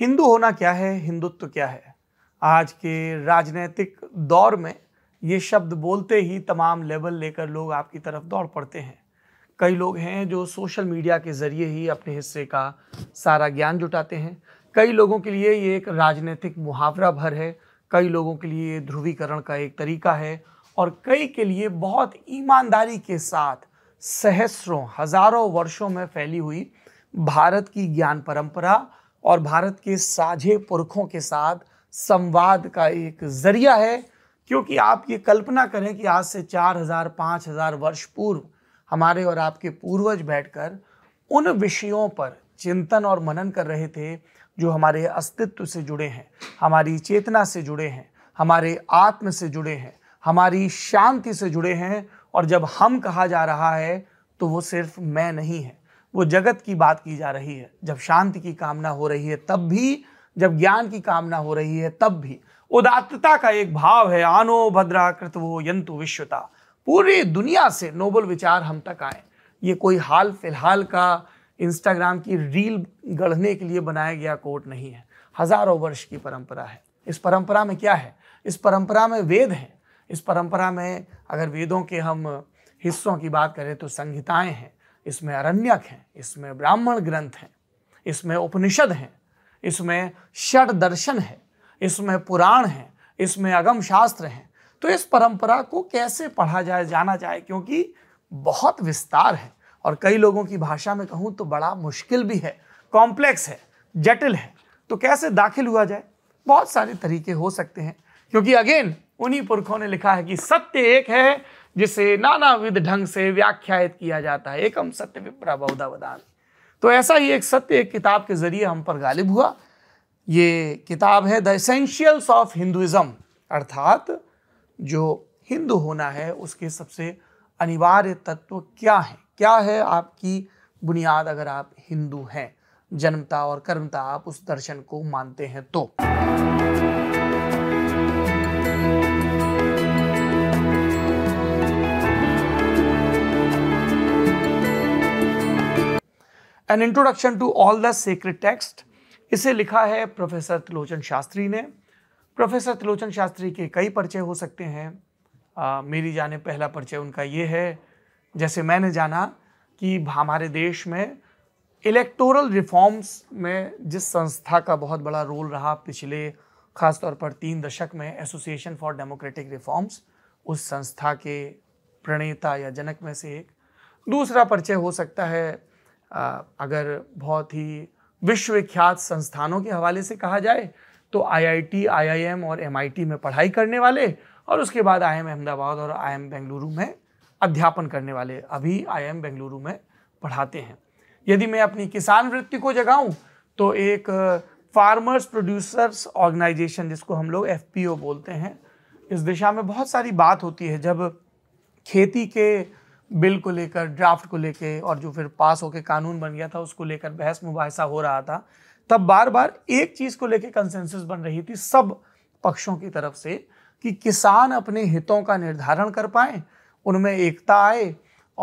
हिंदू होना क्या है हिंदुत्व क्या है आज के राजनीतिक दौर में ये शब्द बोलते ही तमाम लेवल लेकर लोग आपकी तरफ दौड़ पड़ते हैं कई लोग हैं जो सोशल मीडिया के ज़रिए ही अपने हिस्से का सारा ज्ञान जुटाते हैं कई लोगों के लिए ये एक राजनीतिक मुहावरा भर है कई लोगों के लिए ध्रुवीकरण का एक तरीका है और कई के लिए बहुत ईमानदारी के साथ सहस्रों हजारों वर्षों में फैली हुई भारत की ज्ञान परंपरा और भारत के साझे पुरखों के साथ संवाद का एक जरिया है क्योंकि आप ये कल्पना करें कि आज से चार हजार पाँच हजार वर्ष पूर्व हमारे और आपके पूर्वज बैठकर उन विषयों पर चिंतन और मनन कर रहे थे जो हमारे अस्तित्व से जुड़े हैं हमारी चेतना से जुड़े हैं हमारे आत्म से जुड़े हैं हमारी शांति से जुड़े हैं और जब हम कहा जा रहा है तो वो सिर्फ मैं नहीं है वो जगत की बात की जा रही है जब शांति की कामना हो रही है तब भी जब ज्ञान की कामना हो रही है तब भी उदात्तता का एक भाव है आनो भद्रा कृतवो यंतु विश्वता पूरी दुनिया से नोबल विचार हम तक आए ये कोई हाल फिलहाल का इंस्टाग्राम की रील गढ़ने के लिए बनाया गया कोट नहीं है हजारों वर्ष की परंपरा है इस परंपरा में क्या है इस परंपरा में वेद हैं इस परंपरा में अगर वेदों के हम हिस्सों की बात करें तो संहिताएं हैं इसमें अरण्यक हैं इसमें ब्राह्मण ग्रंथ हैं इसमें उपनिषद हैं इसमें षड दर्शन है इसमें पुराण है इसमें अगम शास्त्र हैं तो इस परंपरा को कैसे पढ़ा जाए जाना जाए क्योंकि बहुत विस्तार है और कई लोगों की भाषा में कहूँ तो बड़ा मुश्किल भी है कॉम्प्लेक्स है जटिल है तो कैसे दाखिल हुआ जाए बहुत सारे तरीके हो सकते हैं क्योंकि अगेन उन्हीं पुरखों ने लिखा है कि सत्य एक है जिसे नाना विध ढंग से व्याख्यायित किया जाता है एकम सत्य विप्रा बहुधा वदान तो ऐसा ही एक सत्य एक किताब के जरिए हम पर गालिब हुआ ये किताब है द एसेंशियल्स ऑफ हिंदुज़म अर्थात जो हिंदू होना है उसके सबसे अनिवार्य तत्व क्या है क्या है आपकी बुनियाद अगर आप हिंदू हैं जन्मता और कर्मता आप उस दर्शन को मानते हैं तो an introduction to all the secret text इसे लिखा है प्रोफेसर त्रिलोचन शास्त्री ने प्रोफेसर त्रिलोचन शास्त्री के कई परिचय हो सकते हैं आ, मेरी जाने पहला परिचय उनका ये है जैसे मैंने जाना कि हमारे देश में इलेक्टोरल रिफॉर्म्स में जिस संस्था का बहुत बड़ा रोल रहा पिछले खासतौर पर तीन दशक में एसोसिएशन फॉर डेमोक्रेटिक रिफॉर्म्स उस संस्था के प्रणेता या जनक में से एक दूसरा परिचय हो सकता है अगर बहुत ही विश्वविख्यात संस्थानों के हवाले से कहा जाए तो आईआईटी, आईआईएम और एमआईटी में पढ़ाई करने वाले और उसके बाद आई एम अहमदाबाद और आई एम बेंगलुरु में अध्यापन करने वाले अभी आई एम बेंगलुरु में पढ़ाते हैं यदि मैं अपनी किसान वृत्ति को जगाऊं तो एक फार्मर्स प्रोड्यूसर्स ऑर्गेनाइजेशन जिसको हम लोग एफ बोलते हैं इस दिशा में बहुत सारी बात होती है जब खेती के बिल को लेकर ड्राफ्ट को लेकर और जो फिर पास होकर कानून बन गया था उसको लेकर बहस मुबासा हो रहा था तब बार बार एक चीज़ को लेकर कंसेंसस बन रही थी सब पक्षों की तरफ से कि किसान अपने हितों का निर्धारण कर पाए उनमें एकता आए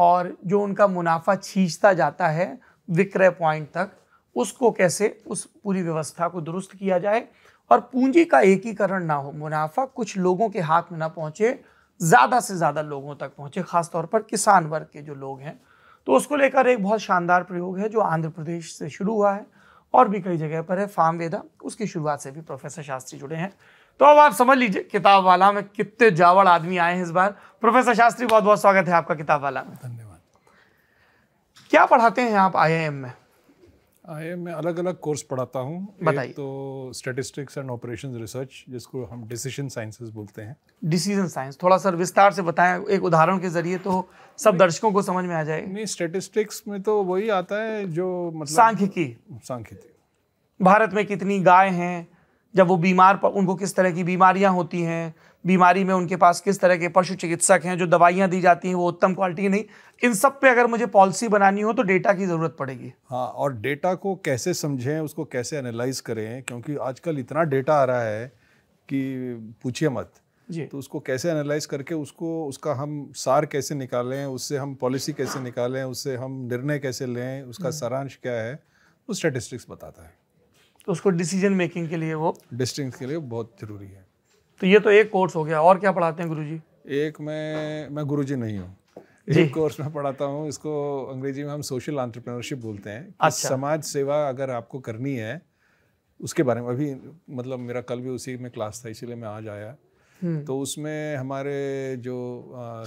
और जो उनका मुनाफा छींचता जाता है विक्रय पॉइंट तक उसको कैसे उस पूरी व्यवस्था को दुरुस्त किया जाए और पूंजी का एकीकरण ना हो मुनाफा कुछ लोगों के हाथ में ना पहुंचे ज़्यादा से ज़्यादा लोगों तक पहुँचे ख़ासतौर पर किसान वर्ग के जो लोग हैं तो उसको लेकर एक बहुत शानदार प्रयोग है जो आंध्र प्रदेश से शुरू हुआ है और भी कई जगह पर है फार्म वेदा उसकी शुरुआत से भी प्रोफेसर शास्त्री जुड़े हैं तो अब आप समझ लीजिए किताब वाला में कितने जावड़ आदमी आए हैं इस बार प्रोफेसर शास्त्री बहुत बहुत स्वागत है आपका किताब वाला में धन्यवाद क्या पढ़ाते हैं आप आई में आई मैं अलग अलग कोर्स पढ़ाता हूँ तो स्टेटिस्टिक्स एंड ऑपरेशन रिसर्च जिसको हम डिसीजन साइंसेस बोलते हैं डिसीजन साइंस थोड़ा सा विस्तार से बताएं एक उदाहरण के जरिए तो सब दर्शकों को समझ में आ जाए नहीं स्टेटिस्टिक्स में तो वही आता है जो मतलब सांख्यिकी सांख्यिकी भारत में कितनी गाय हैं जब वो बीमार उनको किस तरह की बीमारियां होती हैं बीमारी में उनके पास किस तरह के पशु चिकित्सक हैं जो दवाइयाँ दी जाती हैं वो उत्तम क्वालिटी नहीं इन सब पे अगर मुझे पॉलिसी बनानी हो तो डेटा की ज़रूरत पड़ेगी हाँ और डेटा को कैसे समझें उसको कैसे एनालाइज करें क्योंकि आजकल इतना डेटा आ रहा है कि पूछिए मत जी तो उसको कैसे एनालाइज करके उसको उसका हम सार कैसे निकालें उससे हम पॉलिसी कैसे निकालें उससे हम निर्णय कैसे लें उसका हम्म। सारांश क्या है वो स्टेटिस्टिक्स बताता है तो उसको डिसीजन मेकिंग के लिए वो डिस्टिंग के लिए बहुत ज़रूरी है तो ये तो एक कोर्स हो गया और क्या पढ़ाते हैं गुरुजी एक मैं मैं गुरुजी नहीं हूँ एक कोर्स में पढ़ाता हूँ इसको अंग्रेजी में हम सोशल आंट्रप्रनरशिप बोलते हैं अच्छा। समाज सेवा अगर आपको करनी है उसके बारे में अभी मतलब मेरा कल भी उसी में क्लास था इसीलिए मैं आज आया हम्म। तो उसमें हमारे जो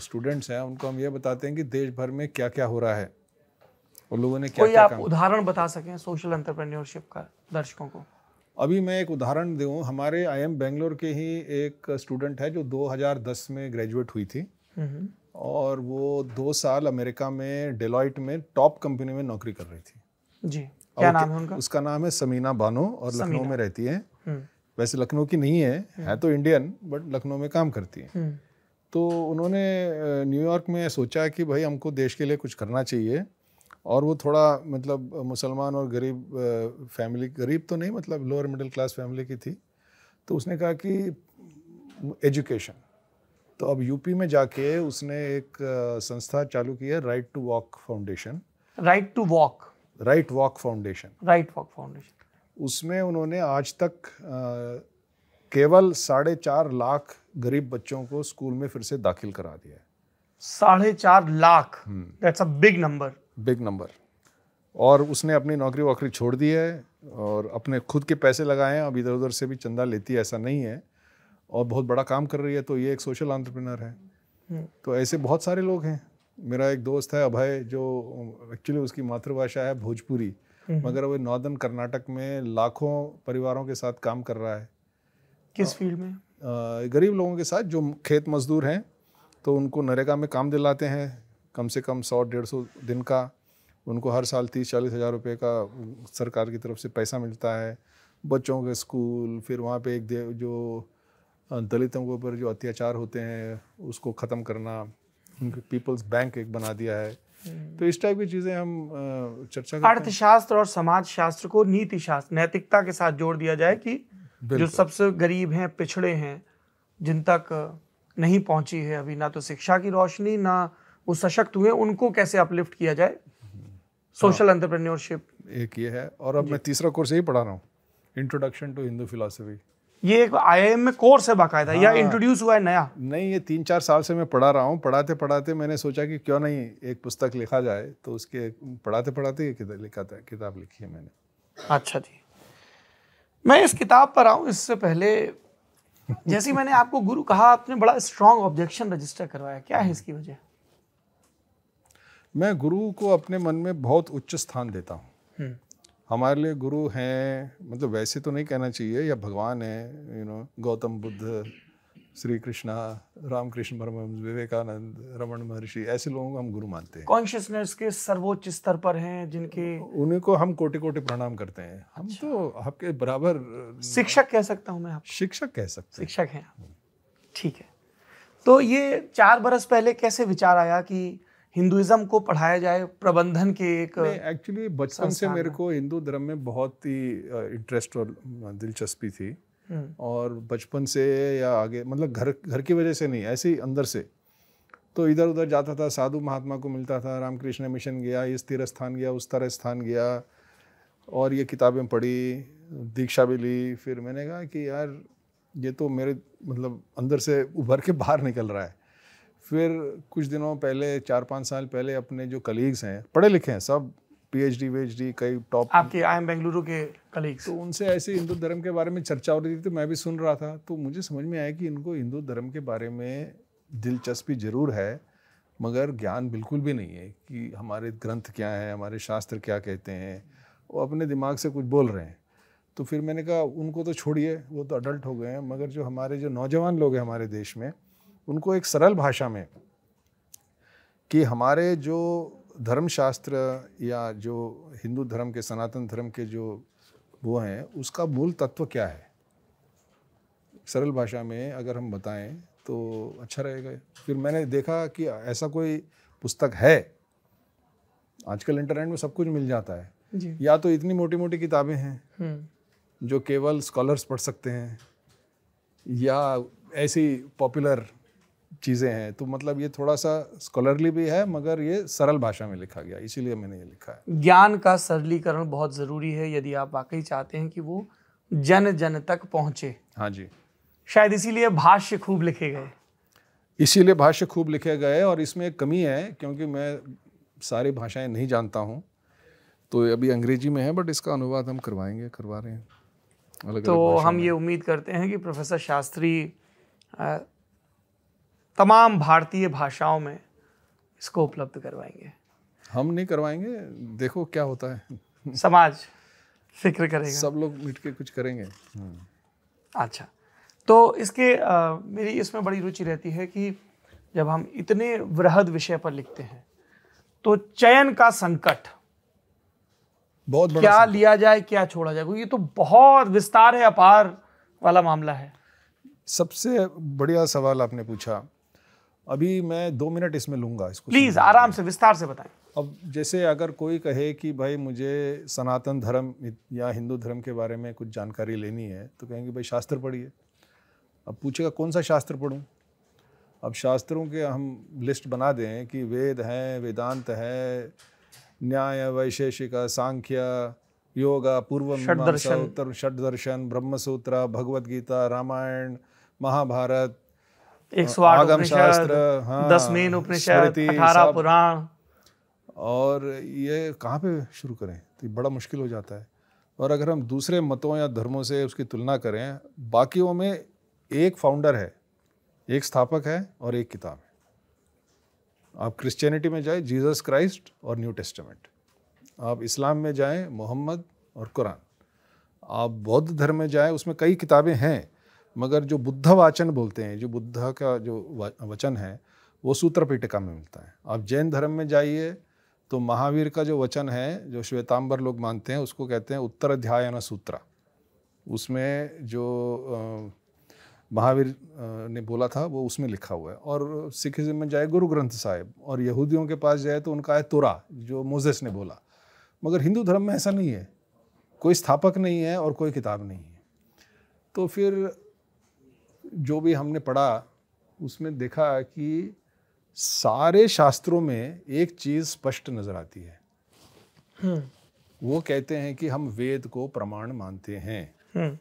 स्टूडेंट्स हैं उनको हम ये बताते हैं कि देश भर में क्या क्या हो रहा है और लोगों ने क्या कोई क्या आप उदाहरण बता सकें सोशल एंटरप्रेन्योरशिप का दर्शकों को अभी मैं एक उदाहरण दूँ हमारे आई एम बेंगलोर के ही एक स्टूडेंट है जो 2010 में ग्रेजुएट हुई थी हम्म। और वो दो साल अमेरिका में डेलॉइट में टॉप कंपनी में नौकरी कर रही थी जी क्या नाम है उनका उसका नाम है समीना बानो और लखनऊ में रहती है हम्म। वैसे लखनऊ की नहीं है है हम्म। तो इंडियन बट लखनऊ में काम करती है तो उन्होंने न्यूयॉर्क में सोचा कि भाई हमको देश के लिए कुछ करना चाहिए और वो थोड़ा मतलब मुसलमान और गरीब फैमिली गरीब तो नहीं मतलब लोअर मिडिल क्लास फैमिली की थी तो उसने कहा कि एजुकेशन तो अब यूपी में जाके उसने एक संस्था चालू की है right to walk foundation right to walk right walk foundation right walk foundation उसमें उन्होंने आज तक केवल साढ़े चार लाख गरीब बच्चों को स्कूल में फिर से दाखिल करा दिया है साढ़े चार lakh that's a big number big number और उसने अपनी नौकरी वोकरी छोड़ दी है और अपने खुद के पैसे लगाए हैं अब इधर उधर से भी चंदा लेती है ऐसा नहीं है और बहुत बड़ा काम कर रही है तो ये एक सोशल आंट्रप्रनर है हम्म। तो ऐसे बहुत सारे लोग हैं मेरा एक दोस्त है अभय जो एक्चुअली उसकी मातृभाषा है भोजपुरी हम्म। मगर वो नॉर्दर्न कर्नाटक में लाखों परिवारों के साथ काम कर रहा है किस फील्ड तो, में गरीब लोगों के साथ जो खेत मजदूर हैं तो उनको नरेगा में काम दिलाते हैं कम से कम सौ डेढ़ सौ दिन का उनको हर साल तीस चालीस हज़ार रुपये का सरकार की तरफ से पैसा मिलता है बच्चों के स्कूल फिर वहाँ पे एक जो दलितों के ऊपर जो अत्याचार होते हैं उसको ख़त्म करना उनके पीपल्स बैंक एक बना दिया है तो इस टाइप की चीज़ें हम चर्चा अर्थशास्त्र और समाज शास्त्र को नीति शास्त्र नैतिकता के साथ जोड़ दिया जाए कि जो सबसे गरीब हैं पिछड़े हैं जिन तक नहीं पहुंची है अभी ना तो शिक्षा की रोशनी ना वो सशक्त हुए उनको कैसे अपलिफ्ट किया जाए सोशल एंटरप्रेन्योरशिप हाँ। एक ये है और अब मैं तीसरा कोर्स यही पढ़ा रहा हूँ इंट्रोडक्शन टू हिंदू फिलोसफी ये एक आईआईएम में कोर्स है बाकायदा हाँ, या इंट्रोड्यूस हुआ है नया नहीं ये तीन चार साल से मैं पढ़ा रहा हूँ पढ़ाते पढ़ाते मैंने सोचा कि क्यों नहीं एक पुस्तक लिखा जाए तो उसके पढ़ाते पढ़ाते ये लिखा था किताब लिखी है मैंने अच्छा जी मैं इस किताब पर आऊँ इससे पहले जैसे मैंने आपको गुरु कहा आपने बड़ा स्ट्रॉन्ग ऑब्जेक्शन रजिस्टर करवाया क्या है हम्म। इसकी वजह मैं गुरु को अपने मन में बहुत उच्च स्थान देता हूँ हम्म। हमारे लिए गुरु हैं मतलब वैसे तो नहीं कहना चाहिए या भगवान है यू नो गौतम बुद्ध श्री कृष्णा रामकृष्ण परमहंस विवेकानंद रमन महर्षि ऐसे लोगों को हम गुरु मानते हैं कॉन्शियसनेस के सर्वोच्च स्तर पर हैं जिनके उन्हीं को हम कोटि कोटि प्रणाम करते हैं हम अच्छा। तो आपके बराबर शिक्षक कह सकता हूँ मैं आप शिक्षक कह सकते शिक्षक हैं ठीक है तो ये चार बरस पहले कैसे विचार आया कि हिंदुइज्म को पढ़ाया जाए प्रबंधन के एक एक्चुअली बचपन से मेरे को हिंदू धर्म में बहुत ही इंटरेस्ट और दिलचस्पी थी हम्म। और बचपन से या आगे मतलब घर घर की वजह से नहीं ऐसे ही अंदर से तो इधर उधर जाता था साधु महात्मा को मिलता था रामकृष्ण मिशन गया इस तीर्थ स्थान गया उस तरह स्थान गया और ये किताबें पढ़ी दीक्षा भी ली फिर मैंने कहा कि यार ये तो मेरे मतलब अंदर से उभर के बाहर निकल रहा है फिर कुछ दिनों पहले चार पाँच साल पहले अपने जो कलीग्स हैं पढ़े लिखे हैं सब पीएचडी डी कई टॉप आपके आई एम बेंगलुरु के कलीग्स तो उनसे ऐसे हिंदू धर्म के बारे में चर्चा हो रही थी तो मैं भी सुन रहा था तो मुझे समझ में आया कि इनको हिंदू धर्म के बारे में दिलचस्पी ज़रूर है मगर ज्ञान बिल्कुल भी नहीं है कि हमारे ग्रंथ क्या हैं हमारे शास्त्र क्या कहते हैं वो अपने दिमाग से कुछ बोल रहे हैं तो फिर मैंने कहा उनको तो छोड़िए वो तो अडल्ट हो गए हैं मगर जो हमारे जो नौजवान लोग हैं हमारे देश में उनको एक सरल भाषा में कि हमारे जो धर्मशास्त्र या जो हिंदू धर्म के सनातन धर्म के जो वो हैं उसका मूल तत्व क्या है सरल भाषा में अगर हम बताएं तो अच्छा रहेगा फिर मैंने देखा कि ऐसा कोई पुस्तक है आजकल इंटरनेट में सब कुछ मिल जाता है या तो इतनी मोटी मोटी किताबें हैं हम्म। जो केवल स्कॉलर्स पढ़ सकते हैं या ऐसी पॉपुलर चीज़ें हैं तो मतलब ये थोड़ा सा स्कॉलरली भी है मगर ये सरल भाषा में लिखा गया इसीलिए मैंने ये लिखा है ज्ञान का सरलीकरण बहुत ज़रूरी है यदि आप वाकई चाहते हैं कि वो जन जन तक पहुँचे हाँ जी शायद इसीलिए भाष्य खूब लिखे गए इसीलिए भाष्य खूब लिखे गए और इसमें एक कमी है क्योंकि मैं सारी भाषाएं नहीं जानता हूँ तो अभी अंग्रेजी में है बट इसका अनुवाद हम करवाएंगे करवा रहे हैं अलग तो हम ये उम्मीद करते हैं कि प्रोफेसर शास्त्री तमाम भारतीय भाषाओं में इसको उपलब्ध करवाएंगे हम नहीं करवाएंगे देखो क्या होता है समाज फिक्र करेगा सब लोग मिट के कुछ करेंगे हम्म। अच्छा तो इसके आ, मेरी इसमें बड़ी रुचि रहती है कि जब हम इतने वृहद विषय पर लिखते हैं तो चयन का संकट बहुत बड़ा क्या लिया जाए क्या छोड़ा जाए क्योंकि ये तो बहुत विस्तार है अपार वाला मामला है सबसे बढ़िया सवाल आपने पूछा अभी मैं दो मिनट इसमें लूंगा इसको प्लीज आराम से विस्तार से बताएं अब जैसे अगर कोई कहे कि भाई मुझे सनातन धर्म या हिंदू धर्म के बारे में कुछ जानकारी लेनी है तो कहेंगे भाई शास्त्र पढ़िए अब पूछेगा कौन सा शास्त्र पढ़ूँ अब शास्त्रों के हम लिस्ट बना दें कि वेद हैं वेदांत है न्याय वैशेषिक सांख्य योगा पूर्व उत्तर षट दर्शन ब्रह्मसूत्र भगवद गीता रामायण महाभारत एक सौ आठ उपनिषद हाँ, दस मेन उपनिषद अठारह पुराण और ये कहाँ पे शुरू करें तो बड़ा मुश्किल हो जाता है और अगर हम दूसरे मतों या धर्मों से उसकी तुलना करें बाकियों में एक फाउंडर है एक स्थापक है और एक किताब है आप क्रिश्चियनिटी में जाए जीसस क्राइस्ट और न्यू टेस्टामेंट आप इस्लाम में जाए मोहम्मद और कुरान आप बौद्ध धर्म में जाए उसमें कई किताबें हैं मगर जो बुद्ध वाचन बोलते हैं जो बुद्ध का जो वचन है वो सूत्र पीटिका में मिलता है आप जैन धर्म में जाइए तो महावीर का जो वचन है जो श्वेतांबर लोग मानते हैं उसको कहते हैं अध्यायन सूत्र उसमें जो महावीर ने बोला था वो उसमें लिखा हुआ है और सिखिज्म में जाए गुरु ग्रंथ साहिब और यहूदियों के पास जाए तो उनका है तुरा जो मोजेस ने बोला मगर हिंदू धर्म में ऐसा नहीं है कोई स्थापक नहीं है और कोई किताब नहीं है तो फिर जो भी हमने पढ़ा उसमें देखा कि सारे शास्त्रों में एक चीज़ स्पष्ट नज़र आती है हम्म। वो कहते हैं कि हम वेद को प्रमाण मानते हैं हम्म।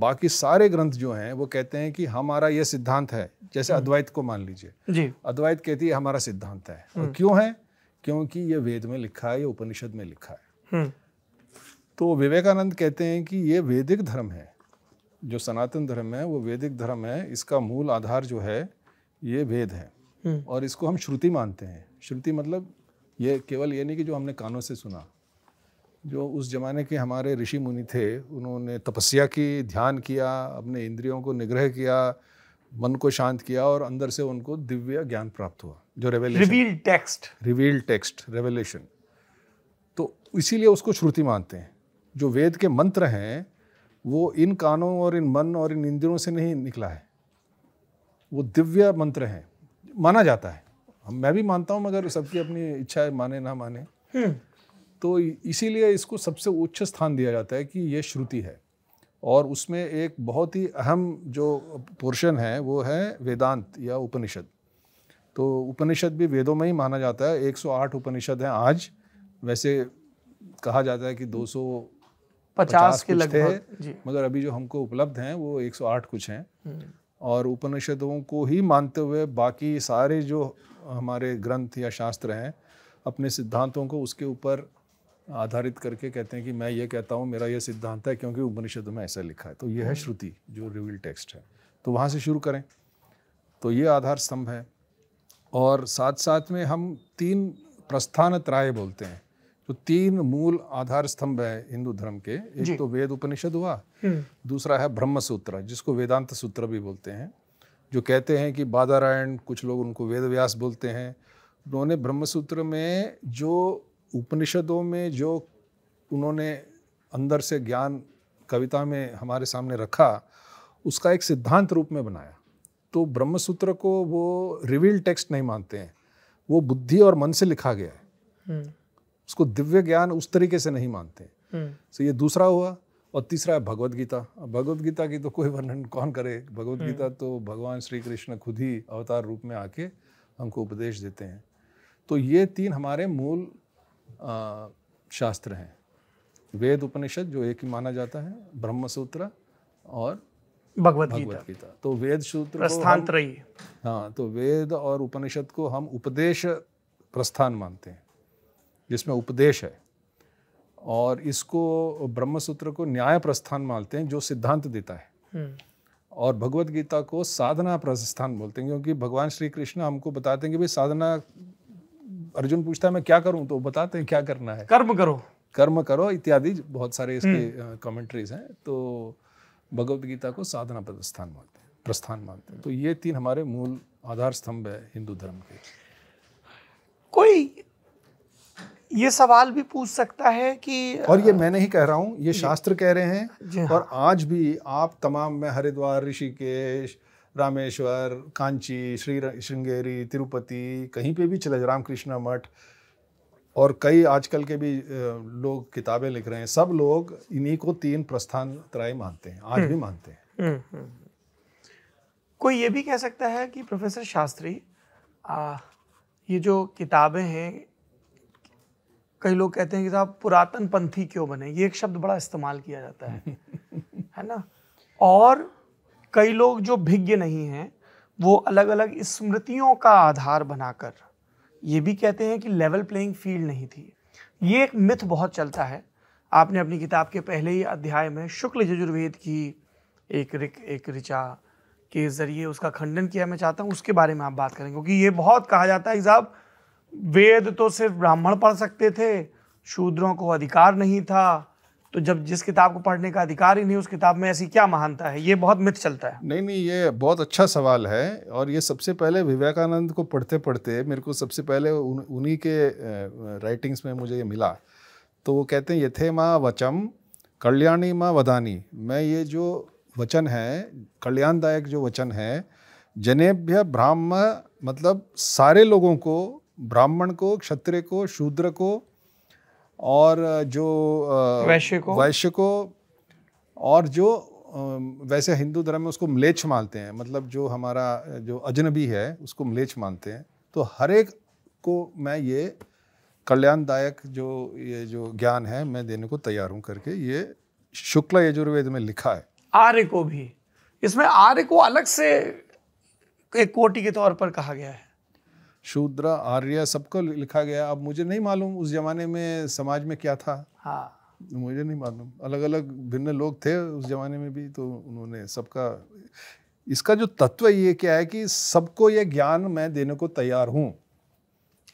बाकी सारे ग्रंथ जो हैं वो कहते हैं कि हमारा यह सिद्धांत है जैसे हम्म। अद्वैत को मान लीजिए अद्वैत कहती है हमारा सिद्धांत है और क्यों है क्योंकि ये वेद में लिखा है ये उपनिषद में लिखा है तो विवेकानंद कहते हैं कि ये वेदिक धर्म है जो सनातन धर्म है वो वैदिक धर्म है इसका मूल आधार जो है ये वेद है हम्म। और इसको हम श्रुति मानते हैं श्रुति मतलब ये केवल ये नहीं कि जो हमने कानों से सुना जो उस जमाने के हमारे ऋषि मुनि थे उन्होंने तपस्या की ध्यान किया अपने इंद्रियों को निग्रह किया मन को शांत किया और अंदर से उनको दिव्य ज्ञान प्राप्त हुआ जो reveal text reveal text revelation तो इसीलिए उसको श्रुति मानते हैं जो वेद के मंत्र हैं वो इन कानों और इन मन और इन इंद्रियों से नहीं निकला है वो दिव्य मंत्र हैं माना जाता है मैं भी मानता हूँ मगर सबकी अपनी इच्छा है माने ना माने हम्म। तो इसीलिए इसको सबसे उच्च स्थान दिया जाता है कि ये श्रुति है और उसमें एक बहुत ही अहम जो पोर्शन है वो है वेदांत या उपनिषद तो उपनिषद भी वेदों में ही माना जाता है 108 उपनिषद हैं आज वैसे कहा जाता है कि 200 पचास के लगभग मगर अभी जो हमको उपलब्ध हैं वो 108 कुछ हैं हम्म। और उपनिषदों को ही मानते हुए बाकी सारे जो हमारे ग्रंथ या शास्त्र हैं अपने सिद्धांतों को उसके ऊपर आधारित करके कहते हैं कि मैं ये कहता हूँ मेरा यह सिद्धांत है क्योंकि उपनिषदों में ऐसा लिखा है तो यह है हम्म। श्रुति जो रिविल टेक्स्ट है तो वहाँ से शुरू करें तो ये आधार स्तंभ है और साथ साथ में हम तीन प्रस्थान त्राय बोलते हैं तो तीन मूल आधार स्तंभ है हिंदू धर्म के एक तो वेद उपनिषद हुआ हम्म। दूसरा है ब्रह्म सूत्र जिसको वेदांत सूत्र भी बोलते हैं जो कहते हैं कि बादारायण कुछ लोग उनको वेद व्यास बोलते हैं उन्होंने ब्रह्मसूत्र में जो उपनिषदों में जो उन्होंने अंदर से ज्ञान कविता में हमारे सामने रखा उसका एक सिद्धांत रूप में बनाया तो ब्रह्मसूत्र को वो रिवील टेक्स्ट नहीं मानते हैं वो बुद्धि और मन से लिखा गया है हम्म। उसको दिव्य ज्ञान उस तरीके से नहीं मानते सो हम्म। ये दूसरा हुआ और तीसरा है भगवत गीता भगवत गीता की तो कोई वर्णन कौन करे भगवत गीता हम्म। तो भगवान श्री कृष्ण खुद ही अवतार रूप में आके हमको उपदेश देते हैं तो ये तीन हमारे मूल आ, शास्त्र हैं वेद उपनिषद जो एक ही माना जाता है ब्रह्म सूत्र और भगवत गीता।, गीता तो वेद सूत्र हाँ तो वेद और उपनिषद को हम उपदेश प्रस्थान मानते हैं जिसमें उपदेश है और इसको ब्रह्मसूत्र को न्याय प्रस्थान मानते हैं जो सिद्धांत देता है हम्म। और भगवत गीता को साधना प्रस्थान बोलते हैं क्योंकि भगवान श्री कृष्ण हमको बताते हैं कि भाई साधना अर्जुन पूछता है मैं क्या करूं तो बताते हैं क्या करना है कर्म करो कर्म करो इत्यादि बहुत सारे इसके कमेंट्रीज हम्म। हैं तो भगवत गीता को साधना प्रस्थान मानते हैं प्रस्थान मानते हैं तो ये तीन हमारे मूल आधार स्तंभ है हिंदू धर्म के कोई ये सवाल भी पूछ सकता है कि और ये मैं नहीं कह रहा हूँ ये शास्त्र कह रहे हैं हाँ। और आज भी आप तमाम में हरिद्वार ऋषिकेश रामेश्वर कांची श्री श्रृंगेरी तिरुपति कहीं पे भी चले जाए रामकृष्ण मठ और कई आजकल के भी लोग किताबें लिख रहे हैं सब लोग इन्हीं को तीन प्रस्थान त्राई मानते हैं आज भी हम्म। मानते हैं हम्म, हम्म। कोई ये भी कह सकता है कि प्रोफेसर शास्त्री आ, ये जो किताबें हैं कई लोग कहते हैं कि साहब पुरातन पंथी क्यों बने ये एक शब्द बड़ा इस्तेमाल किया जाता है है ना और कई लोग जो भिज्ञ नहीं हैं वो अलग अलग स्मृतियों का आधार बनाकर ये भी कहते हैं कि लेवल प्लेइंग फील्ड नहीं थी ये एक मिथ बहुत चलता है आपने अपनी किताब के पहले ही अध्याय में शुक्ल यजुर्वेद की एक रिक, एक ऋचा के ज़रिए उसका खंडन किया मैं चाहता हूँ उसके बारे में आप बात करें क्योंकि ये बहुत कहा जाता है साहब वेद तो सिर्फ ब्राह्मण पढ़ सकते थे शूद्रों को अधिकार नहीं था तो जब जिस किताब को पढ़ने का अधिकार ही नहीं उस किताब में ऐसी क्या महानता है ये बहुत मिथ चलता है नहीं नहीं ये बहुत अच्छा सवाल है और ये सबसे पहले विवेकानंद को पढ़ते पढ़ते मेरे को सबसे पहले उन, उन्हीं के राइटिंग्स में मुझे ये मिला तो वो कहते हैं यथे माँ वचम कल्याणी माँ वदानी मैं ये जो वचन है कल्याणदायक जो वचन है जनेभ्य ब्राह्म मतलब सारे लोगों को ब्राह्मण को क्षत्रिय को शूद्र को और जो वैश्य को वैश्य को और जो वैसे हिंदू धर्म में उसको मलेच्छ मानते हैं मतलब जो हमारा जो अजनबी है उसको मलेच्छ मानते हैं तो हर एक को मैं ये कल्याणदायक जो ये जो ज्ञान है मैं देने को तैयार हूँ करके ये शुक्ल यजुर्वेद में लिखा है आर्य को भी इसमें आर्य को अलग से एक कोटि के तौर पर कहा गया है शूद्र आर्य सबको लिखा गया अब मुझे नहीं मालूम उस जमाने में समाज में क्या था हाँ मुझे नहीं मालूम अलग अलग भिन्न लोग थे उस जमाने में भी तो उन्होंने सबका इसका जो तत्व ये क्या है कि सबको ये ज्ञान मैं देने को तैयार हूँ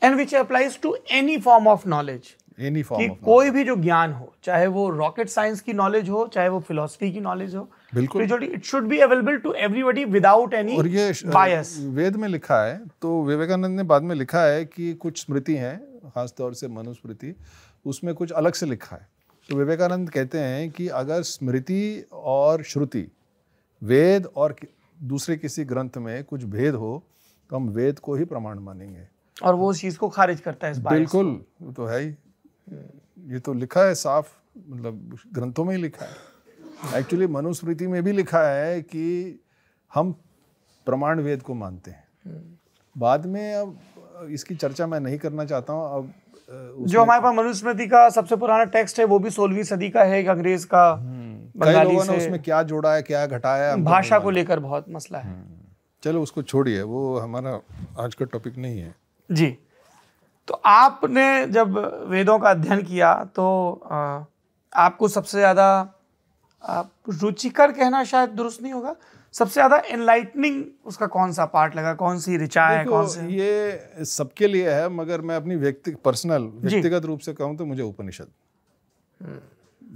and which applies to any form of knowledge any form कोई भी जो ज्ञान हो चाहे वो रॉकेट साइंस की नॉलेज हो चाहे वो फिलोसफी की नॉलेज हो बिल्कुल it should be available to without any और ये बायस वेद में लिखा है तो विवेकानंद ने बाद में लिखा है कि कुछ स्मृति है खासतौर से मनुस्मृति उसमें कुछ अलग से लिखा है तो विवेकानंद कहते हैं कि अगर स्मृति और श्रुति वेद और दूसरे किसी ग्रंथ में कुछ भेद हो तो हम वेद को ही प्रमाण मानेंगे और वो उस चीज़ को खारिज करता है इस बिल्कुल वो तो है ही ये तो लिखा है साफ मतलब ग्रंथों में ही लिखा है एक्चुअली मनुस्मृति में भी लिखा है कि हम प्रमाण वेद को मानते हैं बाद में अब इसकी चर्चा मैं नहीं करना चाहता हूँ अब जो हमारे पास मनुस्मृति का सबसे पुराना टेक्स्ट है वो भी सोलहवीं सदी का है अंग्रेज का हम्म। कई लोगों ने उसमें क्या जोड़ा है क्या घटाया तो भाषा को लेकर बहुत मसला है हम्म। चलो उसको छोड़िए वो हमारा आज का टॉपिक नहीं है जी तो आपने जब वेदों का अध्ययन किया तो आपको सबसे ज़्यादा रुचिकर कहना शायद दुरुस्त नहीं होगा सबसे ज़्यादा एनलाइटनिंग उसका कौन सा पार्ट लगा कौन सी रिचा है कौन सी ये सबके लिए है मगर मैं अपनी व्यक्ति पर्सनल व्यक्तिगत रूप से कहूँ तो मुझे उपनिषद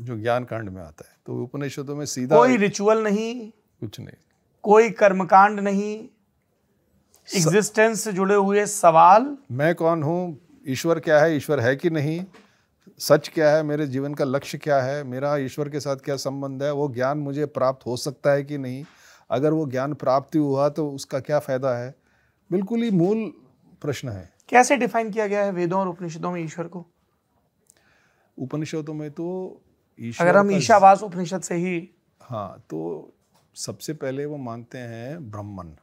जो ज्ञान कांड में आता है तो उपनिषदों में सीधा कोई रिचुअल नहीं कुछ नहीं कोई कर्मकांड नहीं एग्जिस्टेंस से जुड़े हुए सवाल मैं कौन हूँ ईश्वर क्या है ईश्वर है कि नहीं सच क्या है मेरे जीवन का लक्ष्य क्या है मेरा ईश्वर के साथ क्या संबंध है वो ज्ञान मुझे प्राप्त हो सकता है कि नहीं अगर वो ज्ञान प्राप्ति हुआ तो उसका क्या फ़ायदा है बिल्कुल ही मूल प्रश्न है कैसे डिफाइन किया गया है वेदों और उपनिषदों में ईश्वर को उपनिषदों में तो ईश्वर अगर हम ईशावास उपनिषद से ही हाँ तो सबसे पहले वो मानते हैं ब्रह्मन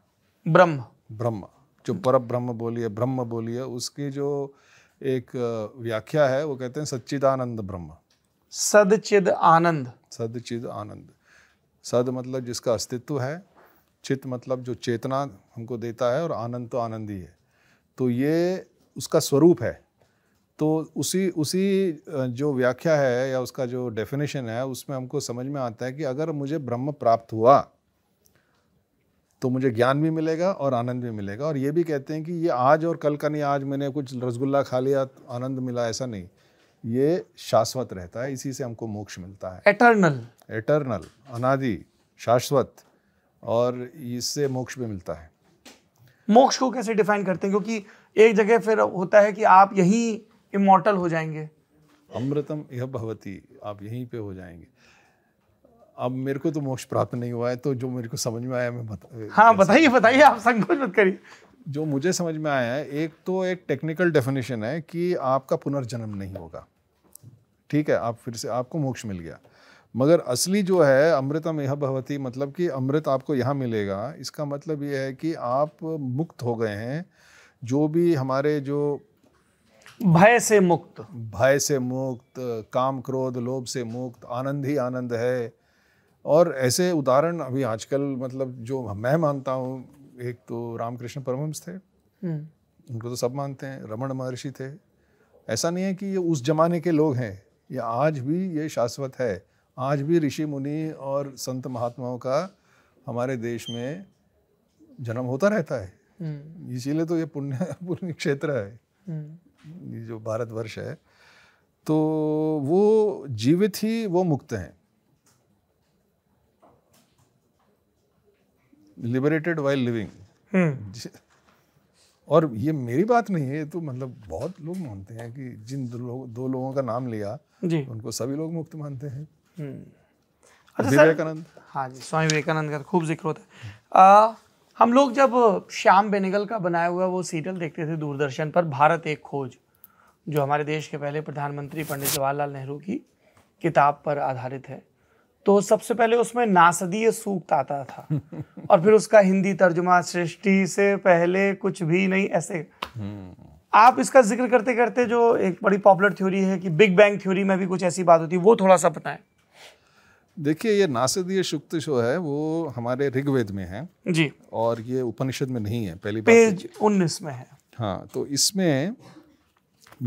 ब्रह्म ब्रह्म जो पर ब्रह्म बोलिए ब्रह्म बोलिए उसकी जो एक व्याख्या है वो कहते हैं सच्चिदानंद ब्रह्म सदचिद आनंद सदचिद आनंद सद मतलब जिसका अस्तित्व है चित मतलब जो चेतना हमको देता है और आनंद तो आनंद ही है तो ये उसका स्वरूप है तो उसी उसी जो व्याख्या है या उसका जो डेफिनेशन है उसमें हमको समझ में आता है कि अगर मुझे ब्रह्म प्राप्त हुआ तो मुझे ज्ञान भी मिलेगा और आनंद भी मिलेगा और ये भी कहते हैं कि ये आज और कल का नहीं आज मैंने कुछ रसगुल्ला खा लिया आनंद मिला ऐसा नहीं ये शाश्वत रहता है इसी से हमको मोक्ष मिलता है एटर्नल एटर्नल अनादि शाश्वत और इससे मोक्ष भी मिलता है मोक्ष को कैसे डिफाइन करते हैं क्योंकि एक जगह फिर होता है कि आप यहीं इमोटल हो जाएंगे अमृतम यह भवती आप यहीं पे हो जाएंगे अब मेरे को तो मोक्ष प्राप्त नहीं हुआ है तो जो मेरे को समझ में आया मैं बता हाँ बताइए बताइए आप संकोच मत करिए जो मुझे समझ में आया है एक तो एक टेक्निकल डेफिनेशन है कि आपका पुनर्जन्म नहीं होगा ठीक है आप फिर से आपको मोक्ष मिल गया मगर असली जो है अमृतम यह भवती मतलब कि अमृत आपको यहाँ मिलेगा इसका मतलब ये है कि आप मुक्त हो गए हैं जो भी हमारे जो भय से मुक्त भय से मुक्त काम क्रोध लोभ से मुक्त आनंद ही आनंद है और ऐसे उदाहरण अभी आजकल मतलब जो मैं मानता हूँ एक तो रामकृष्ण परमहंस थे हम्म। उनको तो सब मानते हैं रमण महर्षि थे ऐसा नहीं है कि ये उस जमाने के लोग हैं ये आज भी ये शाश्वत है आज भी ऋषि मुनि और संत महात्माओं का हमारे देश में जन्म होता रहता है हम्म। इसीलिए तो ये पुण्य पुण्य क्षेत्र है हम्म। ये जो भारतवर्ष है तो वो जीवित ही वो मुक्त हैं लिबरेटेड वाइल लिविंग और ये मेरी बात नहीं है तो मतलब बहुत लोग मानते हैं कि जिन दो, लो, दो लोगों का नाम लिया जी उनको सभी लोग मुक्त मानते हैं हम्म। तो अच्छा, विवेकानंद हाँ जी स्वामी विवेकानंद का खूब जिक्र होता है आ, हम लोग जब श्याम बेनेगल का बनाया हुआ वो सीरियल देखते थे दूरदर्शन पर भारत एक खोज जो हमारे देश के पहले प्रधानमंत्री पंडित जवाहरलाल नेहरू की किताब पर आधारित है तो सबसे पहले उसमें नासदीय सूक्त आता था और फिर उसका हिंदी तर्जुमा सृष्टि से पहले कुछ भी नहीं ऐसे हम्म। आप इसका जिक्र करते करते जो एक बड़ी पॉपुलर थ्योरी है कि बिग बैंग थ्योरी में भी कुछ ऐसी बात होती है वो थोड़ा सा बताएं देखिए ये नासदीय सूक्त जो है वो हमारे ऋग्वेद में है जी और ये उपनिषद में नहीं है पहली पेज तो- उन्नीस में है हाँ तो इसमें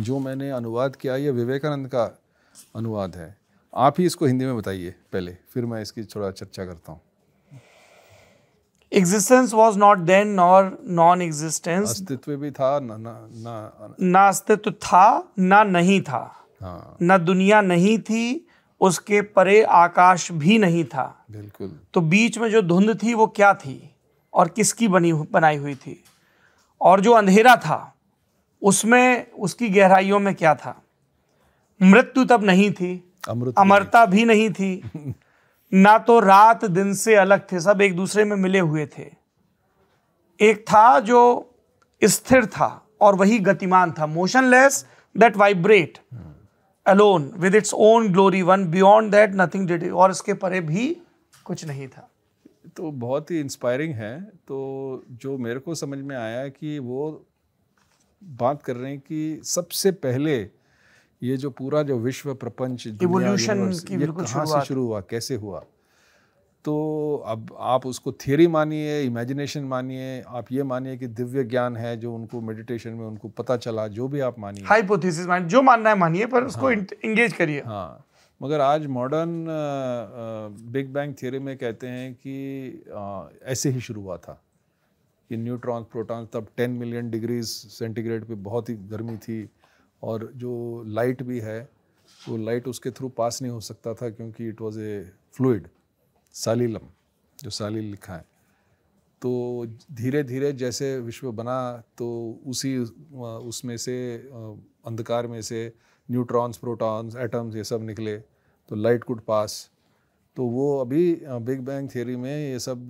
जो मैंने अनुवाद किया ये विवेकानंद का अनुवाद है आप ही इसको हिंदी में बताइए पहले फिर मैं इसकी थोड़ा चर्चा करता हूँ एग्जिस्टेंस वॉज नॉट देन और नॉन एग्जिस्टेंस अस्तित्व भी था ना ना ना ना अस्तित्व था ना नहीं था हाँ। ना दुनिया नहीं थी उसके परे आकाश भी नहीं था बिल्कुल तो बीच में जो धुंध थी वो क्या थी और किसकी बनी बनाई हुई थी और जो अंधेरा था उसमें उसकी गहराइयों में क्या था मृत्यु तब नहीं थी अमरता भी नहीं थी ना तो रात दिन से अलग थे सब एक दूसरे में मिले हुए थे एक था जो स्थिर था और वही गतिमान था motionless that vibrate alone with its own glory one beyond that nothing did और इसके परे भी कुछ नहीं था तो बहुत ही इंस्पायरिंग है तो जो मेरे को समझ में आया कि वो बात कर रहे हैं कि सबसे पहले ये जो पूरा जो विश्व प्रपंच इवोल्यूशन की ये कहाँ से शुरू हुआ कैसे हुआ तो अब आप उसको थियोरी मानिए इमेजिनेशन मानिए आप ये मानिए कि दिव्य ज्ञान है जो उनको मेडिटेशन में उनको पता चला जो भी आप मानिए हाइपोथेसिस मानिए जो मानना है मानिए पर उसको हाँ, इंगेज करिए हाँ मगर आज मॉडर्न बिग बैंग थियरी में कहते हैं कि ऐसे ही शुरू हुआ था कि न्यूट्रॉन्स प्रोटॉन्स तब 10 मिलियन डिग्रीज सेंटीग्रेड पे बहुत ही गर्मी थी और जो लाइट भी है वो लाइट उसके थ्रू पास नहीं हो सकता था क्योंकि इट वॉज़ ए फ्लूड सालिलम जो सालिल लिखा है तो धीरे धीरे जैसे विश्व बना तो उसी उसमें से अंधकार में से न्यूट्रॉन्स प्रोटॉन्स एटम्स ये सब निकले तो लाइट कुड पास तो वो अभी बिग बैंग थ्योरी में ये सब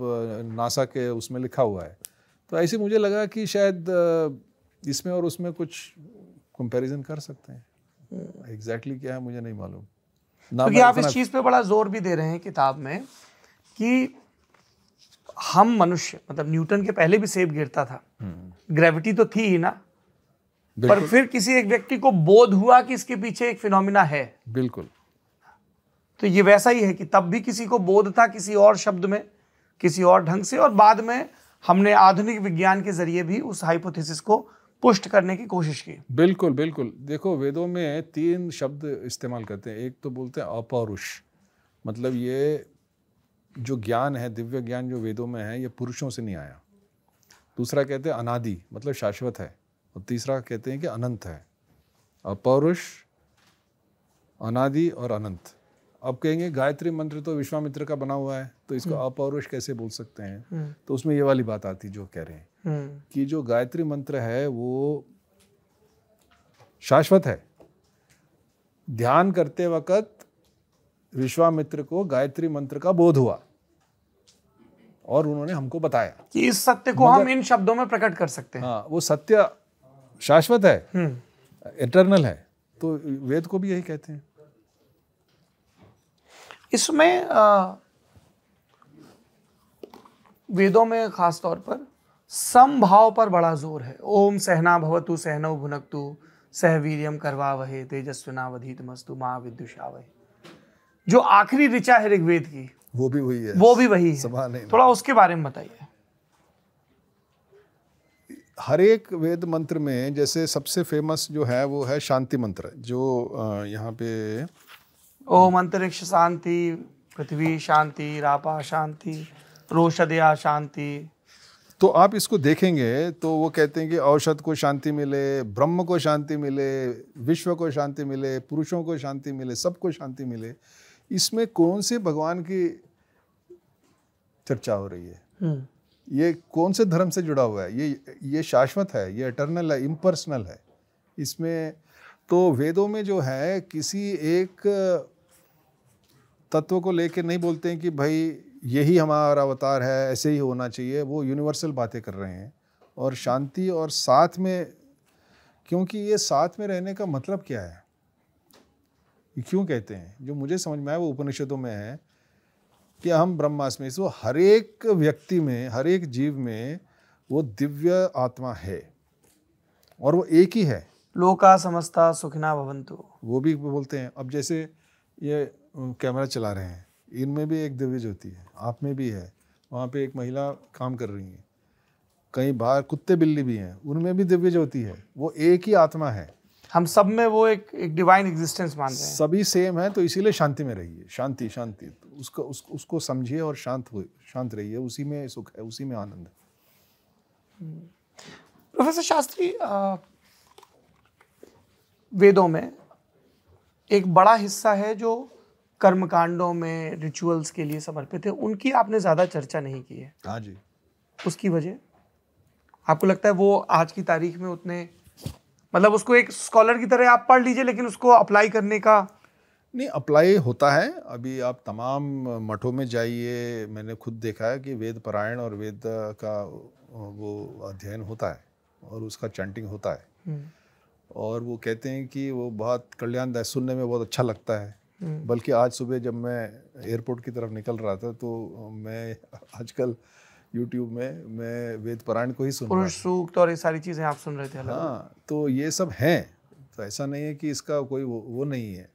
नासा के उसमें लिखा हुआ है तो ऐसे मुझे लगा कि शायद इसमें और उसमें कुछ कंपैरिजन कर सकते हैं एग्जैक्टली exactly क्या है मुझे नहीं मालूम ना क्योंकि आप इस चीज़ पे बड़ा जोर भी दे रहे हैं किताब में कि हम मनुष्य मतलब न्यूटन के पहले भी सेब गिरता था ग्रेविटी हम्म। तो थी ही ना पर फिर किसी एक व्यक्ति को बोध हुआ कि इसके पीछे एक फिनोमिना है बिल्कुल तो ये वैसा ही है कि तब भी किसी को बोध था किसी और शब्द में किसी और ढंग से और बाद में हमने आधुनिक विज्ञान के जरिए भी उस हाइपोथेसिस को पुष्ट करने की कोशिश की बिल्कुल बिल्कुल देखो वेदों में तीन शब्द इस्तेमाल करते हैं एक तो बोलते हैं अपौरुष मतलब ये जो ज्ञान है दिव्य ज्ञान जो वेदों में है ये पुरुषों से नहीं आया दूसरा कहते हैं अनादि मतलब शाश्वत है और तीसरा कहते हैं कि अनंत है अपौरुष अनादि और अनंत अब कहेंगे गायत्री मंत्र तो विश्वामित्र का बना हुआ है तो इसको हम्म। अपौरुष कैसे बोल सकते हैं हम्म। तो उसमें ये वाली बात आती जो कह रहे हैं हम्म। कि जो गायत्री मंत्र है वो शाश्वत है ध्यान करते वक्त विश्वामित्र को गायत्री मंत्र का बोध हुआ और उन्होंने हमको बताया कि इस सत्य को हम इन शब्दों में प्रकट कर सकते हैं हाँ वो सत्य शाश्वत है इंटरनल हम्म। है तो वेद को भी यही कहते हैं इसमें वेदों में खास तौर पर समभाव पर बड़ा जोर है ओम सहना भवतु सहनो भुनक्तु सहवीर्यम करवा वहे तेजस्विनावधीत मस्तु महा विद्युषावहे जो आखिरी ऋचा है ऋग्वेद की वो भी वही है वो भी वही है थोड़ा उसके बारे में बताइए हर एक वेद मंत्र में जैसे सबसे फेमस जो है वो है शांति मंत्र जो यहाँ पे ओम अंतरिक्ष शांति पृथ्वी शांति रापा शांति रोषदया शांति तो आप इसको देखेंगे तो वो कहते हैं कि औषध को शांति मिले ब्रह्म को शांति मिले विश्व को शांति मिले पुरुषों को शांति मिले सबको शांति मिले इसमें कौन से भगवान की चर्चा हो रही है हम्म। ये कौन से धर्म से जुड़ा हुआ है ये ये शाश्वत है ये अटर्नल है इम्पर्सनल है इसमें तो वेदों में जो है किसी एक तत्व को लेके नहीं बोलते हैं कि भाई यही हमारा अवतार है ऐसे ही होना चाहिए वो यूनिवर्सल बातें कर रहे हैं और शांति और साथ में क्योंकि ये साथ में रहने का मतलब क्या है ये क्यों कहते हैं जो मुझे समझ में आया वो उपनिषदों में है कि हम ब्रह्मास्मि सो हर एक व्यक्ति में हर एक जीव में वो दिव्य आत्मा है और वो एक ही है लोका समस्ता सुखना भवंतु वो भी बोलते हैं अब जैसे ये कैमरा चला रहे हैं इनमें भी एक दिव्य ज्योति है आप में भी है वहाँ पे एक महिला काम कर रही है कहीं बाहर कुत्ते बिल्ली भी हैं उनमें भी दिव्य ज्योति है वो एक ही आत्मा है हम सब में वो एक एक डिवाइन एग्जिस्टेंस मानते हैं सभी सेम है तो इसीलिए शांति में रहिए शांति शांति तो उसको उस, उसको समझिए और शांत हो शांत रहिए उसी में सुख है उसी में आनंद है हम्म। प्रोफेसर शास्त्री वेदों में एक बड़ा हिस्सा है जो कर्मकांडों में रिचुअल्स के लिए समर्पित है उनकी आपने ज़्यादा चर्चा नहीं की है हाँ जी उसकी वजह आपको लगता है वो आज की तारीख में उतने मतलब उसको एक स्कॉलर की तरह आप पढ़ लीजिए लेकिन उसको अप्लाई करने का नहीं अप्लाई होता है अभी आप तमाम मठों में जाइए मैंने खुद देखा है कि वेद पारायण और वेद का वो अध्ययन होता है और उसका चैंटिंग होता है हम्म। और वो कहते हैं कि वो बहुत कल्याणदायक सुनने में बहुत अच्छा लगता है बल्कि आज सुबह जब मैं एयरपोर्ट की तरफ निकल रहा था तो मैं आजकल यूट्यूब में मैं वेद पुराण को ही सुन रहा सूक्त और ये सारी चीज़ें आप सुन रहे थे हाँ तो ये सब हैं तो ऐसा नहीं है कि इसका कोई वो, वो नहीं है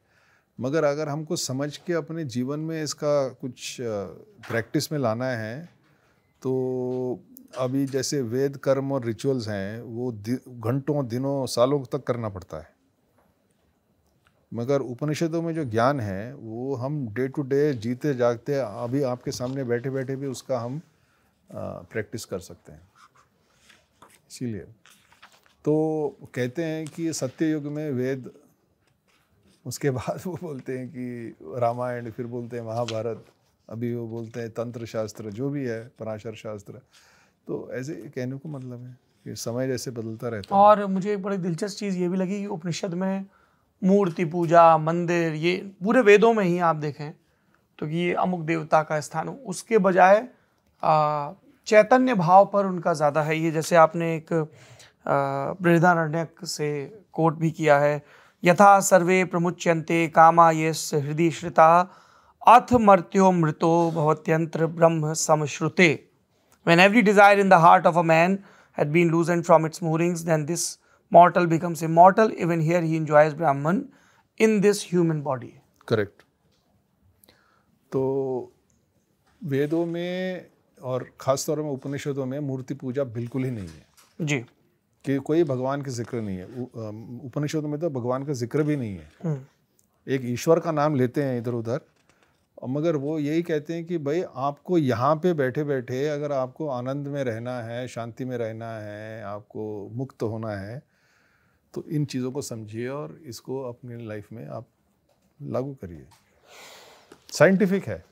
मगर अगर हमको समझ के अपने जीवन में इसका कुछ प्रैक्टिस में लाना है तो अभी जैसे वेद कर्म और रिचुअल्स हैं वो दि, घंटों दिनों सालों तक करना पड़ता है मगर उपनिषदों में जो ज्ञान है वो हम डे टू डे जीते जागते अभी आपके सामने बैठे बैठे भी उसका हम प्रैक्टिस कर सकते हैं इसीलिए तो कहते हैं कि सत्य युग में वेद उसके बाद वो बोलते हैं कि रामायण फिर बोलते हैं महाभारत अभी वो बोलते हैं तंत्र शास्त्र जो भी है पराशर शास्त्र तो ऐसे कहने को मतलब है कि समय जैसे बदलता रहता है और मुझे एक बड़ी दिलचस्प चीज़ ये भी लगी कि उपनिषद में मूर्ति पूजा मंदिर ये पूरे वेदों में ही आप देखें तो ये अमुक देवता का स्थान उसके बजाय चैतन्य भाव पर उनका ज़्यादा है ये जैसे आपने एक बृहदारण्यक से कोट भी किया है यथा सर्वे प्रमुच्यंते कामा ये हृदय श्रिता अथ मर्त्यो मृतो भवत्यंत्र ब्रह्म समश्रुते when every desire in the heart of a man had been loose and from its moorings then this mortal becomes immortal. Even here he enjoys Brahman in this human body. Correct. तो वेदों में और खासतौर में उपनिषदों में मूर्ति पूजा बिल्कुल ही नहीं है जी कि कोई भगवान के जिक्र नहीं है उपनिषदों में तो भगवान का जिक्र भी नहीं है हम्म। एक ईश्वर का नाम लेते हैं इधर उधर मगर वो यही कहते हैं कि भाई आपको यहाँ पे बैठे बैठे अगर आपको आनंद में रहना है शांति में रहना है आपको मुक्त होना है तो इन चीज़ों को समझिए और इसको अपनी लाइफ में आप लागू करिए साइंटिफिक है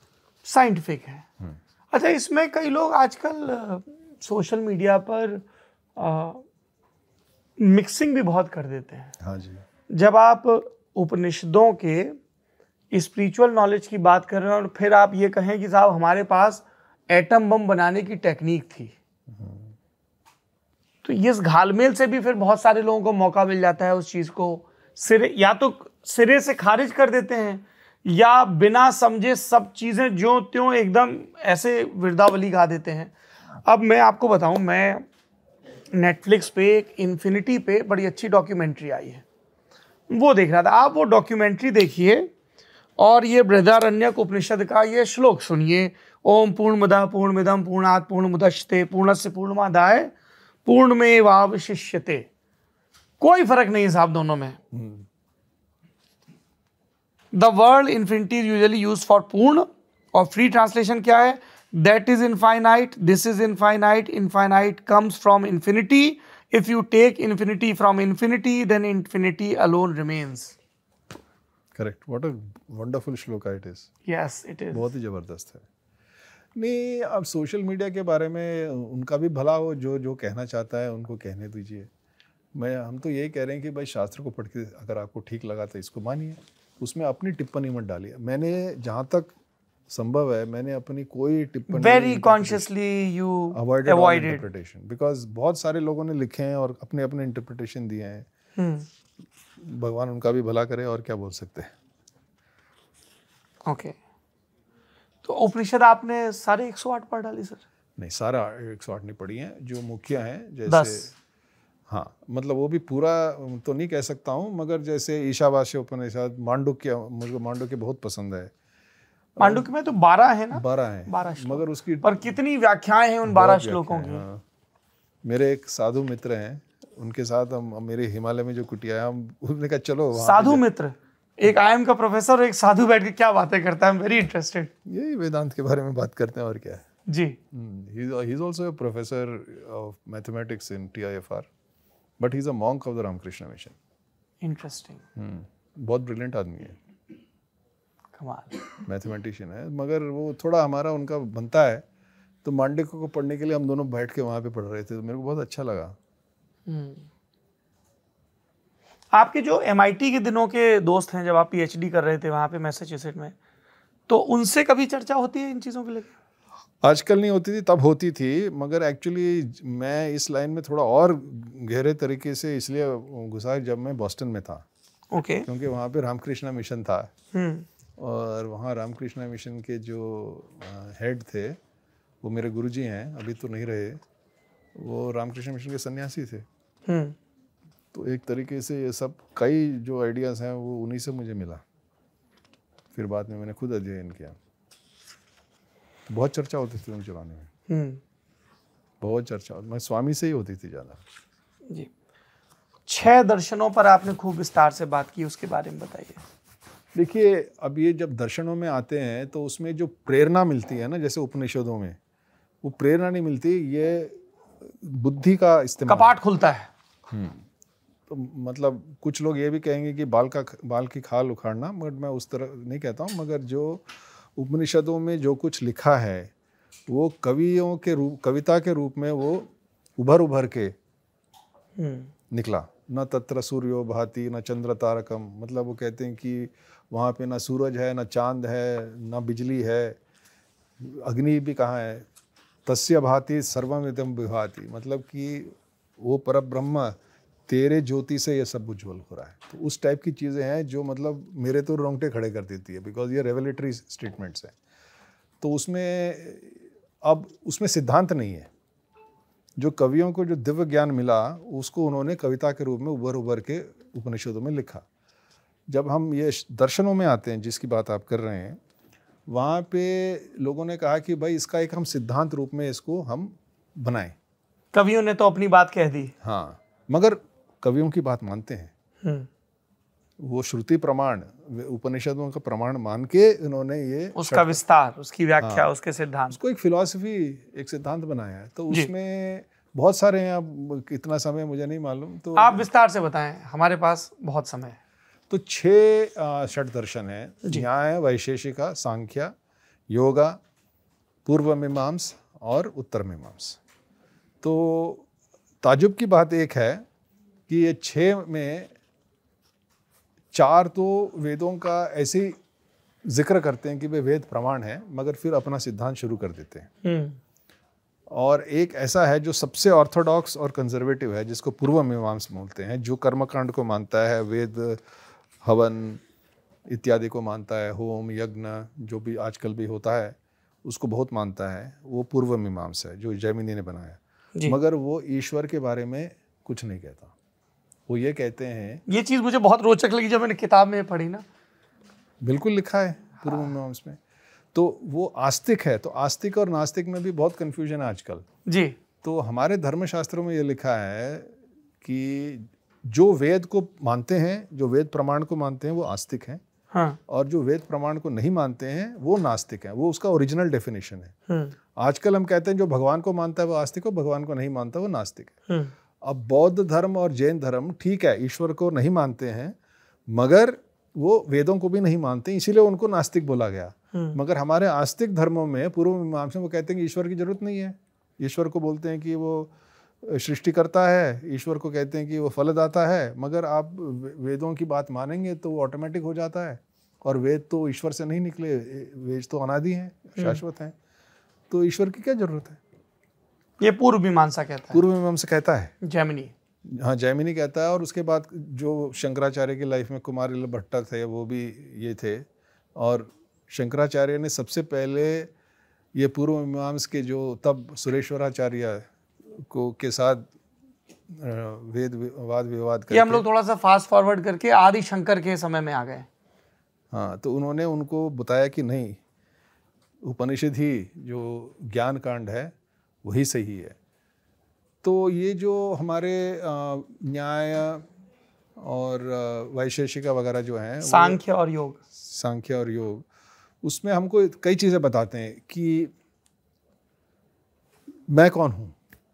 साइंटिफिक है हम्म। अच्छा इसमें कई लोग आजकल सोशल मीडिया पर आ, मिक्सिंग भी बहुत कर देते हैं हाँ जी जब आप उपनिषदों के स्पिरिचुअल नॉलेज की बात कर रहे हैं और फिर आप ये कहें कि साहब हमारे पास एटम बम बनाने की टेक्निक थी हम्म। तो इस घालमेल से भी फिर बहुत सारे लोगों को मौका मिल जाता है उस चीज़ को सिरे या तो सिरे से खारिज कर देते हैं या बिना समझे सब चीज़ें जो त्यों एकदम ऐसे विरदावली गा देते हैं अब मैं आपको बताऊं मैं नेटफ्लिक्स पे एक इन्फिनिटी पे बड़ी अच्छी डॉक्यूमेंट्री आई है वो देख रहा था आप वो डॉक्यूमेंट्री देखिए और ये बृहदारण्यक उपनिषद का ये श्लोक सुनिए ओम पूर्ण मदा पूर्ण मिदम पूर्णात पूर्ण मुदश्ते पूर्ण से पूर्णमादाय पूर्ण पूर्ण में वावशिष्यते कोई फर्क नहीं है साहब दोनों में the word infinity usually use for पूर्ण और फ्री ट्रांसलेशन क्या है that is infinite this is infinite infinite comes from infinity if you take infinity from infinity then infinity alone remains correct what a wonderful shloka it is yes it is बहुत ही जबरदस्त है नहीं अब social media के बारे में उनका भी भला हो जो जो कहना चाहता है उनको कहने दीजिए मैं हम तो यही कह रहे हैं कि भाई शास्त्र को पढ़ के अगर आपको ठीक लगा तो इसको मानिए उसमें अपनी टिप्पणी मत डालिए मैंने जहाँ तक संभव है मैंने अपनी कोई टिप्पणी very consciously you avoided interpretation because बहुत सारे लोगों ने लिखे हैं और अपने अपने इंटरप्रिटेशन दिए हैं हम्म। भगवान उनका भी भला करे और क्या बोल सकते हैं ओके okay. तो उपनिषद आपने सारे 108 पढ़ डाली सर नहीं सारा 108 नहीं पढ़ी है जो मुख्य हैं जैसे दस. हाँ मतलब वो भी पूरा तो नहीं कह सकता हूँ मगर जैसे ईशावासी उपनिषद मांडुक्य मुझको मांडुक्य बहुत पसंद है मांडुक्य में तो बारह है ना बारह है बारह मगर उसकी पर कितनी व्याख्याएं हैं उन बारह श्लोकों की हाँ। मेरे एक साधु मित्र हैं उनके साथ हम मेरे हिमालय में जो कुटिया है हम उन्होंने कहा चलो साधु मित्र एक आई का प्रोफेसर और एक साधु बैठ के क्या बातें करता है वेरी इंटरेस्टेड यही वेदांत के बारे में बात करते हैं और क्या है जी he is also a professor of mathematics in TIFR but he is a monk of the Ramakrishna mission interesting बहुत ब्रिलियंट आदमी है कमाल मैथमेटिशियन है मगर वो थोड़ा हमारा उनका बनता है तो मांडिको को पढ़ने के लिए हम दोनों बैठ के वहाँ पे पढ़ रहे थे तो मेरे को बहुत अच्छा लगा hmm. आपके जो एम के दिनों के दोस्त हैं जब आप पी कर रहे थे वहाँ पे मैसेचुसेट में तो उनसे कभी चर्चा होती है इन चीज़ों के लेकर आजकल नहीं होती थी तब होती थी मगर एक्चुअली मैं इस लाइन में थोड़ा और गहरे तरीके से इसलिए घुसा जब मैं बॉस्टन में था ओके okay. क्योंकि वहाँ पे रामकृष्णा मिशन था hmm. और वहाँ रामकृष्णा मिशन के जो हेड थे वो मेरे गुरुजी हैं अभी तो नहीं रहे वो रामकृष्ण मिशन के सन्यासी थे hmm. तो एक तरीके से ये सब कई जो आइडियाज़ हैं वो उन्हीं से मुझे मिला फिर बाद में मैंने खुद अध्ययन किया तो बहुत चर्चा होती थी फिल्म चलाने में हम्म। बहुत चर्चा मैं स्वामी से ही होती थी ज़्यादा जी छह दर्शनों पर आपने खूब विस्तार से बात की उसके बारे में बताइए देखिए अब ये जब दर्शनों में आते हैं तो उसमें जो प्रेरणा मिलती है ना जैसे उपनिषदों में वो प्रेरणा नहीं मिलती ये बुद्धि का इस्तेमाल कपाट खुलता है हम्म। तो मतलब कुछ लोग ये भी कहेंगे कि बाल का बाल की खाल उखाड़ना बट मैं उस तरह नहीं कहता हूँ मगर जो उपनिषदों में जो कुछ लिखा है वो कवियों के रूप कविता के रूप में वो उभर उभर के हम्म। निकला न तत्र सूर्यो भाति न चंद्र तारकम मतलब वो कहते हैं कि वहाँ पे ना सूरज है ना चांद है ना बिजली है अग्नि भी कहाँ है तस्य भाति सर्वमिदम विभाति मतलब कि वो पर ब्रह्म तेरे ज्योति से ये सब उज्ज्वल हो रहा है तो उस टाइप की चीज़ें हैं जो मतलब मेरे तो रोंगटे खड़े कर देती है बिकॉज ये रेवलेटरी स्टेटमेंट्स हैं तो उसमें अब उसमें सिद्धांत नहीं है जो कवियों को जो दिव्य ज्ञान मिला उसको उन्होंने कविता के रूप में उभर उभर के उपनिषदों में लिखा जब हम ये दर्शनों में आते हैं जिसकी बात आप कर रहे हैं वहाँ पे लोगों ने कहा कि भाई इसका एक हम सिद्धांत रूप में इसको हम बनाएं कवियों ने तो अपनी बात कह दी हाँ मगर कवियों की बात मानते हैं हम्म। वो श्रुति प्रमाण उपनिषदों का प्रमाण मान के इन्होंने ये उसका विस्तार उसकी हाँ। व्याख्या हाँ, उसके सिद्धांत उसको एक फिलॉसफी एक सिद्धांत बनाया है तो उसमें बहुत सारे हैं अब कितना समय मुझे नहीं मालूम तो आप विस्तार से बताएं हमारे पास बहुत समय है तो छः षट दर्शन है न्याय वैशेषिका सांख्या योगा पूर्व मीमांस और उत्तर मीमांस तो ताजुब की बात एक है कि ये छः में चार तो वेदों का ऐसे जिक्र करते हैं कि वे वेद प्रमाण हैं मगर फिर अपना सिद्धांत शुरू कर देते हैं हम्म। और एक ऐसा है जो सबसे ऑर्थोडॉक्स और कंजर्वेटिव है जिसको पूर्व मीमांस बोलते हैं जो कर्मकांड को मानता है वेद हवन इत्यादि को मानता है होम यज्ञ जो भी आजकल भी होता है उसको बहुत मानता है वो पूर्व मीमांस है जो जैमिनी ने बनाया मगर वो ईश्वर के बारे में कुछ नहीं कहता वो ये कहते हैं ये चीज़ मुझे बहुत रोचक लगी जब मैंने किताब में पढ़ी ना बिल्कुल लिखा है पूर्व हाँ। मीमांस में तो वो आस्तिक है तो आस्तिक और नास्तिक में भी बहुत कंफ्यूजन है आजकल जी तो हमारे धर्मशास्त्रों में ये लिखा है कि जो वेद को मानते हैं जो वेद प्रमाण को मानते हैं वो आस्तिक हैं हाँ। और जो वेद प्रमाण को नहीं मानते हैं वो नास्तिक हैं वो उसका ओरिजिनल डेफिनेशन है हम्म। आजकल हम कहते हैं जो भगवान को मानता है वो आस्तिक हो भगवान को नहीं मानता वो नास्तिक है हम्म। अब बौद्ध धर्म और जैन धर्म ठीक है ईश्वर को नहीं मानते हैं मगर वो वेदों को भी नहीं मानते इसीलिए उनको नास्तिक बोला गया हम्म। मगर हमारे आस्तिक धर्मों में पूर्व मीमांसा वो कहते हैं कि ईश्वर की जरूरत नहीं है ईश्वर को बोलते हैं कि वो सृष्टि करता है ईश्वर को कहते हैं कि वो फलदाता है मगर आप वेदों की बात मानेंगे तो वो ऑटोमेटिक हो जाता है और वेद तो ईश्वर से नहीं निकले वेद तो अनादि हैं हम्म। शाश्वत हैं तो ईश्वर की क्या जरूरत है ये पूर्व मीमांसा कहता है पूर्व मीमांसा कहता है जैमिनी हाँ जैमिनी कहता है और उसके बाद जो शंकराचार्य की लाइफ में कुमार भट्टा थे वो भी ये थे और शंकराचार्य ने सबसे पहले ये पूर्व मीमांस के जो तब सुरेश्वराचार्य को के साथ वेद वाद विवाद करके हम लोग थोड़ा सा फास्ट फॉरवर्ड करके आदि शंकर के समय में आ गए हाँ तो उन्होंने उनको बताया कि नहीं उपनिषद ही जो ज्ञान कांड है वही सही है तो ये जो हमारे न्याय और वैशेषिका वगैरह जो हैं सांख्य और योग सांख्य और योग उसमें हमको कई चीज़ें बताते हैं कि मैं कौन हूँ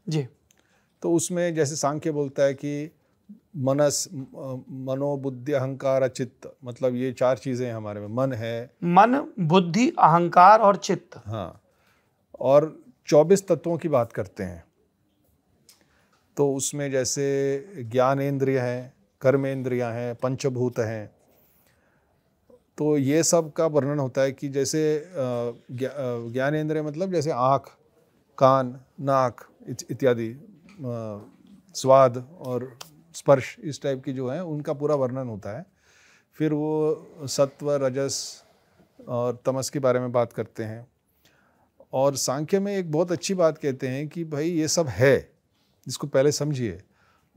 जी तो उसमें जैसे सांख्य बोलता है कि मनस मनोबुद्धि अहंकार चित्त मतलब ये चार चीज़ें हमारे में मन है मन बुद्धि अहंकार और चित्त हाँ और 24 तत्वों की बात करते हैं तो उसमें जैसे ज्ञानेन्द्रिय हैं कर्मेंद्रियां हैं पंचभूत हैं तो ये सब का वर्णन होता है कि जैसे ज्ञानेन्द्रिय मतलब जैसे आँख कान नाक इत्यादि स्वाद और स्पर्श इस टाइप की जो है उनका पूरा वर्णन होता है फिर वो सत्व रजस और तमस के बारे में बात करते हैं और सांख्य में एक बहुत अच्छी बात कहते हैं कि भाई ये सब है जिसको पहले समझिए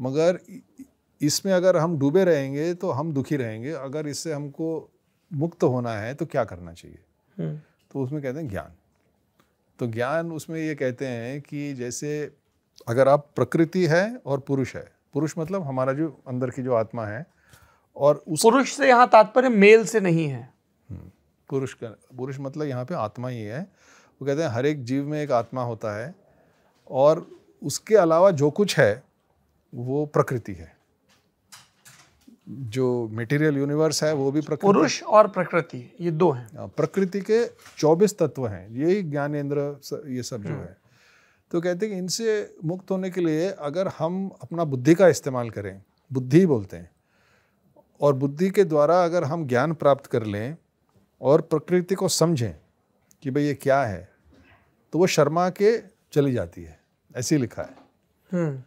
मगर इसमें अगर हम डूबे रहेंगे तो हम दुखी रहेंगे अगर इससे हमको मुक्त होना है तो क्या करना चाहिए हम्म। तो उसमें कहते हैं ज्ञान तो ज्ञान उसमें ये कहते हैं कि जैसे अगर आप प्रकृति है और पुरुष है पुरुष मतलब हमारा जो अंदर की जो आत्मा है और उस पुरुष से यहाँ तात्पर्य मेल से नहीं है हम्म, पुरुष का पुरुष मतलब यहाँ पे आत्मा ही है वो कहते हैं हर एक जीव में एक आत्मा होता है और उसके अलावा जो कुछ है वो प्रकृति है जो मटेरियल यूनिवर्स है वो भी प्रकृति पुरुष और प्रकृति ये दो हैं हाँ, प्रकृति के 24 तत्व हैं ये ज्ञानेन्द्र ये सब जो हम्म। है तो कहते हैं कि इनसे मुक्त होने के लिए अगर हम अपना बुद्धि का इस्तेमाल करें बुद्धि बोलते हैं और बुद्धि के द्वारा अगर हम ज्ञान प्राप्त कर लें और प्रकृति को समझें कि भाई ये क्या है तो वो शर्मा के चली जाती है ऐसे ही लिखा है हम्म।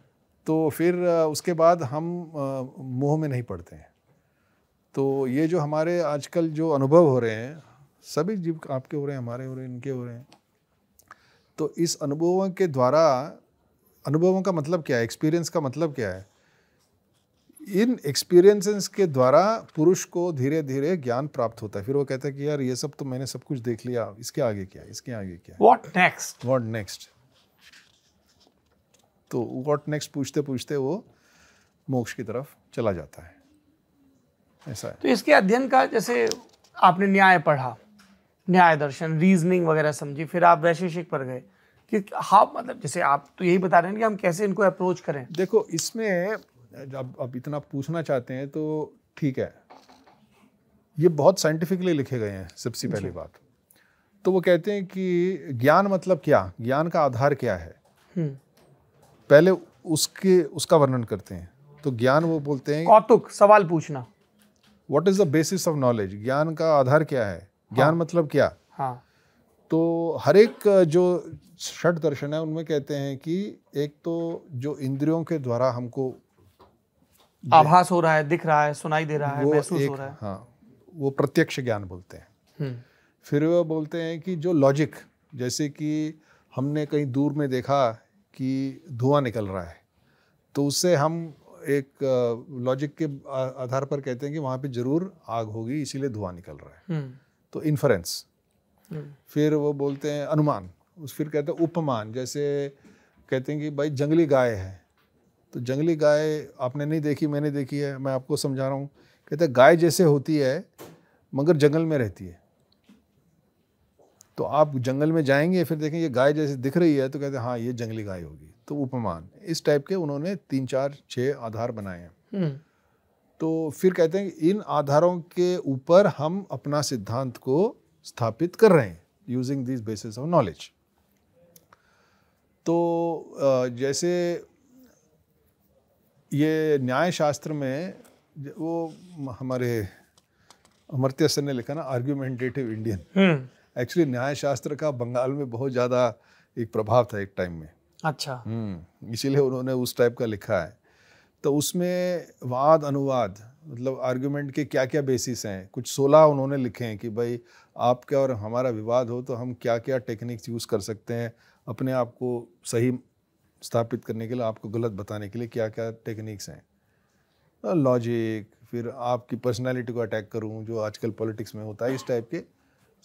तो फिर उसके बाद हम मुंह में नहीं पढ़ते हैं तो ये जो हमारे आजकल जो अनुभव हो रहे हैं सभी जीव आपके हो रहे हैं हमारे हो रहे हैं इनके हो रहे हैं तो इस अनुभवों के द्वारा अनुभवों का मतलब क्या है एक्सपीरियंस का मतलब क्या है इन एक्सपीरियंसेस के द्वारा पुरुष को धीरे धीरे ज्ञान प्राप्त होता है फिर वो कहता है कि यार ये सब तो मैंने सब कुछ देख लिया इसके आगे क्या इसके आगे क्या व्हाट नेक्स्ट व्हाट नेक्स्ट तो व्हाट नेक्स्ट पूछते पूछते वो मोक्ष की तरफ चला जाता है ऐसा है तो इसके अध्ययन का जैसे आपने न्याय पढ़ा न्याय दर्शन रीजनिंग वगैरह समझी फिर आप वैशेषिक पर गए कि हाँ मतलब जैसे आप तो यही बता रहे हैं कि हम कैसे इनको अप्रोच करें देखो इसमें जब आप इतना पूछना चाहते हैं तो ठीक है ये बहुत साइंटिफिकली लिखे गए हैं सबसे पहली बात तो वो कहते हैं कि ज्ञान मतलब क्या ज्ञान का आधार क्या है हम्म। पहले उसके उसका वर्णन करते हैं तो ज्ञान वो बोलते हैं कौतुक सवाल पूछना what is the basis of knowledge ज्ञान का आधार क्या है ज्ञान हाँ, मतलब क्या हाँ तो हर एक जो षट दर्शन है उनमें कहते हैं कि एक तो जो इंद्रियों के द्वारा हमको आभास हो रहा है दिख रहा है सुनाई दे रहा है महसूस हो रहा है हाँ वो प्रत्यक्ष ज्ञान बोलते हैं हम्म। फिर वो बोलते हैं कि जो लॉजिक जैसे कि हमने कहीं दूर में देखा कि धुआं निकल रहा है तो उससे हम एक लॉजिक के आधार पर कहते हैं कि वहाँ पे जरूर आग होगी इसीलिए धुआं निकल रहा है हम्म। तो इन्फ्रेंस हम्म। फिर वो बोलते हैं अनुमान उस फिर कहते हैं उपमान जैसे कहते हैं कि भाई जंगली गाय है तो जंगली गाय आपने नहीं देखी मैंने देखी है मैं आपको समझा रहा हूँ कहते हैं गाय जैसे होती है मगर जंगल में रहती है तो आप जंगल में जाएंगे फिर देखेंगे ये गाय जैसे दिख रही है तो कहते हैं हाँ ये जंगली गाय होगी तो उपमान इस टाइप के उन्होंने तीन चार छः आधार बनाए हैं हम्म। तो फिर कहते हैं इन आधारों के ऊपर हम अपना सिद्धांत को स्थापित कर रहे हैं using this basis of knowledge तो जैसे ये न्याय शास्त्र में वो हमारे अमर्त्य सेन ने लिखा ना आर्ग्यूमेंटेटिव इंडियन एक्चुअली न्याय शास्त्र का बंगाल में बहुत ज़्यादा एक प्रभाव था एक टाइम में अच्छा हम्म, इसीलिए उन्होंने उस टाइप का लिखा है तो उसमें वाद अनुवाद मतलब आर्ग्यूमेंट के क्या क्या बेसिस हैं कुछ सोलह उन्होंने लिखे हैं कि भाई आपका और हमारा विवाद हो तो हम क्या क्या टेक्निक्स यूज़ कर सकते हैं अपने आप को सही स्थापित करने के लिए आपको गलत बताने के लिए क्या क्या टेक्निक्स हैं लॉजिक फिर आपकी पर्सनालिटी को अटैक करूं जो आजकल पॉलिटिक्स में होता है इस टाइप के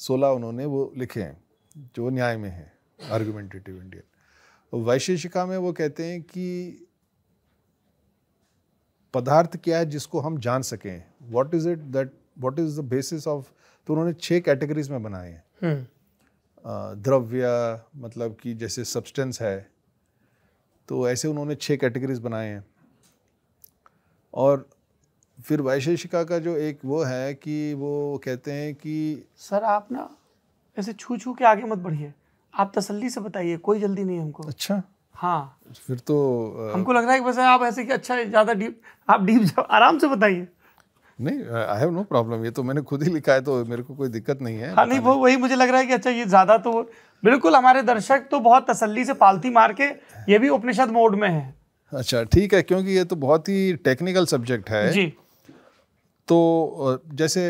सोलह उन्होंने वो लिखे हैं जो न्याय में है आर्गूमेंटेटिव इंडियन वैशेषिका में वो कहते हैं कि पदार्थ क्या है जिसको हम जान सकें what is it that what is the basis of तो उन्होंने छः कैटेगरीज में बनाए हैं हम्म। द्रव्य मतलब कि जैसे सब्सटेंस है तो ऐसे उन्होंने छः कैटेगरीज बनाए हैं और फिर वैशेषिका का जो एक वो है कि वो कहते हैं कि सर आप ना ऐसे छू छू के आगे मत बढ़िए आप तसल्ली से बताइए कोई जल्दी नहीं हमको अच्छा हाँ फिर तो आ... हमको लग रहा है कि बस आप ऐसे कि अच्छा ज़्यादा डीप आप डीप आराम से बताइए नहीं आई हैव नो प्रॉब्लम ये तो मैंने खुद ही लिखा है तो मेरे को कोई दिक्कत नहीं है हाँ नहीं वो वही मुझे लग रहा है कि अच्छा ये ज़्यादा तो बिल्कुल हमारे दर्शक तो बहुत तसल्ली से पालती मार के ये भी उपनिषद मोड में है अच्छा ठीक है क्योंकि ये तो बहुत ही टेक्निकल सब्जेक्ट है जी तो जैसे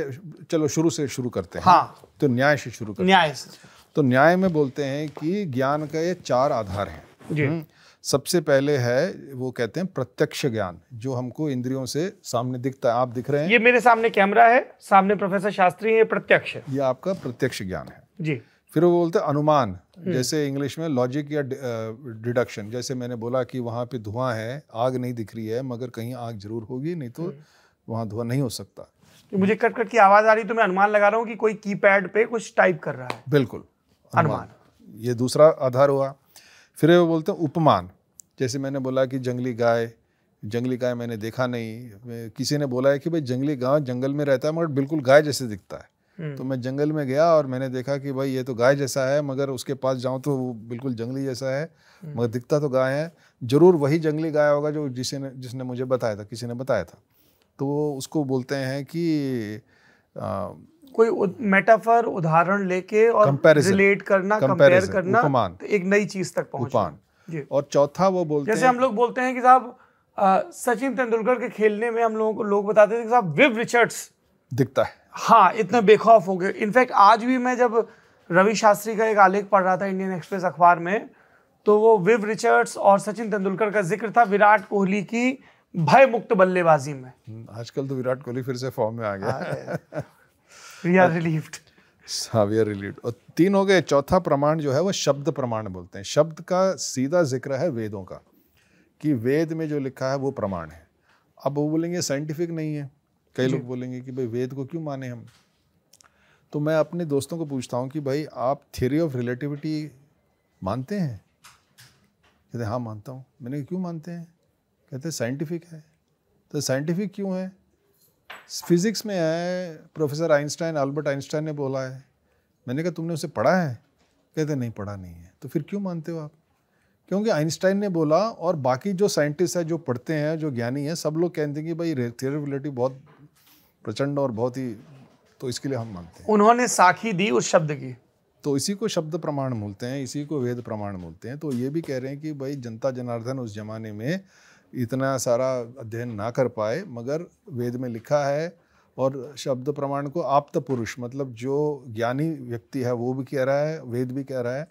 चलो शुरू से शुरू करते हैं हाँ तो न्याय से शुरू करते न्याय से तो न्याय में बोलते हैं कि ज्ञान का ये चार आधार हैं जी हम्म। सबसे पहले है वो कहते हैं प्रत्यक्ष ज्ञान जो हमको इंद्रियों से सामने दिखता है आप दिख रहे हैं ये मेरे सामने कैमरा है सामने प्रोफेसर शास्त्री है प्रत्यक्ष ये आपका प्रत्यक्ष ज्ञान है जी फिर वो बोलते हैं अनुमान हम्म। जैसे इंग्लिश में लॉजिक या डिडक्शन जैसे मैंने बोला कि वहां पे धुआं है आग नहीं दिख रही है मगर कहीं आग जरूर होगी नहीं तो हम्म। वहां धुआं नहीं हो सकता तो मुझे कट कट की आवाज़ आ रही तो मैं अनुमान लगा रहा हूँ कि कोई कीपैड पे कुछ टाइप कर रहा है बिल्कुल अनुमान ये दूसरा आधार हुआ फिर वो बोलते हैं उपमान जैसे मैंने बोला कि जंगली गाय जंगली गाय मैंने देखा नहीं किसी ने बोला है कि भाई जंगली गाय जंगल में रहता है मगर बिल्कुल गाय जैसे दिखता है हम्म। तो मैं जंगल में गया और मैंने देखा कि भाई ये तो गाय जैसा है मगर उसके पास जाऊँ तो वो बिल्कुल जंगली जैसा है हम्म। मगर दिखता तो गाय है ज़रूर वही जंगली गाय होगा जो जिसे ने जिसने मुझे बताया था किसी ने बताया था तो वो उसको बोलते हैं कि कोई मेटाफर उदाहरण लेके और रिलेट करना कंपेयर करना तो एक नई चीज तक उपमान और चौथा वो बोलते जैसे हैं, हम लोग बोलते हैं कि साहब सचिन तेंदुलकर के खेलने में हम लोगों को लोग बताते थे कि साहब विव रिचर्ड्स दिखता है हाँ इतने बेखौफ हो गए इनफैक्ट आज भी मैं जब रवि शास्त्री का एक आलेख पढ़ रहा था इंडियन एक्सप्रेस अखबार में तो वो विव रिचर्ड्स और सचिन तेंदुलकर का जिक्र था विराट कोहली की भय मुक्त बल्लेबाजी में हम्म, आजकल तो विराट कोहली फिर से फॉर्म में आ गया वी आर रिलीव्ड हाँ वी आर रिलीव्ड और तीन हो गए चौथा प्रमाण जो है वो शब्द प्रमाण बोलते हैं शब्द का सीधा जिक्र है वेदों का कि वेद में जो लिखा है वो प्रमाण है अब वो बोलेंगे साइंटिफिक नहीं है कई लोग बोलेंगे कि भाई वेद को क्यों माने हम तो मैं अपने दोस्तों को पूछता हूँ कि भाई आप थियोरी ऑफ रिलेटिविटी मानते हैं कहते हाँ मानता हूँ मैंने क्यों मानते हैं कहते साइंटिफिक है तो साइंटिफिक क्यों है फिज़िक्स में आए प्रोफेसर आइंस्टाइन अल्बर्ट आइंस्टाइन ने बोला है मैंने कहा तुमने उसे पढ़ा है कहते नहीं पढ़ा नहीं है तो फिर क्यों मानते हो आप क्योंकि आइंस्टाइन ने बोला और बाकी जो साइंटिस्ट है जो पढ़ते हैं जो ज्ञानी हैं सब लोग कहते हैं कि भाई थियर बहुत प्रचंड और बहुत ही तो इसके लिए हम मानते हैं उन्होंने साखी दी उस शब्द की तो इसी को शब्द प्रमाण बोलते हैं इसी को वेद प्रमाण बोलते हैं तो ये भी कह रहे हैं कि भाई जनता जनार्दन उस जमाने में इतना सारा अध्ययन ना कर पाए मगर वेद में लिखा है और शब्द प्रमाण को आप्त पुरुष मतलब जो ज्ञानी व्यक्ति है वो भी कह रहा है वेद भी कह रहा है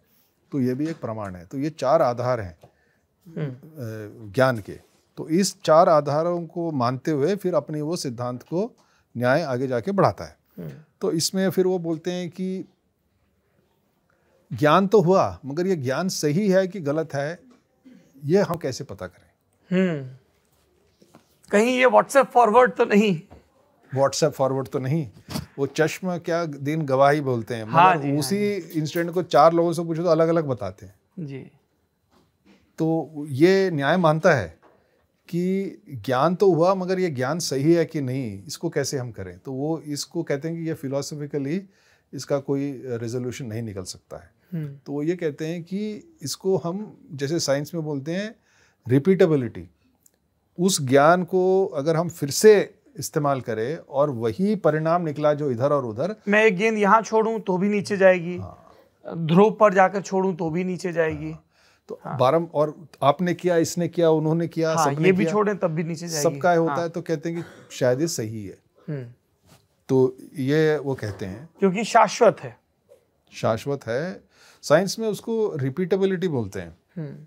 तो ये भी एक प्रमाण है तो ये चार आधार हैं हम्म। ज्ञान के तो इस चार आधारों को मानते हुए फिर अपने वो सिद्धांत को न्याय आगे जाके बढ़ाता है हम्म। तो इसमें फिर वो बोलते हैं कि ज्ञान तो हुआ मगर ये ज्ञान सही है कि गलत है ये हम कैसे पता करें हम्म। कहीं ये व्हाट्सएप फॉरवर्ड तो नहीं व्हाट्सएप फॉरवर्ड तो नहीं वो चश्मा क्या दिन गवाही बोलते हैं हाँ मगर हाँ उसी हाँ इंसिडेंट को चार लोगों से पूछो तो अलग अलग बताते हैं जी तो ये न्याय मानता है कि ज्ञान तो हुआ मगर ये ज्ञान सही है कि नहीं इसको कैसे हम करें तो वो इसको कहते हैं कि ये फिलोसफिकली इसका कोई रेजोल्यूशन नहीं निकल सकता है हम्म। तो वो ये कहते हैं कि इसको हम जैसे साइंस में बोलते हैं रिपीटेबिलिटी उस ज्ञान को अगर हम फिर से इस्तेमाल करें और वही परिणाम निकला जो इधर और उधर मैं एक गेंद यहाँ छोड़ू तो भी नीचे जाएगी हाँ। ध्रुव पर जाकर छोड़ू तो भी नीचे जाएगी हाँ। तो हाँ। बारम और आपने किया इसने किया उन्होंने किया हाँ, ये भी छोड़े तब भी नीचे जाएगी सबका होता हाँ। है तो कहते हैं कि शायद ये सही है हम्म। तो ये वो कहते हैं क्योंकि शाश्वत है शाश्वत है साइंस में उसको रिपीटेबिलिटी बोलते हैं हम्म।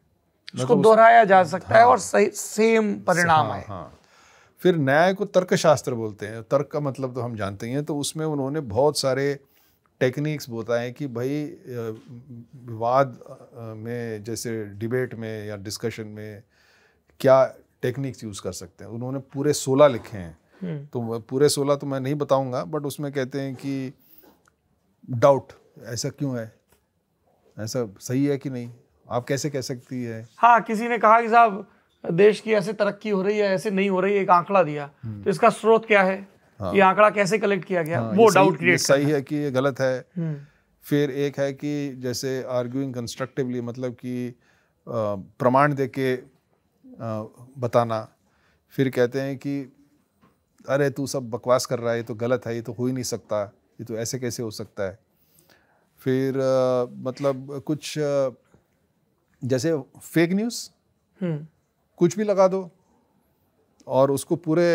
इसको मतलब दोहराया जा सकता है हाँ। और सही सेम परिणाम है हाँ, हाँ। फिर न्याय को तर्कशास्त्र बोलते हैं तर्क का मतलब तो हम जानते ही हैं तो उसमें उन्होंने बहुत सारे टेक्निक्स बताए कि भाई विवाद में जैसे डिबेट में या डिस्कशन में क्या टेक्निक्स यूज़ कर सकते हैं उन्होंने पूरे सोलह लिखे हैं हम्म। तो पूरे सोलह तो मैं नहीं बताऊंगा बट उसमें कहते हैं कि डाउट ऐसा क्यों है ऐसा सही है कि नहीं आप कैसे कह सकती है हाँ किसी ने कहा कि साहब देश की ऐसे तरक्की हो रही है ऐसे नहीं हो रही है एक आंकड़ा दिया हम्म। तो इसका स्रोत क्या है हाँ। ये आंकड़ा कैसे कलेक्ट किया गया हाँ, वो डाउट क्रिएट सही सही है कि ये गलत है हम्म। फिर एक है कि जैसे आर्ग्यूइंग कंस्ट्रक्टिवली मतलब कि प्रमाण दे के बताना फिर कहते हैं कि अरे तू सब बकवास कर रहा है ये तो गलत है ये तो हो ही नहीं सकता ये तो ऐसे कैसे हो सकता है फिर आ, मतलब कुछ जैसे फेक न्यूज़ कुछ भी लगा दो और उसको पूरे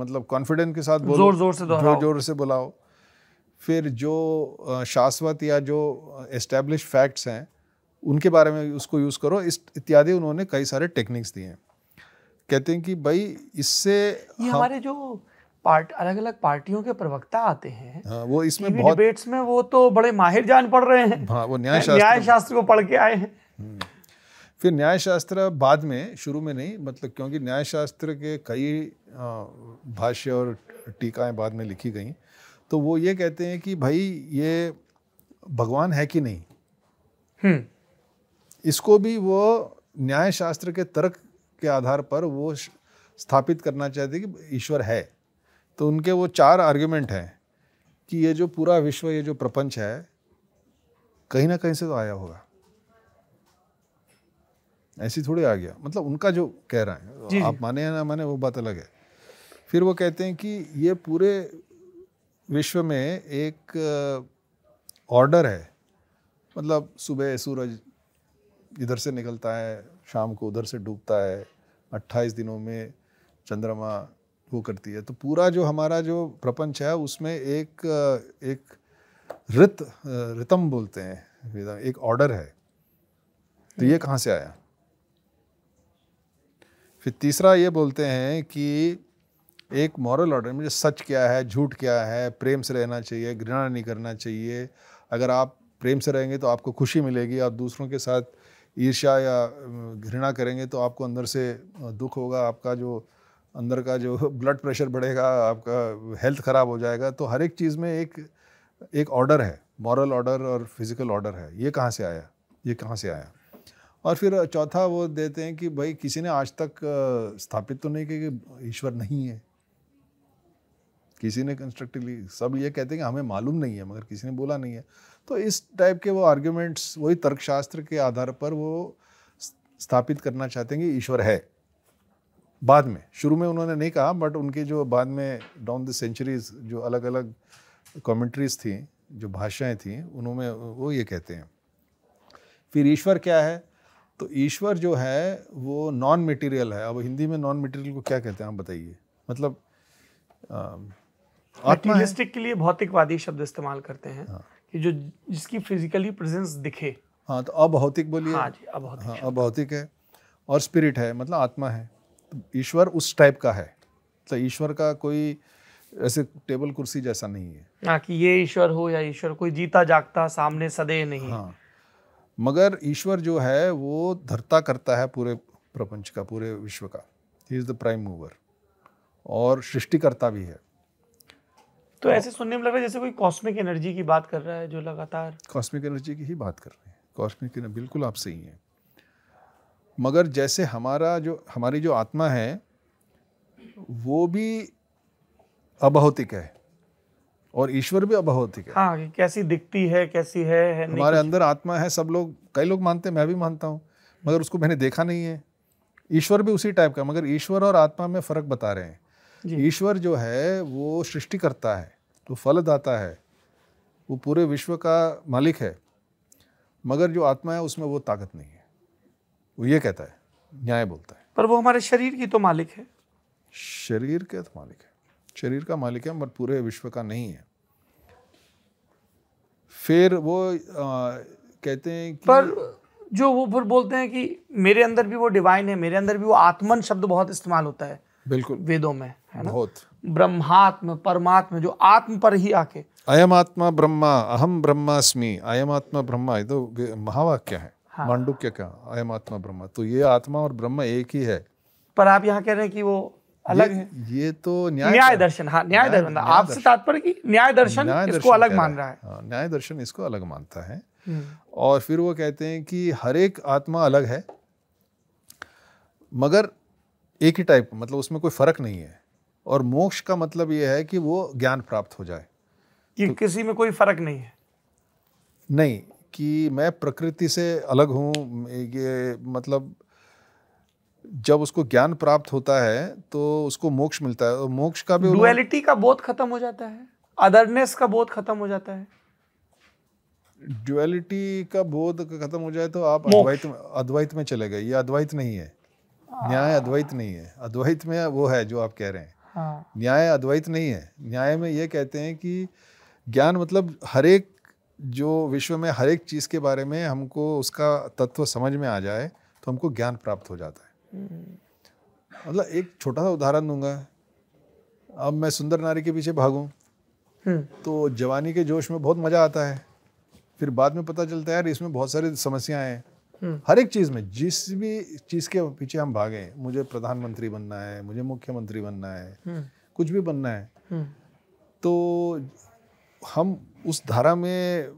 मतलब कॉन्फिडेंस के साथ बोलो जोर जोर से जोर जोर से बुलाओ फिर जो शाश्वत या जो एस्टेब्लिश फैक्ट्स हैं उनके बारे में उसको यूज़ करो इस इत्यादि उन्होंने कई सारे टेक्निक्स दिए हैं कहते हैं कि भाई इससे ये हाँ, हमारे जो पार्ट अलग अलग पार्टियों के प्रवक्ता आते हैं हाँ, वो इसमें बहुत डिबेट्स में वो तो बड़े माहिर जान पढ़ रहे हैं हाँ, वो न्याय शास्त्र को पढ़ के आए हैं हम्म। फिर न्याय शास्त्र बाद में शुरू में नहीं मतलब क्योंकि न्याय शास्त्र के कई भाष्य और टीकाएं बाद में लिखी गई तो वो ये कहते हैं कि भाई ये भगवान है कि नहीं हम्म। इसको भी वो न्याय शास्त्र के तर्क के आधार पर वो स्थापित करना चाहते कि ईश्वर है तो उनके वो चार आर्ग्यूमेंट हैं कि ये जो पूरा विश्व ये जो प्रपंच है कहीं ना कहीं से तो आया होगा ऐसी थोड़ी आ गया मतलब उनका जो कह रहा है आप माने या ना माने वो बात अलग है फिर वो कहते हैं कि ये पूरे विश्व में एक ऑर्डर है मतलब सुबह सूरज इधर से निकलता है शाम को उधर से डूबता है 28 दिनों में चंद्रमा वो करती है तो पूरा जो हमारा जो प्रपंच है उसमें एक एक रित रितम बोलते हैं एक ऑर्डर है तो ये कहाँ से आया फिर तीसरा ये बोलते हैं कि एक मॉरल ऑर्डर में सच क्या है झूठ क्या है प्रेम से रहना चाहिए घृणा नहीं करना चाहिए अगर आप प्रेम से रहेंगे तो आपको खुशी मिलेगी आप दूसरों के साथ ईर्ष्या या घृणा करेंगे तो आपको अंदर से दुख होगा आपका जो अंदर का जो ब्लड प्रेशर बढ़ेगा आपका हेल्थ ख़राब हो जाएगा तो हर एक चीज़ में एक एक ऑर्डर है मॉरल ऑर्डर और फिज़िकल ऑर्डर है ये कहाँ से आया ये कहाँ से आया और फिर चौथा वो देते हैं कि भाई किसी ने आज तक स्थापित तो नहीं किया कि ईश्वर नहीं है किसी ने कंस्ट्रक्टिवली सब ये कहते हैं कि हमें मालूम नहीं है मगर किसी ने बोला नहीं है तो इस टाइप के वो आर्ग्यूमेंट्स वही तर्कशास्त्र के आधार पर वो स्थापित करना चाहते हैं कि ईश्वर है बाद में शुरू में उन्होंने नहीं कहा बट उनके जो बाद में डाउन द सेंचुरीज जो अलग अलग कॉमेंट्रीज थी जो भाषाएं थी उन्होंने वो ये कहते हैं फिर ईश्वर क्या है तो ईश्वर जो है वो नॉन मटेरियल है अब हिंदी में नॉन मटेरियल को क्या कहते हैं आप बताइए मतलब आत्मलिस्टिक के लिए भौतिकवादी शब्द इस्तेमाल करते हैं हाँ। कि जो जिसकी फिजिकली प्रेजेंस दिखे हाँ तो अभौतिक बोलिए हाँ जी अभौतिक हाँ अभौतिक है और स्पिरिट है मतलब आत्मा है तो ईश्वर तो उस टाइप का है तो ईश्वर का कोई ऐसे टेबल कुर्सी जैसा नहीं है ना कि ये ईश्वर हो या ईश्वर कोई जीता जागता सामने सदैव नहीं हाँ मगर ईश्वर जो है वो धरता करता है पूरे प्रपंच का पूरे विश्व का he is the prime mover और सृष्टिकर्ता भी है तो ऐसे सुनने में लग रहा है जैसे कोई कॉस्मिक एनर्जी की बात कर रहा है जो लगातार कॉस्मिक एनर्जी की ही बात कर रहे हैं कॉस्मिक एनर्जी बिल्कुल आप सही हैं मगर जैसे हमारा जो हमारी जो आत्मा है वो भी अभौतिक है और ईश्वर भी अभौतिक है हाँ कैसी दिखती है कैसी है, है हमारे अंदर आत्मा है सब लोग कई लोग मानते हैं मैं भी मानता हूँ मगर उसको मैंने देखा नहीं है ईश्वर भी उसी टाइप का मगर ईश्वर और आत्मा में फ़र्क बता रहे हैं ईश्वर जो है वो सृष्टि करता है तो फलदाता है वो पूरे विश्व का मालिक है मगर जो आत्मा है उसमें वो ताकत नहीं है वो ये कहता है न्याय बोलता है पर वो हमारे शरीर की तो मालिक है शरीर के तो मालिक है शरीर का मालिक है बट पूरे विश्व का नहीं है फिर वो आ, कहते हैं कि पर जो वो फिर बोलते हैं कि मेरे अंदर भी वो डिवाइन है मेरे अंदर भी वो आत्मन शब्द बहुत इस्तेमाल होता है बिल्कुल वेदों में है ना बहुत ब्रह्मात्म परमात्म जो आत्म पर ही आके अयम आत्मा ब्रह्मा अहम ब्रह्मास्मि अयम आत्मा ब्रह्मा ये तो महावाक्य है हाँ। मांडुक्य का अयम आत्मा ब्रह्मा तो ये आत्मा और ब्रह्म एक ही है पर आप यहाँ कह रहे हैं कि वो अलग ये, ये तो न्याय न्याय दर्शन हाँ न्याय, दर्शन आपसे तात्पर्य की न्याय दर्शन इसको अलग मान रहा है हाँ, न्याय दर्शन इसको अलग मानता है हम्म। और फिर वो कहते हैं कि हर एक आत्मा अलग है मगर एक ही टाइप मतलब उसमें कोई फर्क नहीं है और मोक्ष का मतलब यह है कि वो ज्ञान प्राप्त हो जाए ये तो, किसी में कोई फर्क नहीं है नहीं कि मैं प्रकृति से अलग हूँ ये मतलब जब उसको ज्ञान प्राप्त होता है तो उसको मोक्ष मिलता है और मोक्ष का भी डुअलिटी का बोध खत्म हो जाता है अदरनेस का बोध खत्म हो जाता है ड्युअलिटी का बोध खत्म हो जाए तो आप अद्वैत अद्वैत में चले गए ये अद्वैत नहीं है न्याय अद्वैत नहीं है अद्वैत में वो है जो आप कह रहे हैं हाँ। न्याय अद्वैत नहीं है न्याय में ये कहते हैं कि ज्ञान मतलब हरेक जो विश्व में हर एक चीज़ के बारे में हमको उसका तत्व समझ में आ जाए तो हमको ज्ञान प्राप्त हो जाता है मतलब एक छोटा सा उदाहरण दूंगा अब मैं सुंदर नारी के पीछे भागूं हम्म। तो जवानी के जोश में बहुत मजा आता है फिर बाद में पता चलता है यार इसमें बहुत सारी समस्याएं हैं हम्म। हर एक चीज़ में जिस भी चीज़ के पीछे हम भागे मुझे प्रधानमंत्री बनना है मुझे मुख्यमंत्री बनना है हम्म। कुछ भी बनना है तो हम उस धारा में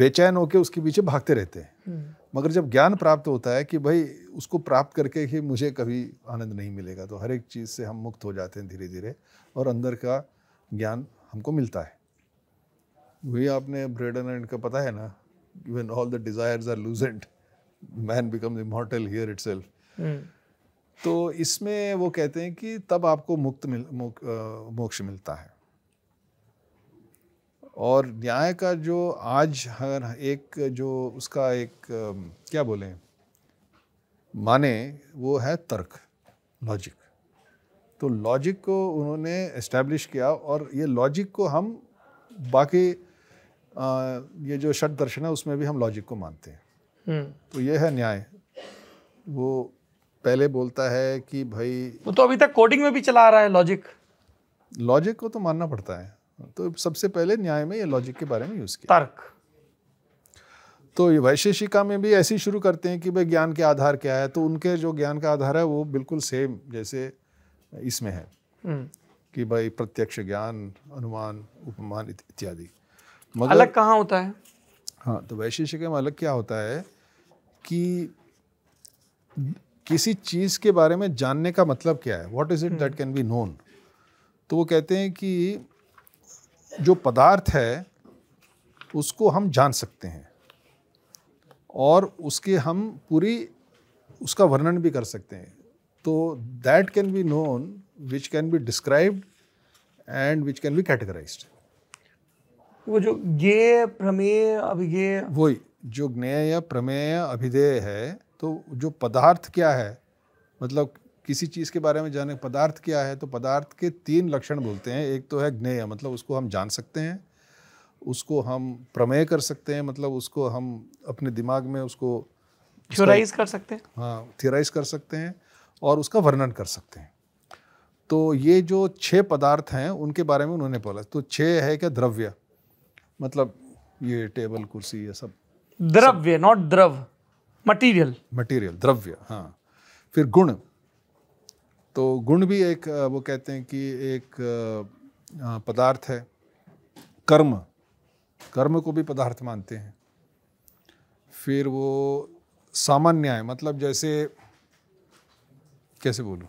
बेचैन होके उसके पीछे भागते रहते हैं मगर जब ज्ञान प्राप्त होता है कि भाई उसको प्राप्त करके ही मुझे कभी आनंद नहीं मिलेगा तो हर एक चीज़ से हम मुक्त हो जाते हैं धीरे धीरे और अंदर का ज्ञान हमको मिलता है वही आपने ब्रेडन एंड का पता है ना even all the desires are loosened man become immortal here itself तो इसमें वो कहते हैं कि तब आपको मुक्त मिल मुक, मोक्ष मिलता है और न्याय का जो आज हर एक जो उसका एक क्या बोलें माने वो है तर्क लॉजिक तो लॉजिक को उन्होंने इस्टेब्लिश किया और ये लॉजिक को हम बाकी आ, ये जो षट दर्शन है उसमें भी हम लॉजिक को मानते हैं हम्म। तो ये है न्याय वो पहले बोलता है कि भाई वो तो अभी तक कोडिंग में भी चला आ रहा है लॉजिक लॉजिक को तो मानना पड़ता है तो सबसे पहले न्याय में ये लॉजिक के बारे में यूज किया तर्क तो वैशेषिका में भी ऐसे शुरू करते हैं कि भाई ज्ञान के आधार क्या है तो उनके जो ज्ञान का आधार है वो बिल्कुल सेम जैसे इसमें है हम्म। कि भाई प्रत्यक्ष ज्ञान अनुमान उपमान इत्यादि मगर अलग कहाँ होता है हाँ तो वैशेषिका में अलग क्या होता है कि किसी चीज़ के बारे में जानने का मतलब क्या है what is it that can be known तो वो कहते हैं कि जो पदार्थ है उसको हम जान सकते हैं और उसके हम पूरी उसका वर्णन भी कर सकते हैं तो that can be known which can be described and which can be categorize वो जो ज्ञे प्रमेय अभिज्ञे वही जो ज्ञेय या प्रमेय अभिधेय है तो जो पदार्थ क्या है मतलब किसी चीज़ के बारे में जाने पदार्थ क्या है तो पदार्थ के तीन लक्षण बोलते हैं एक तो है ज्ञेय मतलब उसको हम जान सकते हैं उसको हम प्रमेय कर सकते हैं मतलब उसको हम अपने दिमाग में उसको थ्योराइज कर सकते हैं हाँ थ्योराइज कर सकते हैं और उसका वर्णन कर सकते हैं तो ये जो छह पदार्थ हैं उनके बारे में उन्होंने बोला तो छह है क्या द्रव्य मतलब ये टेबल कुर्सी ये सब द्रव्य नॉट द्रव मटीरियल मटीरियल द्रव्य हाँ फिर गुण तो गुण भी एक वो कहते हैं कि एक पदार्थ है कर्म कर्म को भी पदार्थ मानते हैं फिर वो सामान्य है मतलब जैसे कैसे बोलो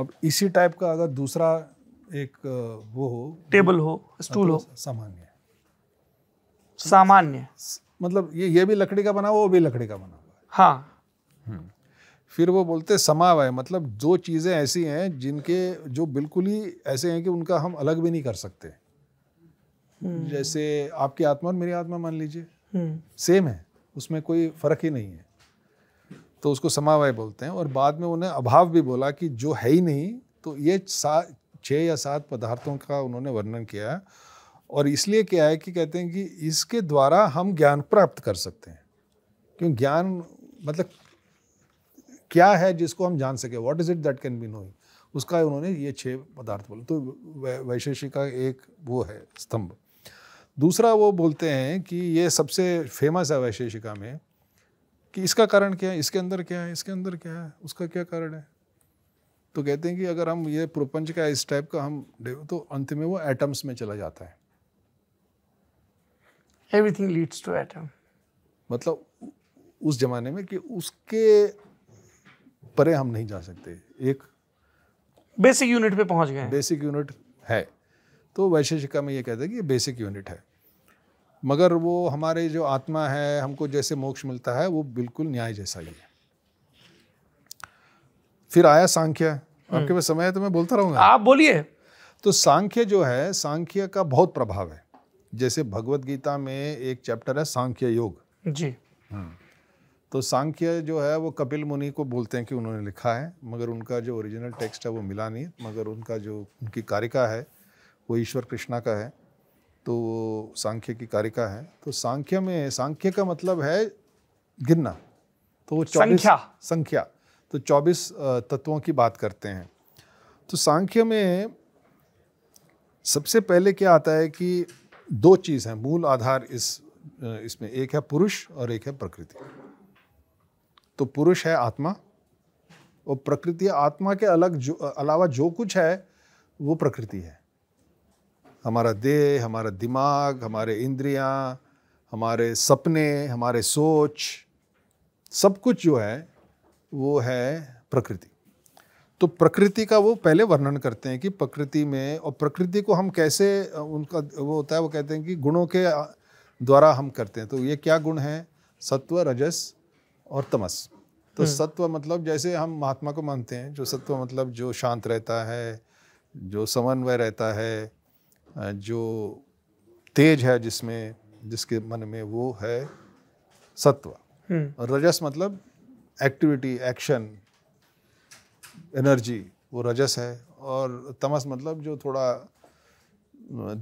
अब इसी टाइप का अगर दूसरा एक वो हो टेबल हो स्टूल तो हो सामान्य सामान्य मतलब ये ये भी लकड़ी का बना हुआ वो भी लकड़ी का बना हुआ हाँ हम्म। फिर वो बोलते समावय मतलब जो चीज़ें ऐसी हैं जिनके जो बिल्कुल ही ऐसे हैं कि उनका हम अलग भी नहीं कर सकते हम्म। जैसे आपकी आत्मा और मेरी आत्मा मान लीजिए सेम है उसमें कोई फ़र्क ही नहीं है तो उसको समावय बोलते हैं और बाद में उन्हें अभाव भी बोला कि जो है ही नहीं तो ये सात छः या सात पदार्थों का उन्होंने वर्णन किया है और इसलिए क्या है कि कहते हैं कि इसके द्वारा हम ज्ञान प्राप्त कर सकते हैं क्यों ज्ञान मतलब क्या है जिसको हम जान सके what is it that can be knowing उसका उन्होंने ये छः पदार्थ बोले तो वैशेषिक का एक वो है स्तंभ दूसरा वो बोलते हैं कि ये सबसे फेमस है वैशेषिका में कि इसका कारण क्या है इसके अंदर क्या है इसके अंदर क्या है उसका क्या कारण है तो कहते हैं कि अगर हम ये प्रपंच का इस टाइप का हम तो अंत में वो एटम्स में चला जाता है एवरीथिंग लीड्स टू एटम मतलब उस जमाने में कि उसके परे हम नहीं जा सकते एक बेसिक यूनिट पे पहुंच गए बेसिक यूनिट है तो वैशेषिका में ये कहते हैं कि ये बेसिक यूनिट है मगर वो हमारे जो आत्मा है हमको जैसे मोक्ष मिलता है वो बिल्कुल न्याय जैसा ही है फिर आया सांख्य हम्म। आपके पास समय है तो मैं बोलता रहूंगा आप बोलिए तो सांख्य जो है सांख्य का बहुत प्रभाव है जैसे भगवत गीता में एक चैप्टर है सांख्य योग जी हाँ। तो सांख्य जो है वो कपिल मुनि को बोलते हैं कि उन्होंने लिखा है मगर उनका जो ओरिजिनल टेक्स्ट है वो मिला नहीं मगर उनका जो उनकी कारिका है वो ईश्वर कृष्णा का है तो वो सांख्य की कारिका है तो सांख्य में सांख्य का मतलब है गिनना तो वो चौबीस संख्या संख्या तो चौबीस तत्वों की बात करते हैं तो सांख्य में सबसे पहले क्या आता है कि दो चीज़ है मूल आधार इस इसमें एक है पुरुष और एक है प्रकृति तो पुरुष है आत्मा और प्रकृति आत्मा के अलग जो अलावा जो कुछ है वो प्रकृति है हमारा देह हमारा दिमाग हमारे इंद्रियां, हमारे सपने हमारे सोच सब कुछ जो है वो है प्रकृति तो प्रकृति का वो पहले वर्णन करते हैं कि प्रकृति में और प्रकृति को हम कैसे उनका वो होता है वो कहते हैं कि गुणों के द्वारा हम करते हैं तो ये क्या गुण है सत्व रजस और तमस तो हम्म। सत्व मतलब जैसे हम महात्मा को मानते हैं जो सत्व मतलब जो शांत रहता है जो समन्वय रहता है जो तेज है जिसमें जिसके मन में वो है सत्व हम्म। और रजस मतलब एक्टिविटी एक्शन एनर्जी वो रजस है और तमस मतलब जो थोड़ा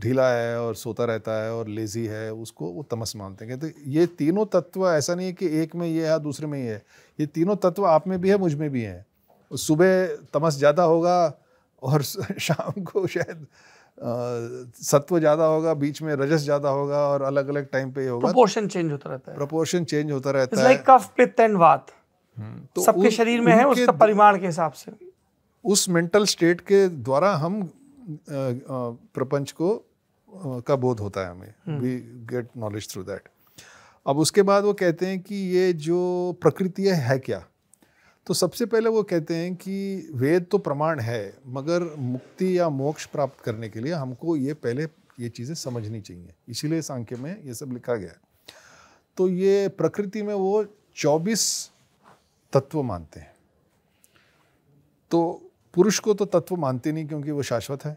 ढीला है और सोता रहता है और लेजी है उसको वो तमस मानते हैं तो ये तीनों तत्व ऐसा नहीं है कि एक में ये है दूसरे में ये है ये तीनों तत्व आप में भी है मुझ में भी है सुबह तमस ज़्यादा होगा और शाम को शायद सत्व ज़्यादा होगा बीच में रजस ज़्यादा होगा और अलग अलग टाइम पे होगा प्रोपोर्शन चेंज होता रहता है प्रोपोर्शन चेंज होता रहता है लाइक कफ पित्त एंड वात तो सबके शरीर में है उसका परिमाण के हिसाब से उस मेंटल स्टेट के द्वारा हम प्रपंच को का बोध होता है हमें we get knowledge through that अब उसके बाद वो कहते हैं कि ये जो प्रकृति है, है क्या तो सबसे पहले वो कहते हैं कि वेद तो प्रमाण है मगर मुक्ति या मोक्ष प्राप्त करने के लिए हमको ये पहले ये चीज़ें समझनी चाहिए इसीलिए सांख्य में ये सब लिखा गया तो ये प्रकृति में वो चौबीस तत्व मानते हैं तो पुरुष को तो तत्व मानते नहीं क्योंकि वो शाश्वत है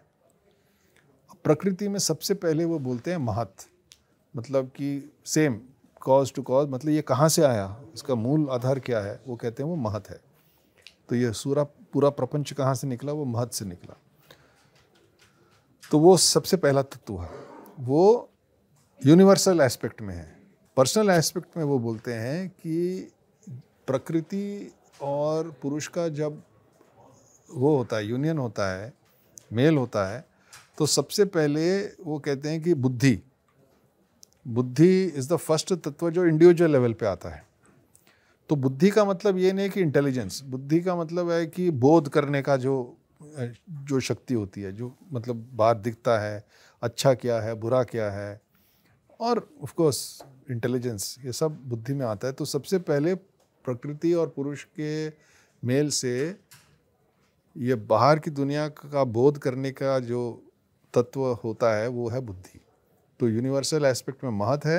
प्रकृति में सबसे पहले वो बोलते हैं महत मतलब कि सेम कॉज टू कॉज मतलब ये कहाँ से आया इसका मूल आधार क्या है वो कहते हैं वो महत है तो ये सूरा पूरा प्रपंच कहाँ से निकला वो महत से निकला तो वो सबसे पहला तत्व है वो यूनिवर्सल एस्पेक्ट में है पर्सनल एस्पेक्ट में वो बोलते हैं कि प्रकृति और पुरुष का जब वो होता है यूनियन होता है मेल होता है तो सबसे पहले वो कहते हैं कि बुद्धि बुद्धि इज़ द फर्स्ट तत्व जो इंडिविजुअल लेवल पे आता है तो बुद्धि का मतलब ये नहीं कि इंटेलिजेंस बुद्धि का मतलब है कि बोध करने का जो जो शक्ति होती है जो मतलब बाहर दिखता है अच्छा क्या है बुरा क्या है और ऑफ कोर्स इंटेलिजेंस ये सब बुद्धि में आता है तो सबसे पहले प्रकृति और पुरुष के मेल से ये बाहर की दुनिया का बोध करने का जो तत्व होता है वो है बुद्धि तो यूनिवर्सल एस्पेक्ट में महत है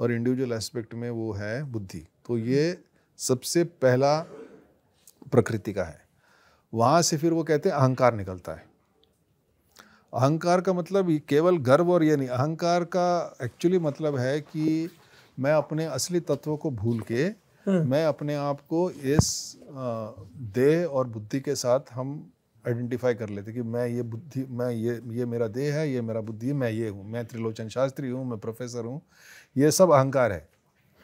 और इंडिविजुअल एस्पेक्ट में वो है बुद्धि तो ये सबसे पहला प्रकृति का है वहाँ से फिर वो कहते हैं अहंकार निकलता है अहंकार का मतलब केवल गर्व और ये नहीं अहंकार का एक्चुअली मतलब है कि मैं अपने असली तत्व को भूल के हाँ। मैं अपने आप को इस देह और बुद्धि के साथ हम आइडेंटिफाई कर लेते कि मैं ये बुद्धि मैं ये ये मेरा देह है ये मेरा बुद्धि मैं ये हूँ मैं त्रिलोचन शास्त्री हूँ मैं प्रोफेसर हूँ ये सब अहंकार है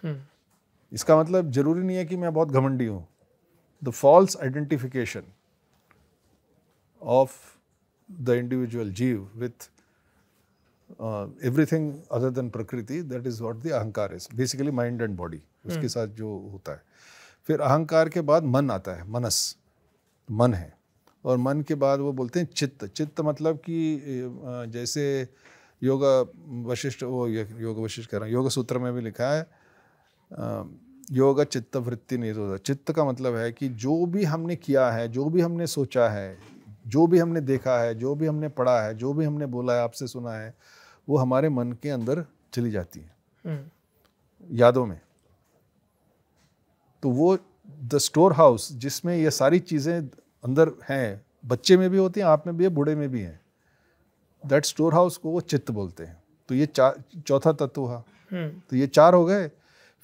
हम्म। इसका मतलब जरूरी नहीं है कि मैं बहुत घमंडी हूँ the false identification of the individual jiva with everything other than prakriti that is what the ahankara is basically mind and body उसके हम्म। साथ जो होता है फिर अहंकार के बाद मन आता है मनस मन है और मन के बाद वो बोलते हैं चित्त चित्त मतलब कि जैसे योग वशिष्ठ वो योग वशिष्ठ कह रहा हूँ योग सूत्र में भी लिखा है योग चित्त वृत्ति निरोधा चित्त का मतलब है कि जो भी हमने किया है जो भी हमने सोचा है जो भी हमने देखा है जो भी हमने पढ़ा है जो भी हमने बोला है आपसे सुना है वो हमारे मन के अंदर चली जाती है हम्म। यादों में तो वो द स्टोर हाउस जिसमें ये सारी चीज़ें अंदर हैं बच्चे में भी होती हैं आप में भी है बूढ़े में भी हैं दैट स्टोर हाउस को वो चित्त बोलते हैं तो ये चार चौथा तत्व है हम्म। तो ये चार हो गए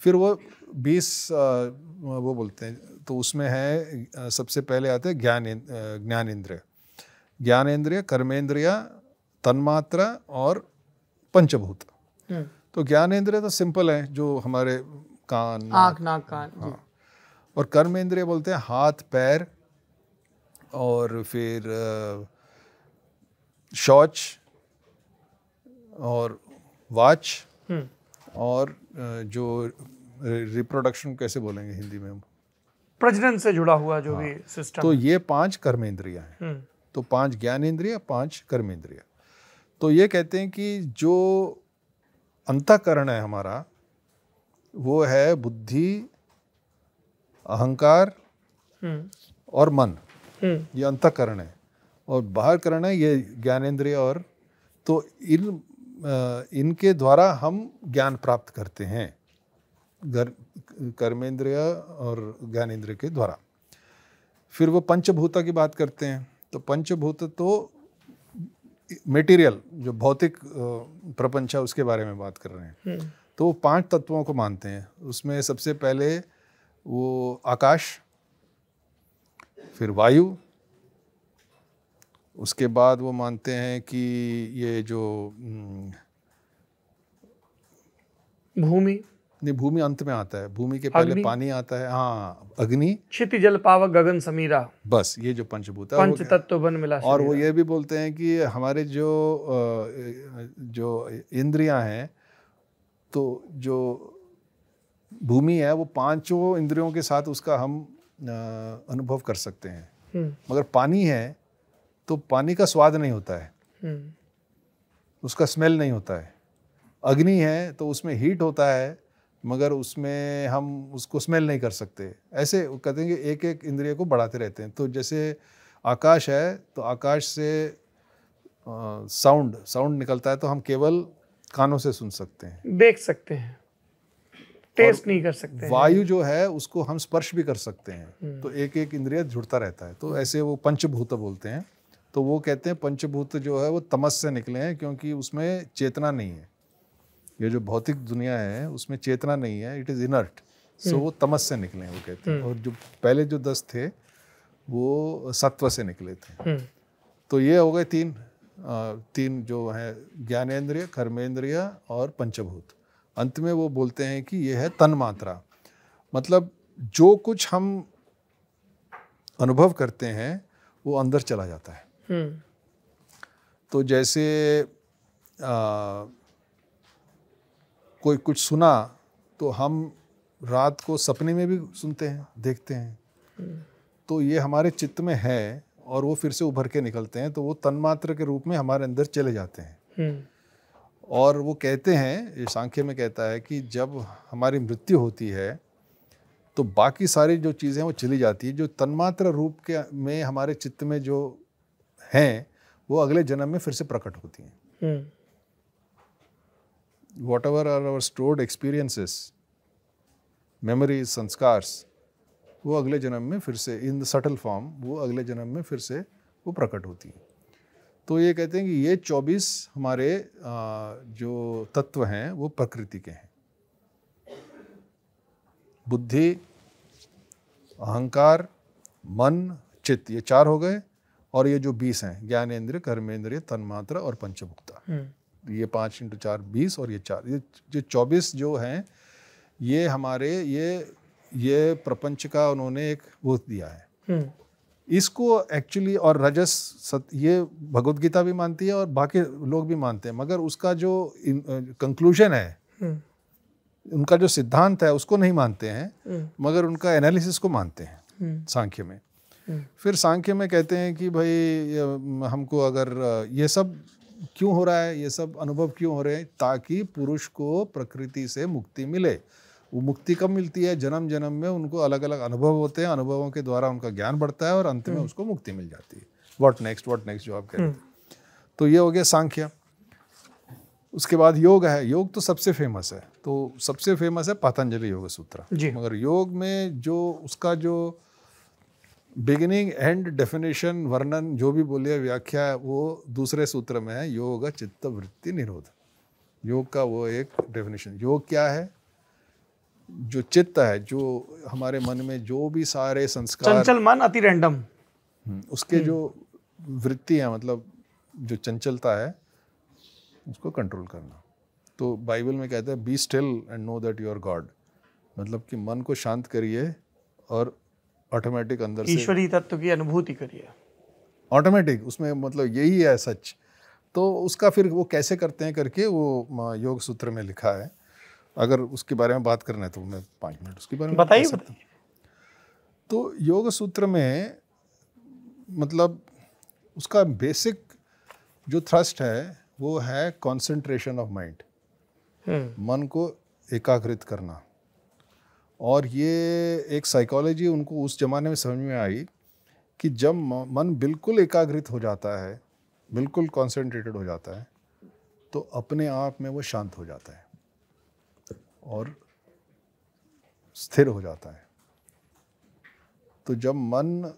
फिर वो बीस वो बोलते हैं तो उसमें है सबसे पहले आते हैं ज्ञान ज्ञान इंद्रिय ज्ञान इंद्रिय कर्मेंद्रिय तन्मात्रा और पंचभूत हम्म। तो ज्ञान इंद्रिय तो सिंपल है जो हमारे कान आँख नाक कान हाँ। और कर्म इंद्रिय बोलते हैं हाथ पैर और फिर शौच और वाच हम्म। और जो रिप्रोडक्शन कैसे बोलेंगे हिंदी में हम प्रजनन से जुड़ा हुआ जो हाँ, भी सिस्टम तो ये पांच कर्म इंद्रिया हैं हम्म। तो पांच ज्ञान इंद्रिया पांच कर्म इंद्रिया तो ये कहते हैं कि जो अंतकरण है हमारा वो है बुद्धि अहंकार हम्म। और मन ये अंतकरण है और बाहर करना है ये ज्ञानेन्द्रिय और तो इन इनके द्वारा हम ज्ञान प्राप्त करते हैं घर कर्मेंद्रिय और ज्ञानेन्द्रिय के द्वारा फिर वो पंचभूता की बात करते हैं तो पंचभूत तो मेटीरियल जो भौतिक प्रपंच है उसके बारे में बात कर रहे हैं हम्म। तो वो पांच तत्वों को मानते हैं उसमें सबसे पहले वो आकाश फिर वायु उसके बाद वो मानते हैं कि ये जो हम्म, भूमि नहीं भूमि अंत में आता है भूमि के पहले पानी आता है हाँ अग्नि क्षिति जल पावक गगन समीरा बस ये जो पंचभूत है पंच तत्व बन मिला और वो ये भी बोलते हैं कि हमारे जो जो इंद्रियां हैं तो जो भूमि है वो पांचों इंद्रियों के साथ उसका हम अनुभव कर सकते हैं मगर पानी है तो पानी का स्वाद नहीं होता है उसका स्मेल नहीं होता है अग्नि है तो उसमें हीट होता है मगर उसमें हम उसको स्मेल नहीं कर सकते ऐसे कहते हैं कि एक एक इंद्रिय को बढ़ाते रहते हैं तो जैसे आकाश है तो आकाश से साउंड साउंड निकलता है तो हम केवल कानों से सुन सकते हैं देख सकते हैं टेस्ट नहीं कर सकते वायु जो है उसको हम स्पर्श भी कर सकते हैं हम्म। तो एक एक इंद्रिय जुड़ता रहता है तो ऐसे वो पंचभूत बोलते हैं तो वो कहते हैं पंचभूत जो है वो तमस से निकले हैं क्योंकि उसमें चेतना नहीं है ये जो भौतिक दुनिया है उसमें चेतना नहीं है इट इज़ इनर्ट सो वो तमस से निकले हैं वो कहते हैं हम्म। और जो पहले जो दस थे वो सत्व से निकले थे हम्म। तो ये हो गए तीन तीन जो है ज्ञानेन्द्रिय कर्मेंद्रिय और पंचभूत अंत में वो बोलते हैं कि ये है तन मात्रा मतलब जो कुछ हम अनुभव करते हैं वो अंदर चला जाता है हम्म। तो जैसे आ, कोई कुछ सुना तो हम रात को सपने में भी सुनते हैं देखते हैं हम्म। तो ये हमारे चित्त में है और वो फिर से उभर के निकलते हैं तो वो तन्मात्र के रूप में हमारे अंदर चले जाते हैं हम्म। और वो कहते हैं सांख्य में कहता है कि जब हमारी मृत्यु होती है तो बाकी सारी जो चीज़ें वो चली जाती है जो तन्मात्र रूप के में हमारे चित्त में जो हैं वो अगले जन्म में फिर से प्रकट होती हैं whatever are our stored experiences memories samskaras वो अगले जन्म में फिर से इन द सटल फॉर्म वो अगले जन्म में फिर से वो प्रकट होती हैं तो ये कहते हैं कि ये 24 हमारे जो तत्व हैं वो प्रकृति के हैं बुद्धि अहंकार मन चित्त ये चार हो गए और ये जो बीस हैं ज्ञानेन्द्रिय कर्मेंद्रिय तन्मात्र और पंचमुक्ता हम्म। ये पाँच इंटू चार बीस और ये चार ये जो चौबीस जो हैं ये हमारे ये ये प्रपंच का उन्होंने एक वो दिया है हम्म। इसको एक्चुअली और रजस सत, ये भगवदगीता गीता भी मानती है और बाकी लोग भी मानते हैं मगर उसका जो कंक्लूजन है हम्म। उनका जो सिद्धांत है उसको नहीं मानते हैं हम्म। मगर उनका एनालिसिस को मानते हैं हम्म। सांख्य में फिर सांख्य में कहते हैं कि भाई हमको अगर ये सब क्यों हो रहा है ये सब अनुभव क्यों हो रहे हैं ताकि पुरुष को प्रकृति से मुक्ति मिले वो मुक्ति कब मिलती है जन्म जन्म में उनको अलग अलग अनुभव होते हैं अनुभवों के द्वारा उनका ज्ञान बढ़ता है और अंत में हम्म। उसको मुक्ति मिल जाती है वॉट नेक्स्ट वॉट नेक्स्ट जो आप कहते हैं तो ये हो गया सांख्य उसके बाद योग है योग तो सबसे फेमस है तो सबसे फेमस है पतंजलि योग सूत्र मगर योग में जो उसका जो बिगिनिंग एंड डेफिनेशन वर्णन जो भी बोले व्याख्या है वो दूसरे सूत्र में है योग चित्त वृत्ति निरोध योग का वो एक डेफिनेशन योग क्या है जो चित्त है जो हमारे मन में जो भी सारे संस्कार चंचल मन अति रैंडम हम्म, उसके हम्म। जो वृत्ति है मतलब जो चंचलता है उसको कंट्रोल करना तो बाइबल में कहते हैं be still and know that you are God मतलब कि मन को शांत करिए और ऑटोमेटिक अंदर ईश्वरी तत्व की अनुभूति करिए ऑटोमेटिक उसमें मतलब यही है सच तो उसका फिर वो कैसे करते हैं करके वो योग सूत्र में लिखा है अगर उसके बारे में बात करना है तो मैं पाँच मिनट उसके बारे में बताइए तो योग सूत्र में मतलब उसका बेसिक जो थ्रस्ट है वो है कंसंट्रेशन ऑफ माइंड मन को एकाग्रित करना और ये एक साइकोलॉजी उनको उस ज़माने में समझ में आई कि जब मन बिल्कुल एकाग्रित हो जाता है बिल्कुल कंसंट्रेटेड हो जाता है तो अपने आप में वो शांत हो जाता है और स्थिर हो जाता है तो जब मन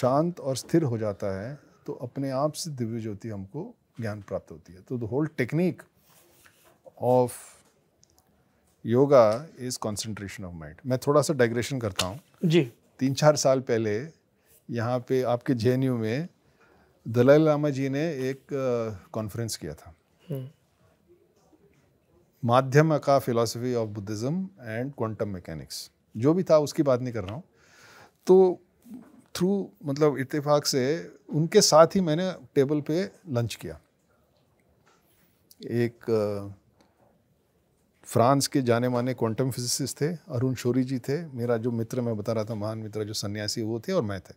शांत और स्थिर हो जाता है तो अपने आप से दिव्य ज्योति हमको ज्ञान प्राप्त होती है तो the whole technique of yoga is concentration of mind मैं थोड़ा सा डाइग्रेशन करता हूँ जी तीन चार साल पहले यहाँ पे आपके जे में दलाई लामा जी ने एक कॉन्फ्रेंस uh, किया था हम्म। माध्यम का philosophy of Buddhism and quantum mechanics जो भी था उसकी बात नहीं कर रहा हूँ तो थ्रू मतलब इतफाक से उनके साथ ही मैंने टेबल पे लंच किया एक फ्रांस के जाने माने क्वांटम फिजिसिस्ट थे अरुण शोरी जी थे मेरा जो मित्र मैं बता रहा था महान मित्र जो सन्यासी वो थे और मैं थे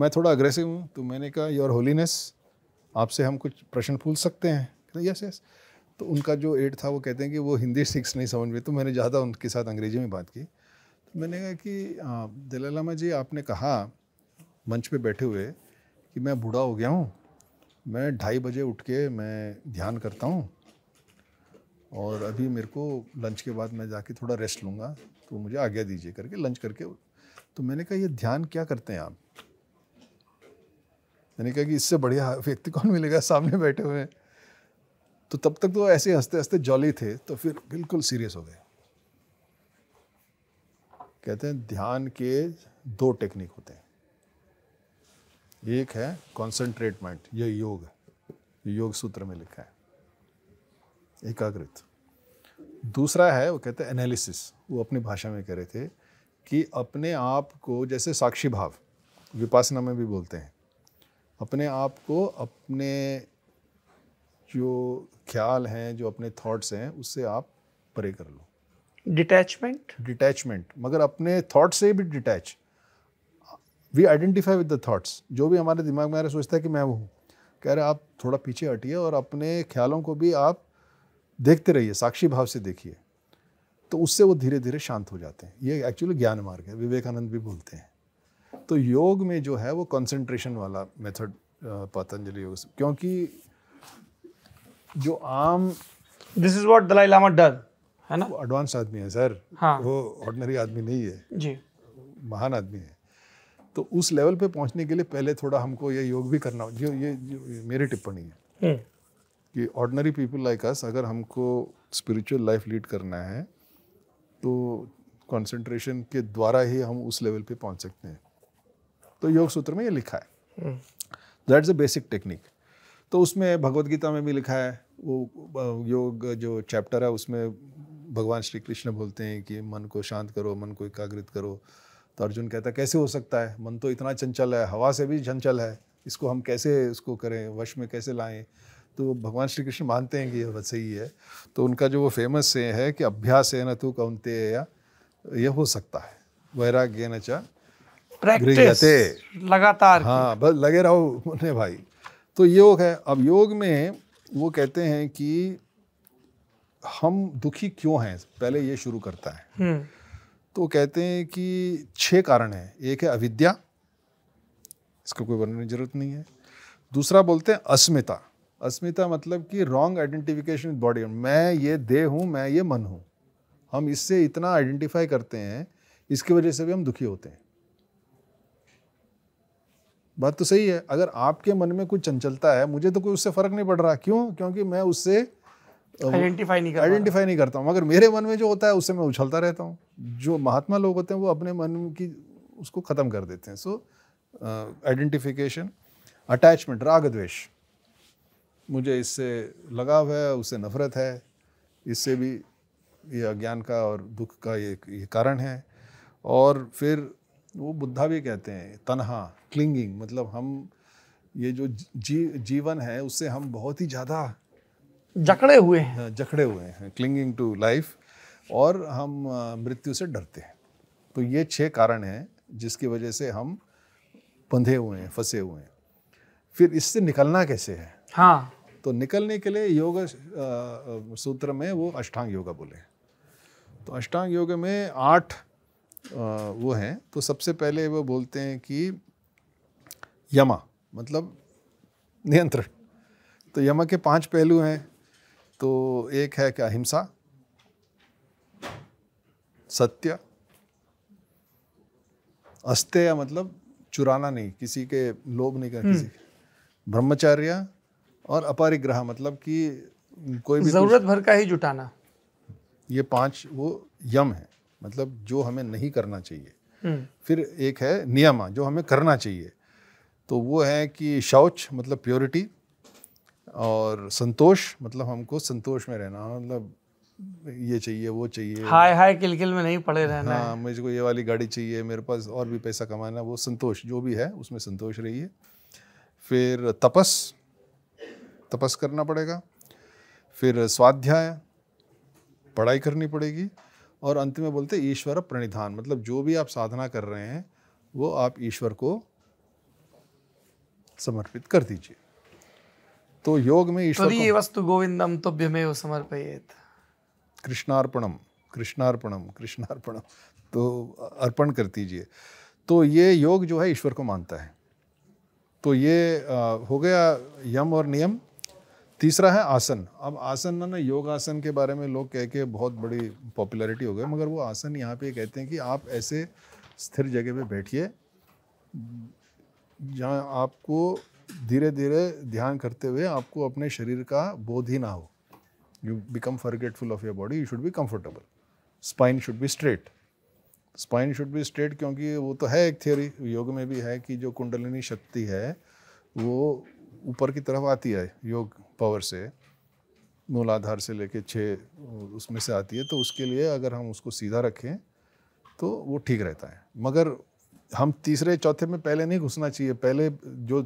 मैं थोड़ा अग्रेसिव हूँ तो मैंने कहा योर होलीनेस आपसे हम कुछ प्रश्न पूछ सकते हैं यस यस yes, yes. तो उनका जो एड था वो कहते हैं कि वो हिंदी सिक्स नहीं समझ में तो मैंने ज़्यादा उनके साथ अंग्रेजी में बात की तो मैंने कहा कि दिला लामा जी आपने कहा मंच पे बैठे हुए कि मैं बूढ़ा हो गया हूँ मैं ढाई बजे उठ के मैं ध्यान करता हूँ और अभी मेरे को लंच के बाद मैं जाके थोड़ा रेस्ट लूँगा तो मुझे आज्ञा दीजिए करके लंच करके तो मैंने कहा ये ध्यान क्या करते हैं आप मैंने कहा कि इससे बढ़िया व्यक्ति कौन मिलेगा सामने बैठे हुए हैं तो तब तक तो ऐसे हंसते हंसते जॉली थे तो फिर बिल्कुल सीरियस हो गए कहते हैं ध्यान के दो टेक्निक होते हैं एक है कॉन्सेंट्रेट माइंड यह योग योग सूत्र में लिखा है एकाग्रित दूसरा है वो कहते हैं एनालिसिस वो अपनी भाषा में कह रहे थे कि अपने आप को जैसे साक्षी भाव विपासना में भी बोलते हैं अपने आप को अपने जो ख्याल हैं जो अपने थॉट्स हैं उससे आप परे कर लो डिटैचमेंट डिटैचमेंट मगर अपने थॉट से भी detach we identify with the thoughts जो भी हमारे दिमाग में आ रहा सोचता है कि मैं वो हूँ कह रहे आप थोड़ा पीछे हटिए और अपने ख्यालों को भी आप देखते रहिए साक्षी भाव से देखिए तो उससे वो धीरे धीरे शांत हो जाते हैं ये एक्चुअली ज्ञान मार्ग है विवेकानंद भी बोलते हैं तो योग में जो है वो कंसंट्रेशन वाला मेथड पतंजलि योग क्योंकि जो आम this is what Dalai Lama डर है ना एडवांस आदमी है सर हाँ वो ऑर्डनरी आदमी नहीं है जी महान आदमी है तो उस लेवल पे पहुंचने के लिए पहले थोड़ा हमको ये योग भी करना जो ये, जो मेरी टिप्पणी है हम्म। कि ऑर्डनरी पीपल लाइक अस अगर हमको स्पिरिचुअल लाइफ लीड करना है तो कंसंट्रेशन के द्वारा ही हम उस लेवल पे पहुंच सकते हैं तो योग सूत्र में ये लिखा है दैट्स अ बेसिक टेक्निक तो उसमें भगवत गीता में भी लिखा है वो योग जो चैप्टर है उसमें भगवान श्री कृष्ण बोलते हैं कि मन को शांत करो मन को एकाग्रित करो तो अर्जुन कहता है कैसे हो सकता है मन तो इतना चंचल है हवा से भी चंचल है इसको हम कैसे उसको करें वश में कैसे लाएं तो भगवान श्री कृष्ण मानते हैं कि यह वैसे है तो उनका जो वो फेमस से है कि अभ्यास है न तू कौनते या यह हो सकता है वैराग्य न चा लगातार हाँ बस लगे रहो उन्हें भाई तो योग है अब योग में वो कहते हैं कि हम दुखी क्यों हैं पहले ये शुरू करता है हम्म। तो कहते हैं कि छह कारण हैं एक है अविद्या इसका कोई वर्णन की जरूरत नहीं है दूसरा बोलते हैं अस्मिता अस्मिता मतलब कि रॉन्ग आइडेंटिफिकेशन विद बॉडी मैं ये देह हूँ मैं ये मन हूँ हम इससे इतना आइडेंटिफाई करते हैं इसकी वजह से भी हम दुखी होते हैं बात तो सही है अगर आपके मन में कुछ चंचलता है मुझे तो कोई उससे फर्क नहीं पड़ रहा क्यों क्योंकि मैं उससे आइडेंटिफाई नहीं आइडेंटिफाई नहीं करता हूँ मगर मेरे मन में जो होता है उससे मैं उछलता रहता हूँ जो महात्मा लोग होते हैं वो अपने मन की उसको ख़त्म कर देते हैं सो आइडेंटिफिकेशन अटैचमेंट राग द्वेष मुझे इससे लगाव है उससे नफरत है इससे भी ये अज्ञान का और दुख का ये, ये कारण है और फिर वो बुद्धा भी कहते हैं तनहा क्लिंगिंग मतलब हम ये जो जी जीवन है उससे हम बहुत ही ज़्यादा जकड़े हुए हैं हाँ, जकड़े हुए हैं क्लिंगिंग टू लाइफ और हम मृत्यु से डरते हैं तो ये छह कारण हैं जिसकी वजह से हम बंधे हुए हैं फंसे हुए हैं फिर इससे निकलना कैसे है हाँ तो निकलने के लिए योग सूत्र में वो अष्टांग योगा बोले तो अष्टांग योग में आठ वो हैं तो सबसे पहले वो बोलते हैं कि यमा मतलब नियंत्रण तो यमा के पांच पहलू हैं तो एक है क्या अहिंसा सत्य अस्त्य मतलब चुराना नहीं किसी के लोभ नहीं कर किसी हम्म। ब्रह्मचार्य और अपारिग्रह मतलब कि कोई भी जरूरत भर का ही जुटाना ये पांच वो यम है मतलब जो हमें नहीं करना चाहिए हम्म। फिर एक है नियमा जो हमें करना चाहिए तो वो है कि शौच मतलब प्योरिटी और संतोष मतलब हमको संतोष में रहना मतलब ये चाहिए वो चाहिए हाय हाय किल किल में नहीं पड़े रहना हाँ मुझे को ये वाली गाड़ी चाहिए मेरे पास और भी पैसा कमाना वो संतोष जो भी है उसमें संतोष रहिए फिर तपस तपस करना पड़ेगा फिर स्वाध्याय पढ़ाई करनी पड़ेगी और अंत में बोलते ईश्वर प्रणिधान मतलब जो भी आप साधना कर रहे हैं वो आप ईश्वर को समर्पित कर दीजिए तो योग में ईश्वर ये वस्तु गोविंदम तो समर्पयेत कृष्णार्पणम कृष्णार्पणम कृष्णार्पणम तो अर्पण कर दीजिए तो ये योग जो है ईश्वर को मानता है तो ये हो गया यम और नियम तीसरा है आसन अब आसन ना योग आसन के बारे में लोग कह के बहुत बड़ी पॉपुलैरिटी हो गई मगर वो आसन यहाँ पे कहते हैं कि आप ऐसे स्थिर जगह पे बैठिए जहाँ आपको धीरे धीरे ध्यान करते हुए आपको अपने शरीर का बोध ही ना हो you become forgetful of your body you should be comfortable spine should be straight spine should be straight क्योंकि वो तो है एक थियोरी योग में भी है कि जो कुंडलिनी शक्ति है वो ऊपर की तरफ आती है योग पावर से मूलाधार से लेके छः उसमें से आती है तो उसके लिए अगर हम उसको सीधा रखें तो वो ठीक रहता है मगर हम तीसरे चौथे में पहले नहीं घुसना चाहिए पहले जो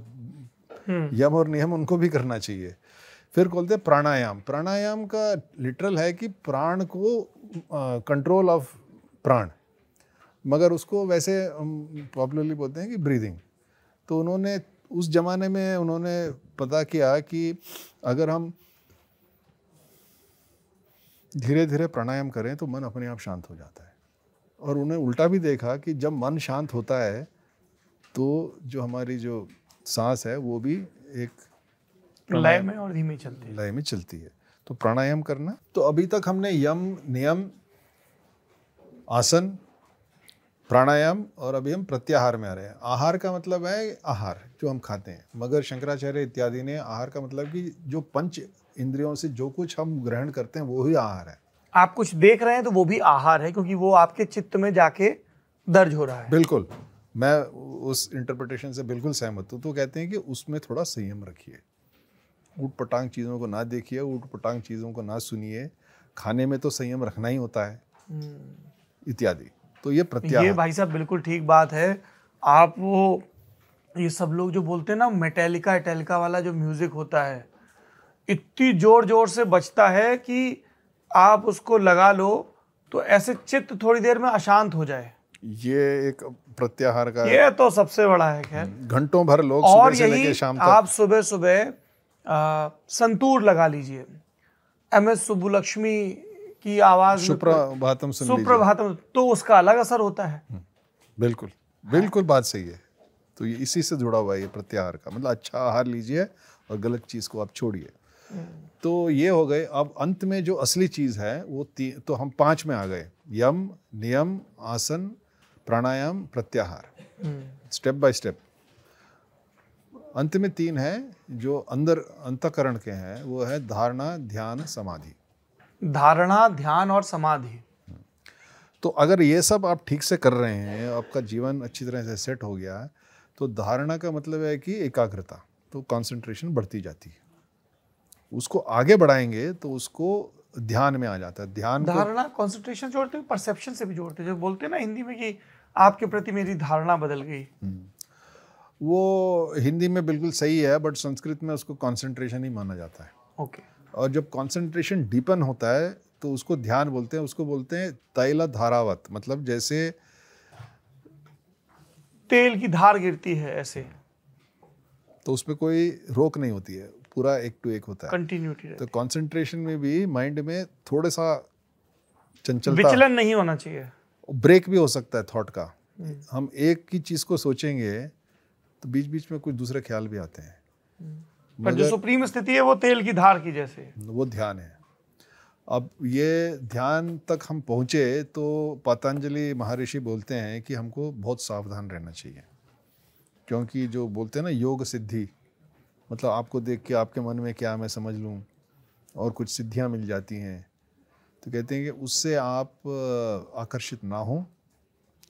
हम्म। यम और नियम उनको भी करना चाहिए फिर बोलते हैं प्राणायाम प्राणायाम का लिटरल है कि प्राण को कंट्रोल ऑफ प्राण मगर उसको वैसे पॉपुलरली बोलते हैं कि ब्रीदिंग तो उन्होंने उस जमाने में उन्होंने पता किया कि अगर हम धीरे धीरे प्राणायाम करें तो मन अपने आप शांत हो जाता है और उन्हें उल्टा भी देखा कि जब मन शांत होता है तो जो हमारी जो सांस है वो भी एक लय में और धीमे चलती है लय में चलती है तो प्राणायाम करना तो अभी तक हमने यम नियम आसन प्राणायाम और अभी हम प्रत्याहार में आ रहे हैं आहार का मतलब है आहार जो हम खाते हैं मगर शंकराचार्य इत्यादि ने आहार का मतलब कि जो पंच इंद्रियों से जो कुछ हम ग्रहण करते हैं वो ही आहार है आप कुछ देख रहे हैं तो वो भी आहार है क्योंकि वो आपके चित्त में जाके दर्ज हो रहा है बिल्कुल मैं उस इंटरप्रिटेशन से बिल्कुल सहमत हूँ तो कहते हैं कि उसमें थोड़ा संयम रखिए ऊट पटांग चीज़ों को ना देखिए ऊट पटांग चीज़ों को ना सुनिए खाने में तो संयम रखना ही होता है हम्म। इत्यादि तो ये प्रत्याह ये भाई साहब बिल्कुल ठीक बात है आप वो ये सब लोग जो बोलते हैं ना मेटेलिका एटेलिका वाला जो म्यूज़िक होता है इतनी ज़ोर ज़ोर से बचता है कि आप उसको लगा लो तो ऐसे चित्त थोड़ी देर में अशांत हो जाए ये एक प्रत्याहार का ये तो सबसे बड़ा है खैर घंटों भर लोग और सुबह यही शाम तक। आप सुबह सुबह संतूर लगा लीजिए एम एस सुबुलक्ष्मी की आवाज सुप्रभातम सुप्रभातम तो उसका अलग असर होता है हम्म, बिल्कुल बिल्कुल बात सही है तो ये इसी से जुड़ा हुआ है ये प्रत्याहार का मतलब अच्छा आहार लीजिए और गलत चीज़ को आप छोड़िए हम्म। तो ये हो गए अब अंत में जो असली चीज़ है वो तो हम पांच में आ गए यम नियम आसन प्राणायाम प्रत्याहार हम्म। स्टेप बाय स्टेप अंत में तीन है जो अंदर अंतकरण के हैं वो है धारणा ध्यान समाधि धारणा ध्यान और समाधि तो अगर ये सब आप ठीक से कर रहे हैं आपका जीवन अच्छी तरह से सेट हो गया है तो धारणा का मतलब है कि एकाग्रता तो कंसंट्रेशन बढ़ती जाती है उसको आगे बढ़ाएंगे तो उसको ध्यान में आ जाता है ध्यान धारणा कॉन्सेंट्रेशन जोड़ते हुए परसेप्शन से भी जोड़ते जो बोलते हैं ना हिंदी में कि आपके प्रति मेरी धारणा बदल गई हम्म। वो हिंदी में बिल्कुल सही है बट संस्कृत में उसको कॉन्सेंट्रेशन ही माना जाता है ओके और जब कॉन्सेंट्रेशन डीपन होता है तो उसको ध्यान बोलते हैं उसको बोलते हैं तैला धारावत मतलब जैसे तेल की धार गिरती है ऐसे तो उसमें कोई रोक नहीं होती है पूरा एक टू एक होता है कंटिन्यूटी तो कंसंट्रेशन में भी माइंड में थोड़ा सा चंचल विचलन नहीं होना चाहिए ब्रेक भी हो सकता है थॉट का हम्म। हम एक ही चीज को सोचेंगे तो बीच बीच में कुछ दूसरे ख्याल भी आते हैं हम्म। पर जो सुप्रीम स्थिति है वो तेल की धार की जैसे वो ध्यान है अब ये ध्यान तक हम पहुंचे तो पतंजलि महर्षि बोलते हैं कि हमको बहुत सावधान रहना चाहिए क्योंकि जो बोलते हैं ना योग सिद्धि मतलब आपको देख के आपके मन में क्या मैं समझ लूँ और कुछ सिद्धियाँ मिल जाती हैं तो कहते हैं कि उससे आप आकर्षित ना हो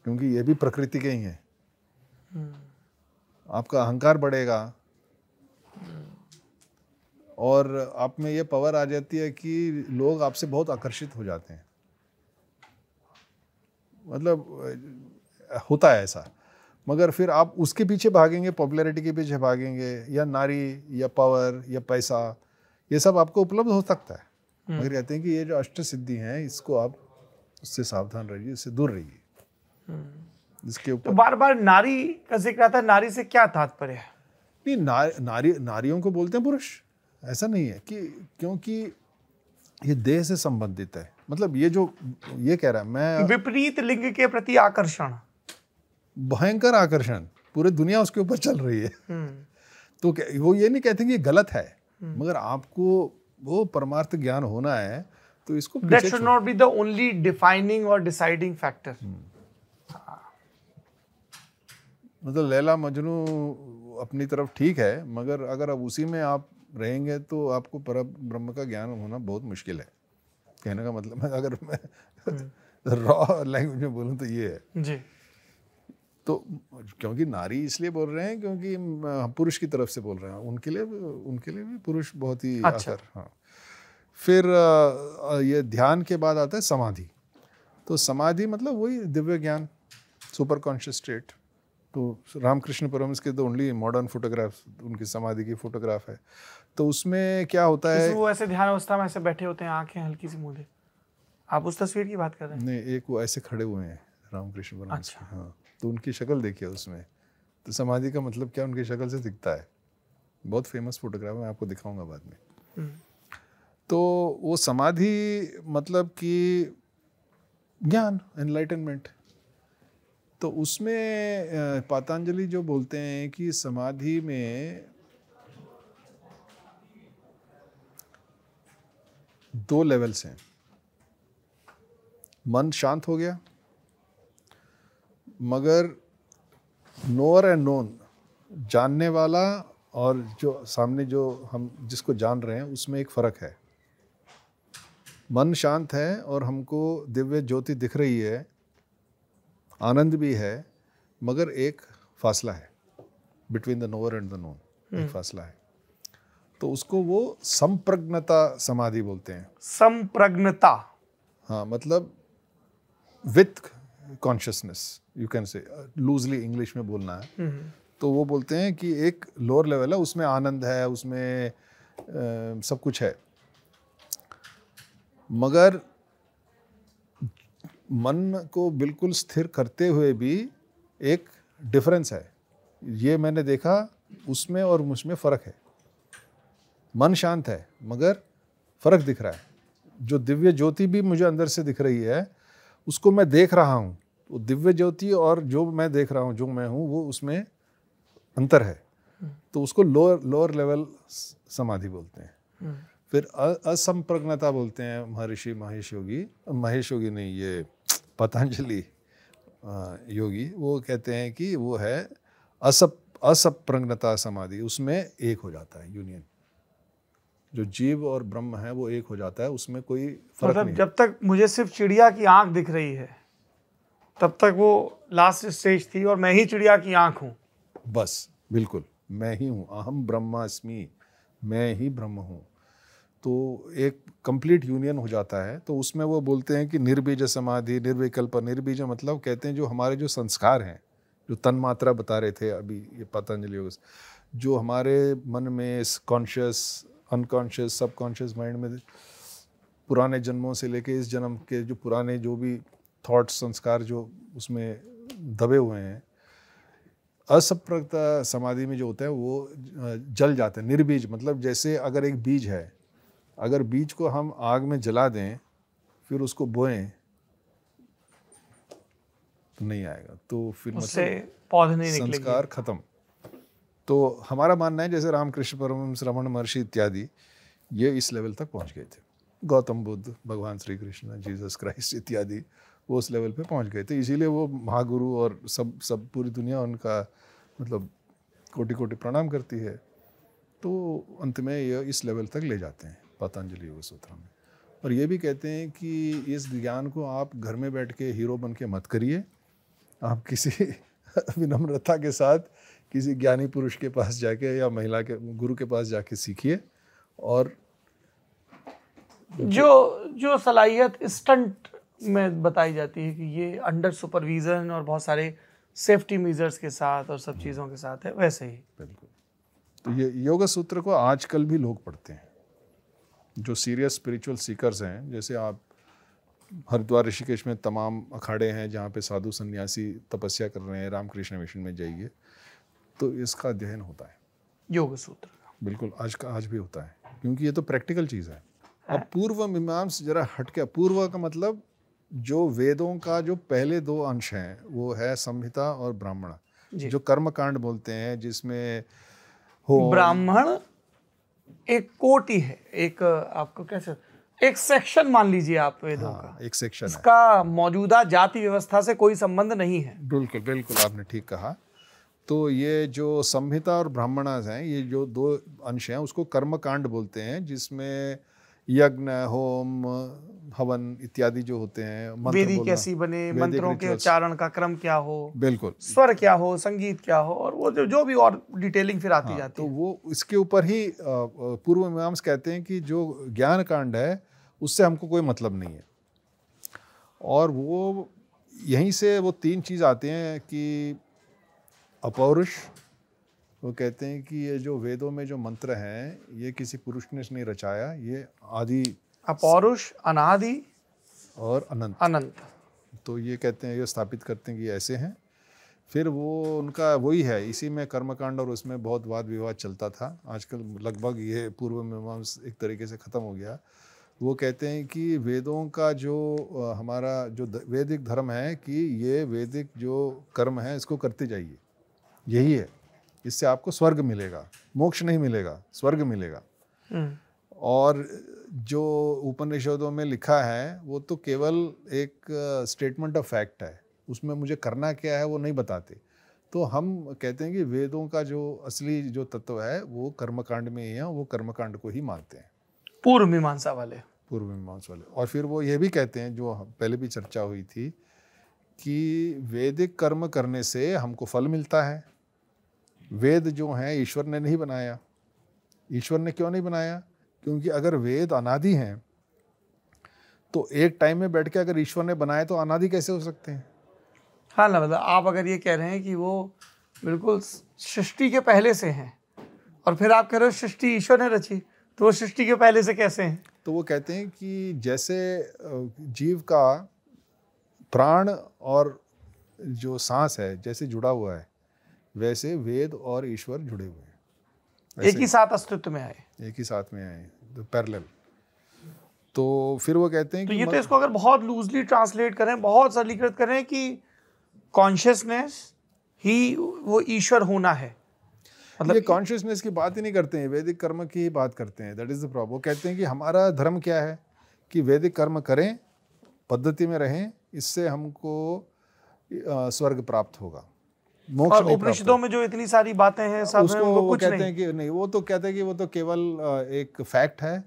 क्योंकि ये भी प्रकृति के ही हैं हम्म। आपका अहंकार बढ़ेगा हम्म। और आप में ये पावर आ जाती है कि लोग आपसे बहुत आकर्षित हो जाते हैं मतलब होता है ऐसा मगर फिर आप उसके पीछे भागेंगे पॉपुलैरिटी के पीछे भागेंगे या नारी या पावर या पैसा ये सब आपको उपलब्ध हो सकता है हम्म। मगर कहते हैं कि ये जो अष्ट सिद्धि हैं इसको आप उससे सावधान रहिए इससे दूर रहिए हम्म। इसके ऊपर तो बार बार नारी का जिक्र आता है नारी से क्या तात्पर्य है नहीं ना, नारी नारियों को बोलते हैं पुरुष ऐसा नहीं है कि क्योंकि ये देह से संबंधित है मतलब ये जो ये कह रहा है मैं विपरीत लिंग के प्रति आकर्षण भयंकर आकर्षण पूरे दुनिया उसके ऊपर चल रही है हम्म। तो वो ये नहीं कहते कि गलत है हम्म। मगर आपको वो परमार्थ ज्ञान होना है तो इसको that should not be the only defining और डिसाइडिंग फैक्टर मतलब लैला मजनू अपनी तरफ ठीक है मगर अगर अब उसी में आप रहेंगे तो आपको पर ब्रह्म का ज्ञान होना बहुत मुश्किल है कहने का मतलब अगर मैं रॉ हम्म। लैंग्वेज में बोलूँ तो ये है जी तो क्योंकि नारी इसलिए बोल रहे हैं क्योंकि पुरुष की तरफ से बोल रहे हैं उनके लिए उनके लिए भी पुरुष बहुत ही अच्छा हाँ फिर ये ध्यान के बाद आता है समाधि तो समाधि मतलब वही दिव्य ज्ञान सुपर कॉन्शियस स्टेट तो रामकृष्ण परम के तो ओनली मॉडर्न फोटोग्राफ उनकी समाधि की फोटोग्राफ है तो उसमें क्या होता है वो ऐसे ध्यान अवस्था में ऐसे बैठे होते हैं आंखें हल्की सी मूंदे आप उस तस्वीर की बात कर रहे हैं नहीं एक वो ऐसे खड़े हुए हैं रामकृष्ण परम अच्छा। हाँ तो उनकी शक्ल देखिए उसमें तो समाधि का मतलब क्या उनकी शक्ल से दिखता है बहुत फेमस फोटोग्राफ मैं आपको दिखाऊंगा बाद में हम्म। तो वो समाधि मतलब कि ज्ञान एनलाइटनमेंट तो उसमें पातंजलि जो बोलते हैं कि समाधि में दो लेवल्स हैं मन शांत हो गया मगर नोअर एंड नोन जानने वाला और जो सामने जो हम जिसको जान रहे हैं उसमें एक फ़र्क है मन शांत है और हमको दिव्य ज्योति दिख रही है आनंद भी है मगर एक फासला है between the knower and the known एक हम्म। फासला है तो उसको वो संप्रज्ञता समाधि बोलते हैं संप्रज्ञता हाँ मतलब with consciousness you can say loosely English में बोलना है हम्म। तो वो बोलते हैं कि एक लोअर लेवल है उसमें आनंद है उसमें आ, सब कुछ है मगर मन को बिल्कुल स्थिर करते हुए भी एक डिफरेंस है ये मैंने देखा उसमें और मुझमें फ़र्क है मन शांत है मगर फ़र्क दिख रहा है जो दिव्य ज्योति भी मुझे अंदर से दिख रही है उसको मैं देख रहा हूँ तो दिव्य ज्योति और जो मैं देख रहा हूँ जो मैं हूँ वो उसमें अंतर है तो उसको लोअर लोअर लेवल समाधि बोलते हैं फिर असंप्रज्ञता बोलते हैं महर्षि महेश योगी महेश योगी नहीं ये पतंजलि योगी वो कहते हैं कि वो है असप असप्रज्ञता समाधि उसमें एक हो जाता है यूनियन जो जीव और ब्रह्म है वो एक हो जाता है उसमें कोई फर्क मतलब नहीं जब तक मुझे सिर्फ चिड़िया की आंख दिख रही है तब तक वो लास्ट स्टेज थी और मैं ही चिड़िया की आंख हूँ बस बिल्कुल मैं ही हूँ अहम ब्रह्मास्मि मैं ही ब्रह्म हूँ तो एक कंप्लीट यूनियन हो जाता है तो उसमें वो बोलते हैं कि निर्बीज समाधि निर्विकल्प निर्बीज मतलब कहते हैं जो हमारे जो संस्कार हैं जो तन मात्रा बता रहे थे अभी ये पतंजलि जो हमारे मन में कॉन्शियस अनकॉन्शियस सबकॉन्शियस माइंड में पुराने जन्मों से लेके इस जन्म के जो पुराने जो भी थॉट्स संस्कार जो उसमें दबे हुए हैं असप्रगता समाधि में जो होते हैं वो जल जाते हैं निर्बीज मतलब जैसे अगर एक बीज है अगर बीज को हम आग में जला दें फिर उसको बोएं तो नहीं आएगा तो फिर मतलब नहीं संस्कार खत्म तो हमारा मानना है जैसे रामकृष्ण परमहंस श्रवण महर्षि इत्यादि ये इस लेवल तक पहुंच गए थे गौतम बुद्ध भगवान श्री कृष्ण जीसस क्राइस्ट इत्यादि वो उस लेवल पे पहुंच गए थे तो इसीलिए वो महागुरु और सब सब पूरी दुनिया उनका मतलब कोटि कोटि प्रणाम करती है तो अंत में ये इस लेवल तक ले जाते हैं पतंजलि योग सूत्र में और ये भी कहते हैं कि इस ज्ञान को आप घर में बैठ के हीरो बन के मत करिए आप किसी विनम्रता के साथ किसी ज्ञानी पुरुष के पास जाके या महिला के गुरु के पास जाके सीखिए और जो जो सलाहियत स्टंट में बताई जाती है कि ये अंडर सुपरविज़न और बहुत सारे सेफ्टी मेजर्स के साथ और सब चीज़ों के साथ है वैसे ही बिल्कुल तो ये योग सूत्र को आजकल भी लोग पढ़ते हैं जो सीरियस स्पिरिचुअल सीकर्स हैं जैसे आप हरिद्वार ऋषिकेश में तमाम अखाड़े हैं जहाँ पे साधु सन्यासी तपस्या कर रहे हैं रामकृष्ण मिशन में जाइए तो इसका अध्ययन होता है योग सूत्र बिल्कुल आज का आज भी होता है क्योंकि ये तो प्रैक्टिकल चीज़ है अब पूर्व मीमांस जरा हटके पूर्व का मतलब जो वेदों का जो पहले दो अंश हैं वो है संहिता और ब्राह्मण जो कर्म कांड बोलते हैं जिसमें हो ब्राह्मण एक कोटि है एक आपको कैसे एक सेक्शन मान लीजिए आप वेदों हाँ, का एक सेक्शन इसका मौजूदा जाति व्यवस्था से कोई संबंध नहीं है बिल्कुल बिल्कुल आपने ठीक कहा तो ये जो संहिता और ब्राह्मण हैं ये जो दो अंश हैं उसको कर्मकांड बोलते हैं जिसमें यज्ञ होम हवन इत्यादि जो होते हैं वेदी कैसी बने मंत्रों के उच्चारण का क्रम क्या हो बिल्कुल स्वर क्या हो संगीत क्या हो और वो जो जो भी और डिटेलिंग फिर आती हाँ, जाती तो है। वो इसके ऊपर ही पूर्व मीमांस कहते हैं कि जो ज्ञान कांड है उससे हमको कोई मतलब नहीं है और वो यहीं से वो तीन चीज़ आते हैं कि अपौरुष वो कहते हैं कि ये जो वेदों में जो मंत्र हैं ये किसी पुरुष ने नहीं रचाया ये आदि अपौरुष अनादि और अनंत अनंत तो ये कहते हैं ये स्थापित करते हैं कि ऐसे हैं फिर वो उनका वही है इसी में कर्मकांड और उसमें बहुत वाद विवाद चलता था आजकल लगभग ये पूर्व मीमांस एक तरीके से ख़त्म हो गया वो कहते हैं कि वेदों का जो हमारा जो वैदिक धर्म है कि ये वैदिक जो कर्म है इसको करते जाइए यही है इससे आपको स्वर्ग मिलेगा मोक्ष नहीं मिलेगा स्वर्ग मिलेगा हम्म। और जो उपनिषदों में लिखा है वो तो केवल एक स्टेटमेंट ऑफ फैक्ट है उसमें मुझे करना क्या है वो नहीं बताते तो हम कहते हैं कि वेदों का जो असली जो तत्व है वो कर्मकांड में ही है वो कर्मकांड को ही मानते हैं पूर्व मीमांसा वाले पूर्व मीमांसा वाले और फिर वो ये भी कहते हैं जो पहले भी चर्चा हुई थी कि वैदिक कर्म करने से हमको फल मिलता है वेद जो है ईश्वर ने नहीं बनाया ईश्वर ने क्यों नहीं बनाया क्योंकि अगर वेद अनादि हैं तो एक टाइम में बैठ के अगर ईश्वर ने बनाए तो अनादि कैसे हो सकते हैं हाँ ना मतलब आप अगर ये कह रहे हैं कि वो बिल्कुल सृष्टि के पहले से हैं और फिर आप कह रहे हो सृष्टि ईश्वर ने रची तो वो सृष्टि के पहले से कैसे हैं तो वो कहते हैं कि जैसे जीव का प्राण और जो सांस है जैसे जुड़ा हुआ है वैसे वेद और ईश्वर जुड़े हुए हैं एक ही साथ अस्तित्व में आए एक ही साथ में आए तो पैरेलल तो फिर वो कहते हैं तो कि ये तो इसको अगर बहुत लूजली ट्रांसलेट करें बहुत सरलीकृत करें कि कॉन्शियसनेस ही वो ईश्वर होना है मतलब ये कॉन्शियसनेस की बात ही नहीं करते हैं वैदिक कर्म की ही बात करते हैं दैट इज़ द प्रॉब्लम वो कहते हैं कि हमारा धर्म क्या है कि वैदिक कर्म करें पद्धति में रहें इससे हमको स्वर्ग प्राप्त होगा और उपनिषदों में जो इतनी सारी बातें हैं सब उसको उनको कुछ कहते हैं कि नहीं वो तो कहते हैं कि वो तो केवल एक फैक्ट है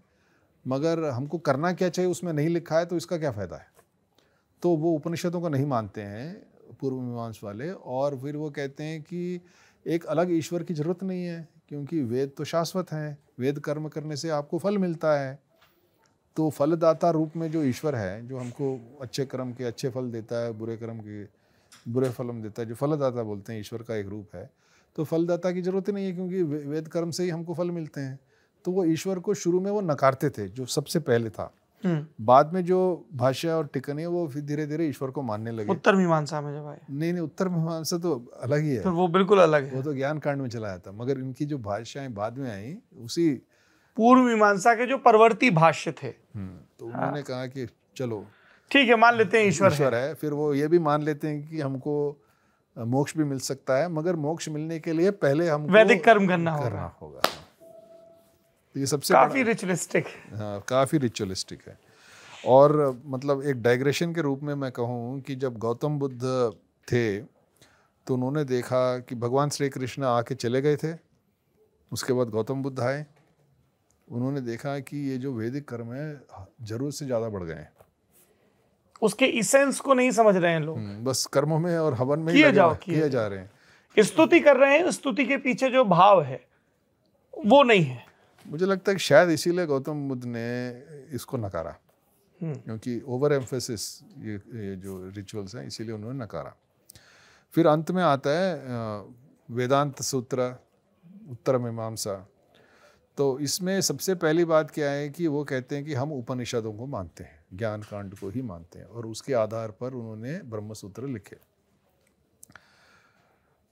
मगर हमको करना क्या चाहिए उसमें नहीं लिखा है तो इसका क्या फ़ायदा है तो वो उपनिषदों को नहीं मानते हैं पूर्व मीमांस वाले और फिर वो कहते हैं कि एक अलग ईश्वर की ज़रूरत नहीं है क्योंकि वेद तो शाश्वत हैं वेद कर्म करने से आपको फल मिलता है तो फलदाता रूप में जो ईश्वर है जो हमको अच्छे कर्म के अच्छे फल देता है बुरे कर्म के बुरे फलम देता है जो फलदाता बोलते हैं ईश्वर का एक रूप है तो फलदाता की ज़रूरत ही नहीं है क्योंकि वेद कर्म से ही हमको फल मिलते हैं तो वो ईश्वर को शुरू में वो नकारते थे जो सबसे पहले था हम्म। बाद में जो भाषा और टिकने वो फिर धीरे धीरे ईश्वर को मानने लगे उत्तर मीमांसा में जब आए नहीं नहीं उत्तर मीमांसा तो अलग ही है फिर वो बिल्कुल अलग है वो तो ज्ञान कांड में चला आया था मगर इनकी जो भाषाएं बाद में आई उसी पूर्व मीमांसा के जो परवर्ती भाष्य थे हम्म, तो उन्होंने हाँ। कहा कि चलो ठीक है मान लेते हैं ईश्वर ईश्वर है।, है फिर वो ये भी मान लेते हैं कि हमको मोक्ष भी मिल सकता है मगर मोक्ष मिलने के लिए पहले हम वैदिक कर्म करना करना होगा तो ये सबसे काफी रिचुअलिस्टिक हाँ काफी रिचुअलिस्टिक है और मतलब एक डाइग्रेशन के रूप में मैं कहूँ कि जब गौतम बुद्ध थे तो उन्होंने देखा कि भगवान श्री कृष्ण आके चले गए थे उसके बाद गौतम बुद्ध आए उन्होंने देखा कि ये जो वैदिक कर्म है जरूरत से ज़्यादा बढ़ गए हैं उसके इसेंस को नहीं समझ रहे हैं लोग हम्म, बस कर्मों में और हवन में किए किए जा रहे हैं स्तुति कर रहे हैं स्तुति के पीछे जो भाव है वो नहीं है मुझे लगता है शायद इसीलिए गौतम बुद्ध ने इसको नकारा हम्म। क्योंकि ओवर एम्फेसिस ये, ये जो रिचुअल्स हैं इसीलिए उन्होंने नकारा फिर अंत में आता है वेदांत सूत्र उत्तर मीमांसा तो इसमें सबसे पहली बात क्या है कि वो कहते हैं कि हम उपनिषदों को मानते हैं ज्ञान कांड को ही मानते हैं और उसके आधार पर उन्होंने ब्रह्मसूत्र लिखे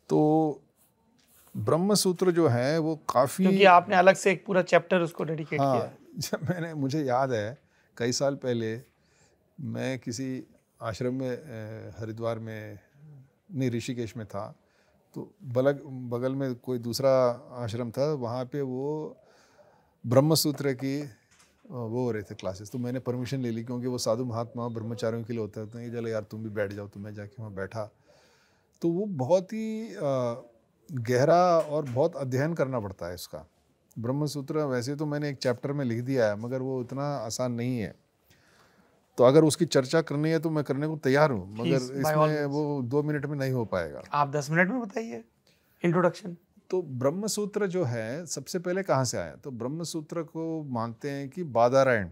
तो ब्रह्मसूत्र जो है वो काफ़ी क्योंकि आपने अलग से एक पूरा चैप्टर उसको डेडिकेट हाँ, किया जब मैंने मुझे याद है कई साल पहले मैं किसी आश्रम में हरिद्वार में नहीं ऋषिकेश में था तो बलग बगल में कोई दूसरा आश्रम था वहाँ पे वो ब्रह्मसूत्र की वो हो रहे थे क्लासेस तो मैंने परमिशन ले ली क्योंकि वो साधु महात्मा ब्रह्मचारियों के लिए होते है चलो यार तुम भी बैठ जाओ तो मैं जाके वहाँ बैठा तो वो बहुत ही गहरा और बहुत अध्ययन करना पड़ता है इसका ब्रह्मसूत्र वैसे तो मैंने एक चैप्टर में लिख दिया है मगर वो इतना आसान नहीं है तो अगर उसकी चर्चा करनी है तो मैं करने को तैयार हूँ मगर इसमें वो दो मिनट में नहीं हो पाएगा आप दस मिनट में बताइए इंट्रोडक्शन तो ब्रह्म सूत्र जो है सबसे पहले कहाँ से आया तो ब्रह्म सूत्र को मानते हैं कि बादारायण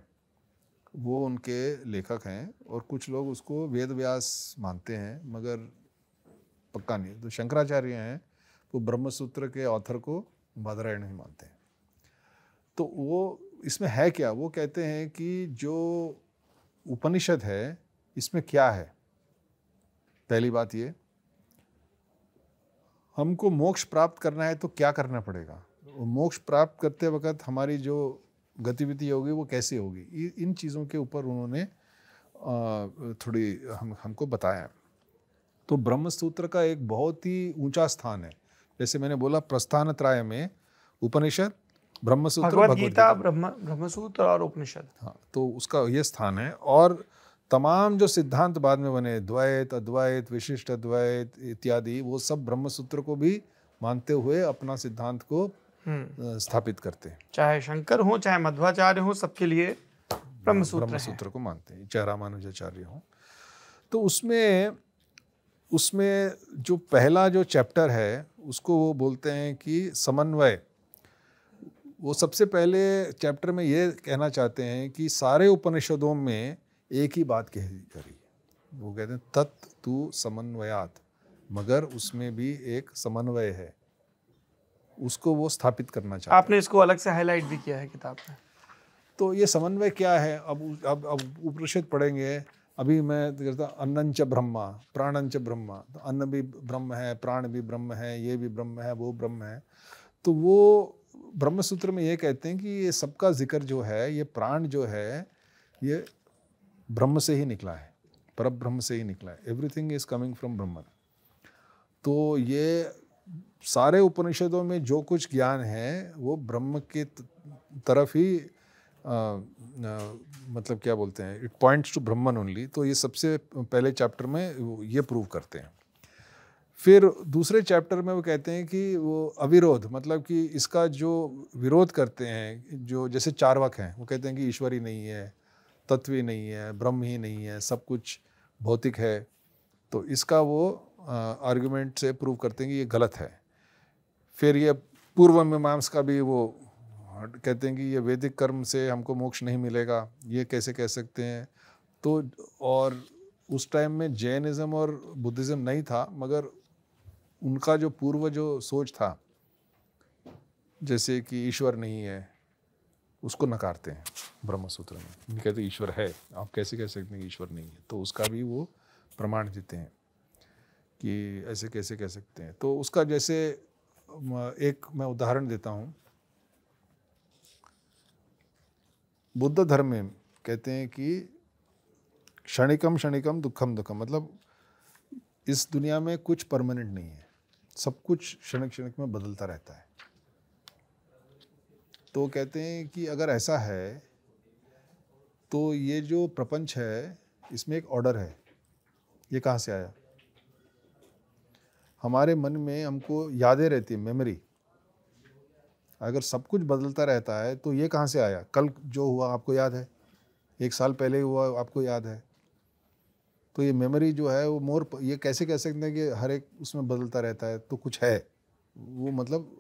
वो उनके लेखक हैं और कुछ लोग उसको वेद व्यास मानते हैं मगर पक्का नहीं तो शंकराचार्य हैं वो ब्रह्म सूत्र के ऑथर को बादारायण ही मानते हैं तो वो इसमें है क्या वो कहते हैं कि जो उपनिषद है इसमें क्या है पहली बात ये हमको मोक्ष प्राप्त करना है तो क्या करना पड़ेगा मोक्ष प्राप्त करते वक्त हमारी जो गतिविधि होगी वो कैसे होगी इन चीज़ों के ऊपर उन्होंने थोड़ी हम हमको बताया तो ब्रह्म सूत्र का एक बहुत ही ऊंचा स्थान है जैसे मैंने बोला प्रस्थान त्राय में उपनिषद ब्रह्मसूत्र भगवत गीता ब्रह्म ब्रह्मसूत्र और उपनिषद हाँ तो उसका यह स्थान है और तमाम जो सिद्धांत बाद में बने द्वैत अद्वैत विशिष्ट अद्वैत इत्यादि वो सब ब्रह्मसूत्र को भी मानते हुए अपना सिद्धांत को हम्म। स्थापित करते हैं चाहे शंकर हो चाहे मध्वाचार्य हो सबके लिए ब्रह्मसूत्र ब्रह्मसूत्र को मानते हैं चाहे रामानुजाचार्य हो तो उसमें उसमें जो पहला जो चैप्टर है उसको वो बोलते हैं कि समन्वय वो सबसे पहले चैप्टर में ये कहना चाहते हैं कि सारे उपनिषदों में एक ही बात कह करी वो कहते हैं तत् तू समन्वयात मगर उसमें भी एक समन्वय है उसको वो स्थापित करना चाहते आपने इसको अलग से हाईलाइट भी किया है किताब में तो ये समन्वय क्या है अब अब अब उपनिषद पढ़ेंगे अभी मैं कहता अन्नन च ब्रह्मा प्राणंच ब्रह्मा तो अन्न भी ब्रह्म है प्राण भी ब्रह्म है ये भी ब्रह्म है वो ब्रह्म है तो वो ब्रह्मसूत्र में ये कहते हैं कि ये सबका जिक्र जो है ये प्राण जो है ये ब्रह्म से ही निकला है पर ब्रह्म से ही निकला है everything is coming from Brahman तो ये सारे उपनिषदों में जो कुछ ज्ञान है वो ब्रह्म के तरफ ही आ, आ, मतलब क्या बोलते हैं it points to Brahman only तो ये सबसे पहले चैप्टर में ये प्रूव करते हैं फिर दूसरे चैप्टर में वो कहते हैं कि वो अविरोध मतलब कि इसका जो विरोध करते हैं जो जैसे चारवक हैं वो कहते हैं कि ईश्वरी नहीं है तत्व ही नहीं है ब्रह्म ही नहीं है सब कुछ भौतिक है तो इसका वो आर्गुमेंट से प्रूव करते हैं कि ये गलत है फिर ये पूर्व मीमांस का भी वो कहते हैं कि ये वैदिक कर्म से हमको मोक्ष नहीं मिलेगा ये कैसे कह सकते हैं तो और उस टाइम में जैनिज़्म और बुद्धिज़्म नहीं था मगर उनका जो पूर्व जो सोच था जैसे कि ईश्वर नहीं है उसको नकारते हैं ब्रह्म सूत्र में कहते ईश्वर है आप कैसे कह सकते हैं ईश्वर नहीं है तो उसका भी वो प्रमाण देते हैं कि ऐसे कैसे कह सकते हैं तो उसका जैसे एक मैं उदाहरण देता हूँ बुद्ध धर्म में कहते हैं कि क्षणिकम क्षणिकम दुखम दुखम मतलब इस दुनिया में कुछ परमानेंट नहीं है सब कुछ क्षणिक क्षणिक में बदलता रहता है तो कहते हैं कि अगर ऐसा है तो ये जो प्रपंच है इसमें एक ऑर्डर है ये कहाँ से आया हमारे मन में हमको यादें रहती है मेमोरी अगर सब कुछ बदलता रहता है तो ये कहाँ से आया कल जो हुआ आपको याद है एक साल पहले हुआ आपको याद है तो ये मेमोरी जो है वो मोर ये कैसे कह सकते हैं कि हर एक उसमें बदलता रहता है तो कुछ है वो मतलब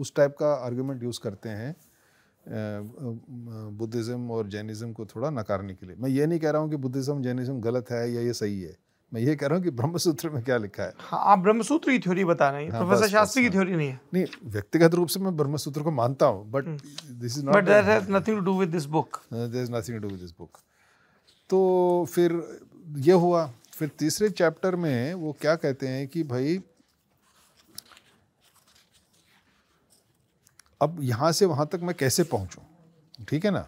उस टाइप का आर्ग्यूमेंट यूज़ करते हैं बुद्धिज़्म और जैनिज़्म को थोड़ा नकारने के लिए मैं ये नहीं कह रहा हूँ कि बुद्धिज़्म जैनिज़्म गलत है या ये सही है मैं ये कह रहा हूँ कि ब्रह्मसूत्र में क्या लिखा है हाँ, आप ब्रह्मसूत्र की थ्योरी बता रहे हैं हाँ, प्रोफेसर शास्त्री की थ्योरी हाँ। नहीं है नहीं व्यक्तिगत रूप से मैं ब्रह्मसूत्र को मानता हूँ but this is not but has nothing to do with this book there is nothing to do with this book तो फिर ये हुआ फिर तीसरे चैप्टर में वो क्या कहते हैं कि भाई अब यहाँ से वहाँ तक मैं कैसे पहुँचूँ ठीक है ना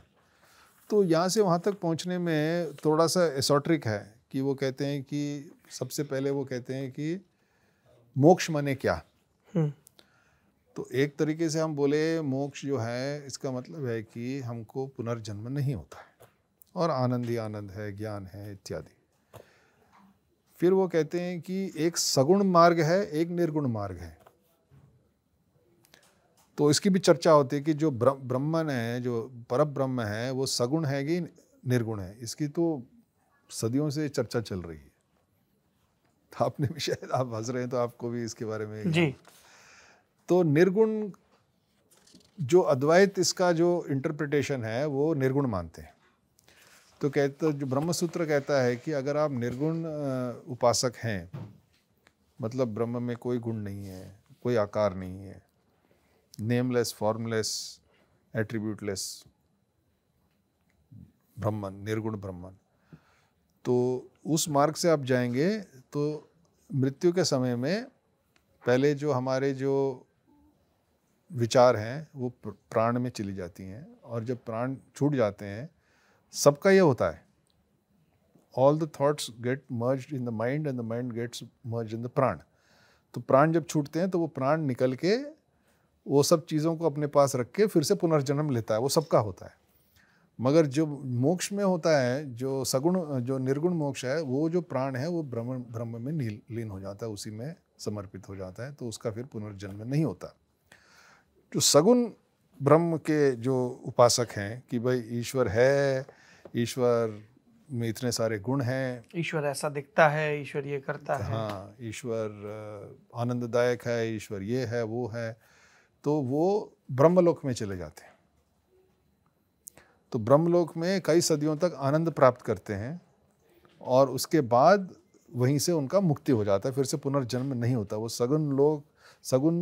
तो यहाँ से वहाँ तक पहुँचने में थोड़ा सा एसोट्रिक है कि वो कहते हैं कि सबसे पहले वो कहते हैं कि मोक्ष माने क्या हम्म। तो एक तरीके से हम बोले मोक्ष जो है इसका मतलब है कि हमको पुनर्जन्म नहीं होता है और आनंद ही आनंद है ज्ञान है इत्यादि फिर वो कहते हैं कि एक सगुण मार्ग है एक निर्गुण मार्ग है तो इसकी भी चर्चा होती है कि जो ब्रह्मन है जो पर ब्रह्म है वो सगुण है कि निर्गुण है इसकी तो सदियों से चर्चा चल रही है तो आपने भी शायद आप हंस रहे हैं तो आपको भी इसके बारे में जी तो निर्गुण जो अद्वैत इसका जो इंटरप्रिटेशन है वो निर्गुण मानते हैं तो कहते जो ब्रह्म सूत्र कहता है कि अगर आप निर्गुण उपासक हैं मतलब ब्रह्म में कोई गुण नहीं है कोई आकार नहीं है nameless, formless, attributeless ब्रह्मन निर्गुण ब्रह्मन तो उस मार्ग से आप जाएंगे तो मृत्यु के समय में पहले जो हमारे जो विचार हैं वो प्राण में चली जाती हैं और जब प्राण छूट जाते हैं सबका ये होता है all the thoughts get merge in the mind and the mind gets merge in the prana तो प्राण जब छूटते हैं तो वो प्राण निकल के वो सब चीज़ों को अपने पास रख के फिर से पुनर्जन्म लेता है वो सबका होता है मगर जो मोक्ष में होता है जो सगुण जो निर्गुण मोक्ष है वो जो प्राण है वो ब्रह्म ब्रह्म में नील लीन हो जाता है उसी में समर्पित हो जाता है तो उसका फिर पुनर्जन्म नहीं होता जो सगुण ब्रह्म के जो उपासक हैं कि भाई ईश्वर है ईश्वर में इतने सारे गुण हैं ईश्वर ऐसा दिखता है ईश्वर ये करता है हाँ ईश्वर आनंददायक है ईश्वर ये है वो है तो वो ब्रह्मलोक में चले जाते हैं तो ब्रह्मलोक में कई सदियों तक आनंद प्राप्त करते हैं और उसके बाद वहीं से उनका मुक्ति हो जाता है फिर से पुनर्जन्म नहीं होता वो सगुन लोग सगुन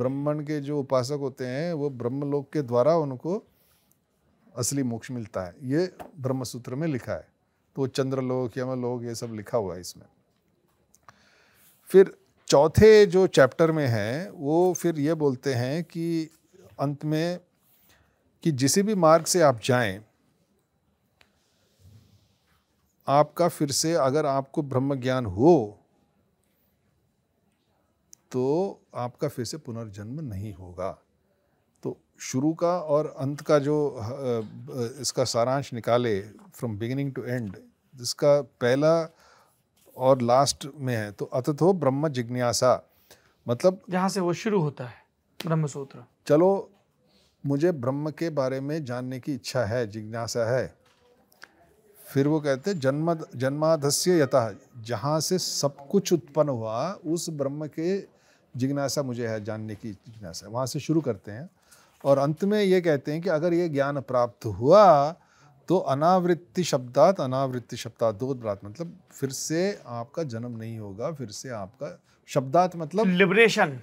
ब्राह्मण के जो उपासक होते हैं वो ब्रह्मलोक के द्वारा उनको असली मोक्ष मिलता है ये ब्रह्मसूत्र में लिखा है तो चंद्रलोक यमलोक ये सब लिखा हुआ है इसमें फिर चौथे जो चैप्टर में है वो फिर ये बोलते हैं कि अंत में कि जिस भी मार्ग से आप जाएं आपका फिर से अगर आपको ब्रह्म ज्ञान हो तो आपका फिर से पुनर्जन्म नहीं होगा तो शुरू का और अंत का जो इसका सारांश निकाले फ्रॉम बिगिनिंग टू एंड जिसका पहला और लास्ट में है तो अतथो ब्रह्म जिज्ञासा मतलब जहाँ से वो शुरू होता है ब्रह्म सूत्र चलो मुझे ब्रह्म के बारे में जानने की इच्छा है जिज्ञासा है फिर वो कहते हैं जन्म जन्माधस्य यथा जहाँ से सब कुछ उत्पन्न हुआ उस ब्रह्म के जिज्ञासा मुझे है जानने की जिज्ञासा वहाँ से शुरू करते हैं और अंत में ये कहते हैं कि अगर ये ज्ञान प्राप्त हुआ तो अनावृत्ति शब्दात अनावृत्ति शब्दात दो ब्रात मतलब फिर से आपका जन्म नहीं होगा फिर से आपका शब्दात मतलब लिबरेशन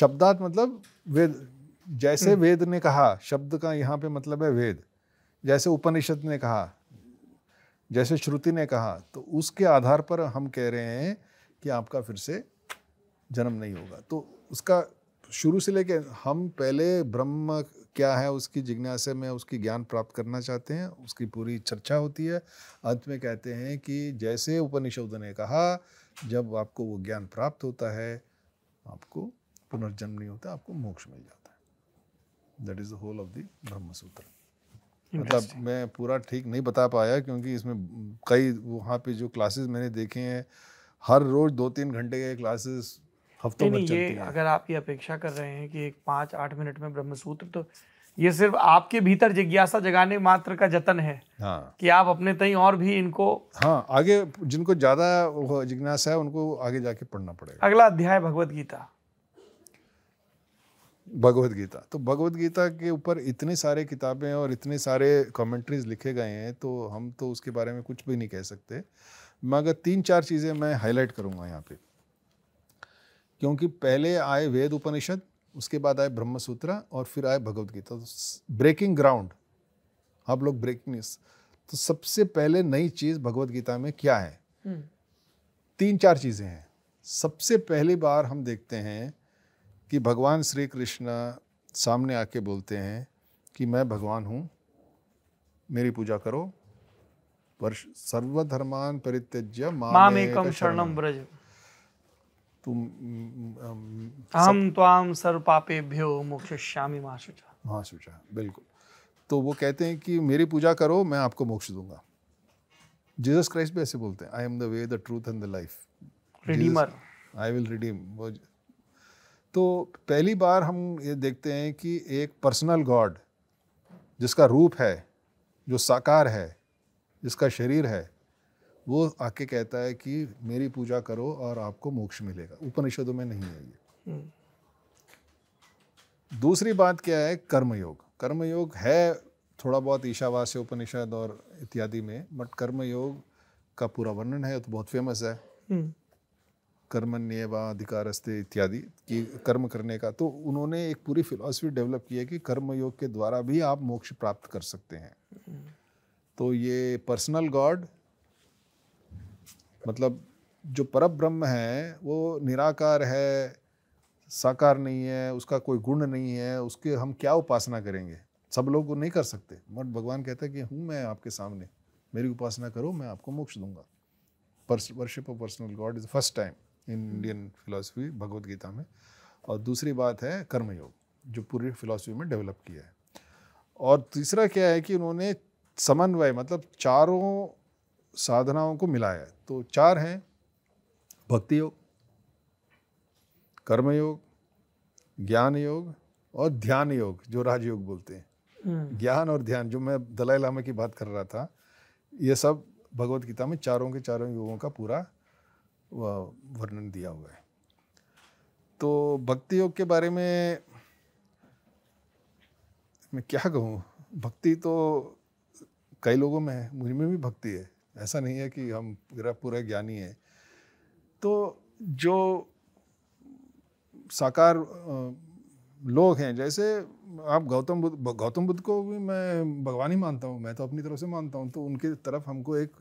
शब्दात मतलब वेद जैसे हम्म। वेद ने कहा शब्द का यहाँ पे मतलब है वेद जैसे उपनिषद ने कहा जैसे श्रुति ने कहा तो उसके आधार पर हम कह रहे हैं कि आपका फिर से जन्म नहीं होगा तो उसका शुरू से लेके हम पहले ब्रह्म क्या है उसकी जिज्ञासा में उसकी ज्ञान प्राप्त करना चाहते हैं उसकी पूरी चर्चा होती है अंत में कहते हैं कि जैसे उपनिषद ने कहा जब आपको वो ज्ञान प्राप्त होता है आपको पुनर्जन्म नहीं होता आपको मोक्ष मिल जाता है that is the whole of the Brahma Sutra मतलब मैं पूरा ठीक नहीं बता पाया क्योंकि इसमें कई वहाँ पे जो क्लासेस मैंने देखे हैं हर रोज़ दो तीन घंटे के क्लासेस हफ्तों में चलती है अगर आप ये अपेक्षा कर रहे हैं कि एक पाँच आठ मिनट में ब्रह्मसूत्र तो ये सिर्फ आपके भीतर जिज्ञासा जगाने मात्र का जतन है हाँ। कि आप अपने तय और भी इनको हाँ आगे जिनको ज्यादा जिज्ञासा है उनको आगे जाके पढ़ना पड़ेगा अगला अध्याय भगवत गीता भगवत गीता तो भगवत गीता के ऊपर इतने सारे किताबें और इतने सारे कमेंट्रीज लिखे गए हैं तो हम तो उसके बारे में कुछ भी नहीं कह सकते मगर तीन चार चीज़ें मैं हाईलाइट करूँगा यहाँ पे क्योंकि पहले आए वेद उपनिषद उसके बाद आए ब्रह्मसूत्र और फिर आए भगवत गीता तो ब्रेकिंग ग्राउंड आप लोग ब्रेकिंग तो सबसे पहले नई चीज भगवत गीता में क्या है हम्म। तीन चार चीजें हैं सबसे पहली बार हम देखते हैं कि भगवान श्री कृष्ण सामने आके बोलते हैं कि मैं भगवान हूँ मेरी पूजा करो पर सर्वधर्मान परित्यज्य मामेकम शरणम ब्रज तुम हम त्वाम पापेभ्यो महाशुचा महाशुचा बिल्कुल तो वो कहते हैं कि मेरी पूजा करो मैं आपको मोक्ष दूंगा जीसस क्राइस्ट भी ऐसे बोलते हैं I am the way the truth and the life redeemer I will redeem तो पहली बार हम ये देखते हैं कि एक पर्सनल गॉड जिसका रूप है जो साकार है जिसका शरीर है वो आके कहता है कि मेरी पूजा करो और आपको मोक्ष मिलेगा उपनिषदों में नहीं है ये हम्म। दूसरी बात क्या है कर्मयोग कर्मयोग है थोड़ा बहुत ईशावास्य उपनिषद और इत्यादि में बट कर्मयोग का पूरा वर्णन है तो बहुत फेमस है हम्म। कर्मण्यवा अधिकारस्ते इत्यादि कि कर्म करने का तो उन्होंने एक पूरी फिलॉसफी डेवलप की है कि कर्मयोग के द्वारा भी आप मोक्ष प्राप्त कर सकते हैं हम्म। तो ये पर्सनल गॉड मतलब जो पर ब्रह्म है वो निराकार है साकार नहीं है उसका कोई गुण नहीं है उसके हम क्या उपासना करेंगे सब लोग वो नहीं कर सकते बट भगवान कहता है कि हूँ मैं आपके सामने मेरी उपासना करो मैं आपको मोक्ष दूंगा worship of personal God is first time in Indian philosophy Bhagavad Gita में और दूसरी बात है कर्मयोग जो पूरी फिलोसफी में डेवलप किया है और तीसरा क्या है कि उन्होंने समन्वय मतलब चारों साधनाओं को मिलाया है तो चार हैं भक्ति योग कर्मयोग ज्ञान योग और ध्यान योग जो राजयोग बोलते हैं हम्म। ज्ञान और ध्यान जो मैं दलाई लामा की बात कर रहा था ये सब भगवत गीता में चारों के चारों योगों का पूरा वर्णन दिया हुआ है तो भक्ति योग के बारे में मैं क्या कहूँ भक्ति तो कई लोगों में है मुझ में भी भक्ति है ऐसा नहीं है कि हम पूरे ज्ञानी हैं तो जो साकार लोग हैं जैसे आप गौतम बुद्ध गौतम बुद्ध को भी मैं भगवान ही मानता हूँ मैं तो अपनी तरफ से मानता हूँ तो उनके तरफ हमको एक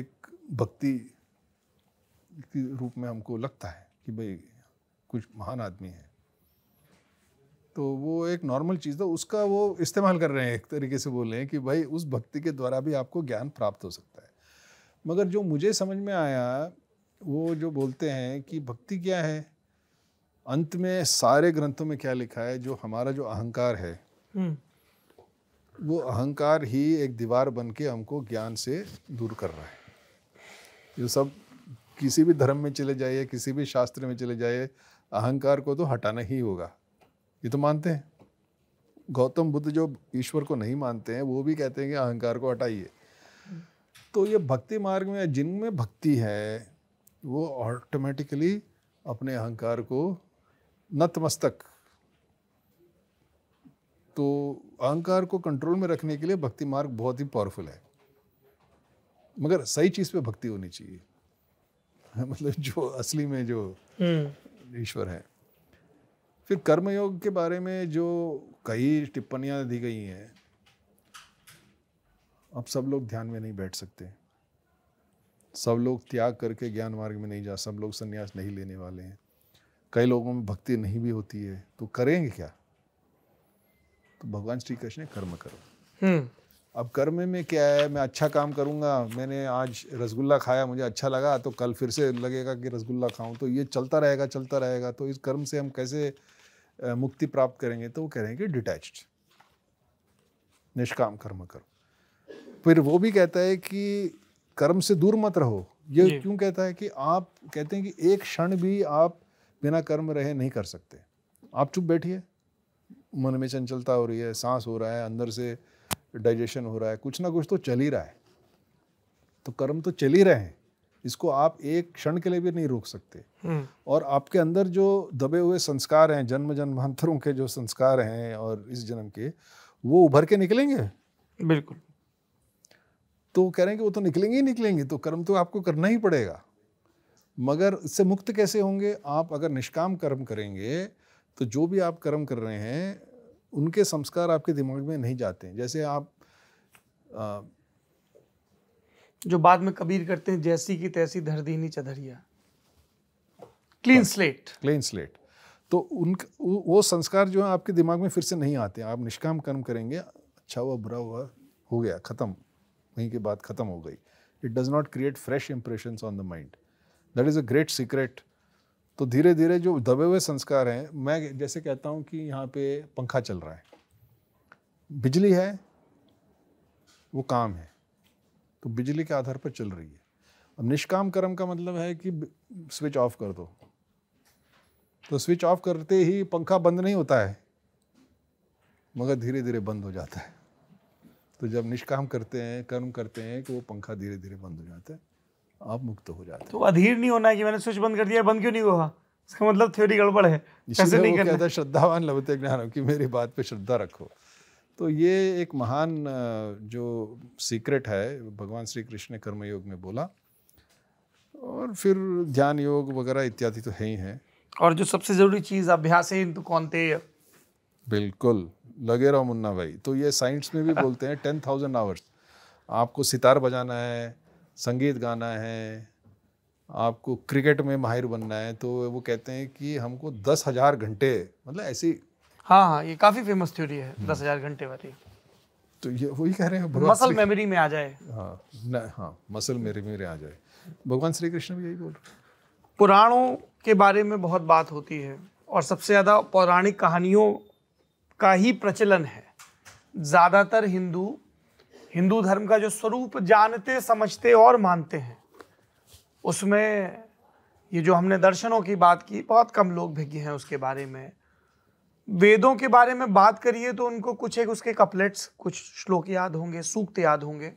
एक भक्ति के रूप में हमको लगता है कि भाई कुछ महान आदमी है तो वो एक नॉर्मल चीज़ था उसका वो इस्तेमाल कर रहे हैं एक तरीके से बोल रहे हैं कि भाई उस भक्ति के द्वारा भी आपको ज्ञान प्राप्त हो सकता है मगर जो मुझे समझ में आया वो जो बोलते हैं कि भक्ति क्या है अंत में सारे ग्रंथों में क्या लिखा है जो हमारा जो अहंकार है हम्म। वो अहंकार ही एक दीवार बन के हमको ज्ञान से दूर कर रहा है ये सब किसी भी धर्म में चले जाइए किसी भी शास्त्र में चले जाइए अहंकार को तो हटाना ही होगा ये तो मानते हैं गौतम बुद्ध जो ईश्वर को नहीं मानते हैं वो भी कहते हैं कि अहंकार को हटाइए तो ये भक्ति मार्ग में जिनमें भक्ति है वो ऑटोमेटिकली अपने अहंकार को नतमस्तक तो अहंकार को कंट्रोल में रखने के लिए भक्ति मार्ग बहुत ही पावरफुल है मगर सही चीज़ पे भक्ति होनी चाहिए मतलब जो असली में जो हम्म। ईश्वर है फिर कर्मयोग के बारे में जो कई टिप्पणियाँ दी गई हैं अब सब लोग ध्यान में नहीं बैठ सकते सब लोग त्याग करके ज्ञान मार्ग में नहीं जा सब लोग संन्यास नहीं लेने वाले हैं कई लोगों में भक्ति नहीं भी होती है तो करेंगे क्या तो भगवान श्री कृष्ण कर्म करो हम्म। अब कर्म में क्या है मैं अच्छा काम करूंगा मैंने आज रसगुल्ला खाया मुझे अच्छा लगा तो कल फिर से लगेगा कि रसगुल्ला खाऊं तो ये चलता रहेगा चलता रहेगा तो इस कर्म से हम कैसे मुक्ति प्राप्त करेंगे तो वो कह रहे हैं कि डिटैच्ड निष्काम कर्म करो फिर वो भी कहता है कि कर्म से दूर मत रहो ये क्यों कहता है कि आप कहते हैं कि एक क्षण भी आप बिना कर्म रहे नहीं कर सकते आप चुप बैठिए मन में चंचलता हो रही है सांस हो रहा है अंदर से डाइजेशन हो रहा है कुछ ना कुछ तो चल ही रहा है तो कर्म तो चल ही रहे हैं इसको आप एक क्षण के लिए भी नहीं रोक सकते हम्म। और आपके अंदर जो दबे हुए संस्कार हैं जन्म जन्मांतरों के जो संस्कार हैं और इस जन्म के वो उभर के निकलेंगे बिल्कुल तो कह रहे हैं कि वो तो निकलेंगे ही निकलेंगे तो कर्म तो आपको करना ही पड़ेगा मगर इससे मुक्त कैसे होंगे आप अगर निष्काम कर्म करेंगे तो जो भी आप कर्म कर रहे हैं उनके संस्कार आपके दिमाग में नहीं जाते जैसे आप जो बाद में कबीर करते हैं जैसी की तैसी धरदीनी चधरिया क्लीन स्लेट क्लीन स्लेट तो उन वो संस्कार जो है आपके दिमाग में फिर से नहीं आते आप निष्काम कर्म करेंगे अच्छा हुआ बुरा हुआ हो गया ख़त्म वहीं के बाद ख़त्म हो गई it does not create fresh impression on the mind that is a great secret तो धीरे धीरे जो दबे हुए संस्कार हैं मैं जैसे कहता हूँ कि यहाँ पे पंखा चल रहा है बिजली है वो काम है तो बिजली के आधार पर चल रही है अब निष्काम कर्म का मतलब है कि स्विच ऑफ कर दो तो स्विच ऑफ करते ही पंखा बंद नहीं होता है मगर धीरे धीरे बंद हो जाता है तो जब निष्काम करते हैं कर्म करते हैं कि तो वो पंखा धीरे धीरे बंद हो जाता है आप मुक्त हो जाते हैं तो अधीर नहीं होना है कि मैंने स्विच बंद कर दिया बंद क्यों नहीं हुआ इसका मतलब थ्योरी गड़बड़ है कैसे नहीं करना श्रद्धावान लवते ज्ञान हो कि मेरी बात पे श्रद्धा रखो तो ये एक महान जो सीक्रेट है भगवान श्री कृष्ण ने कर्मयोग में बोला और फिर ध्यान योग वगैरह इत्यादि तो है ही है और जो सबसे जरूरी चीज़ अभ्यास है तो कौन थे बिल्कुल लगे रहो मुन्ना भाई तो ये साइंस में भी बोलते हैं टेन थाउजेंड आवर्स आपको सितार बजाना है संगीत गाना है आपको क्रिकेट में माहिर बनना है तो वो कहते हैं कि हमको दस हज़ार घंटे मतलब ऐसी हाँ हाँ ये काफी फेमस थ्योरी है हम्म। दस हजार घंटे वाली तो ये वही कह रहे हैं मसल मेमोरी में आ जाए हाँ ना हाँ मसल मेमोरी में आ जाए भगवान श्री कृष्ण भी यही बोल रहे पुराणों के बारे में बहुत बात होती है और सबसे ज़्यादा पौराणिक कहानियों का ही प्रचलन है ज़्यादातर हिंदू हिंदू धर्म का जो स्वरूप जानते समझते और मानते हैं उसमें ये जो हमने दर्शनों की बात की बहुत कम लोग भिज्ञ हैं उसके बारे में वेदों के बारे में बात करिए तो उनको कुछ एक उसके कपलेट्स कुछ श्लोक याद होंगे सूक्त याद होंगे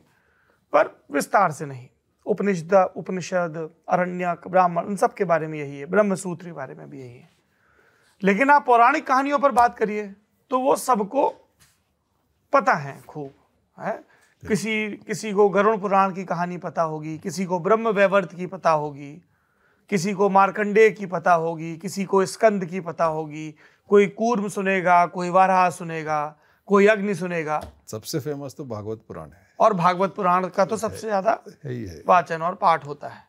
पर विस्तार से नहीं उपनिषद उपनिषद अरण्यक ब्राह्मण उन सब के बारे में यही है ब्रह्मसूत्र के बारे में भी यही है लेकिन आप पौराणिक कहानियों पर बात करिए तो वो सबको पता है खूब है किसी किसी को गरुण पुराण की कहानी पता होगी किसी को ब्रह्म वैवर्त की पता होगी किसी को मार्कंडेय की पता होगी किसी को स्कंद की पता होगी कोई कूर्म सुनेगा कोई वराह सुनेगा कोई अग्नि सुनेगा सबसे फेमस तो भागवत पुराण है और भागवत पुराण का तो सबसे ज्यादा वाचन और पाठ होता है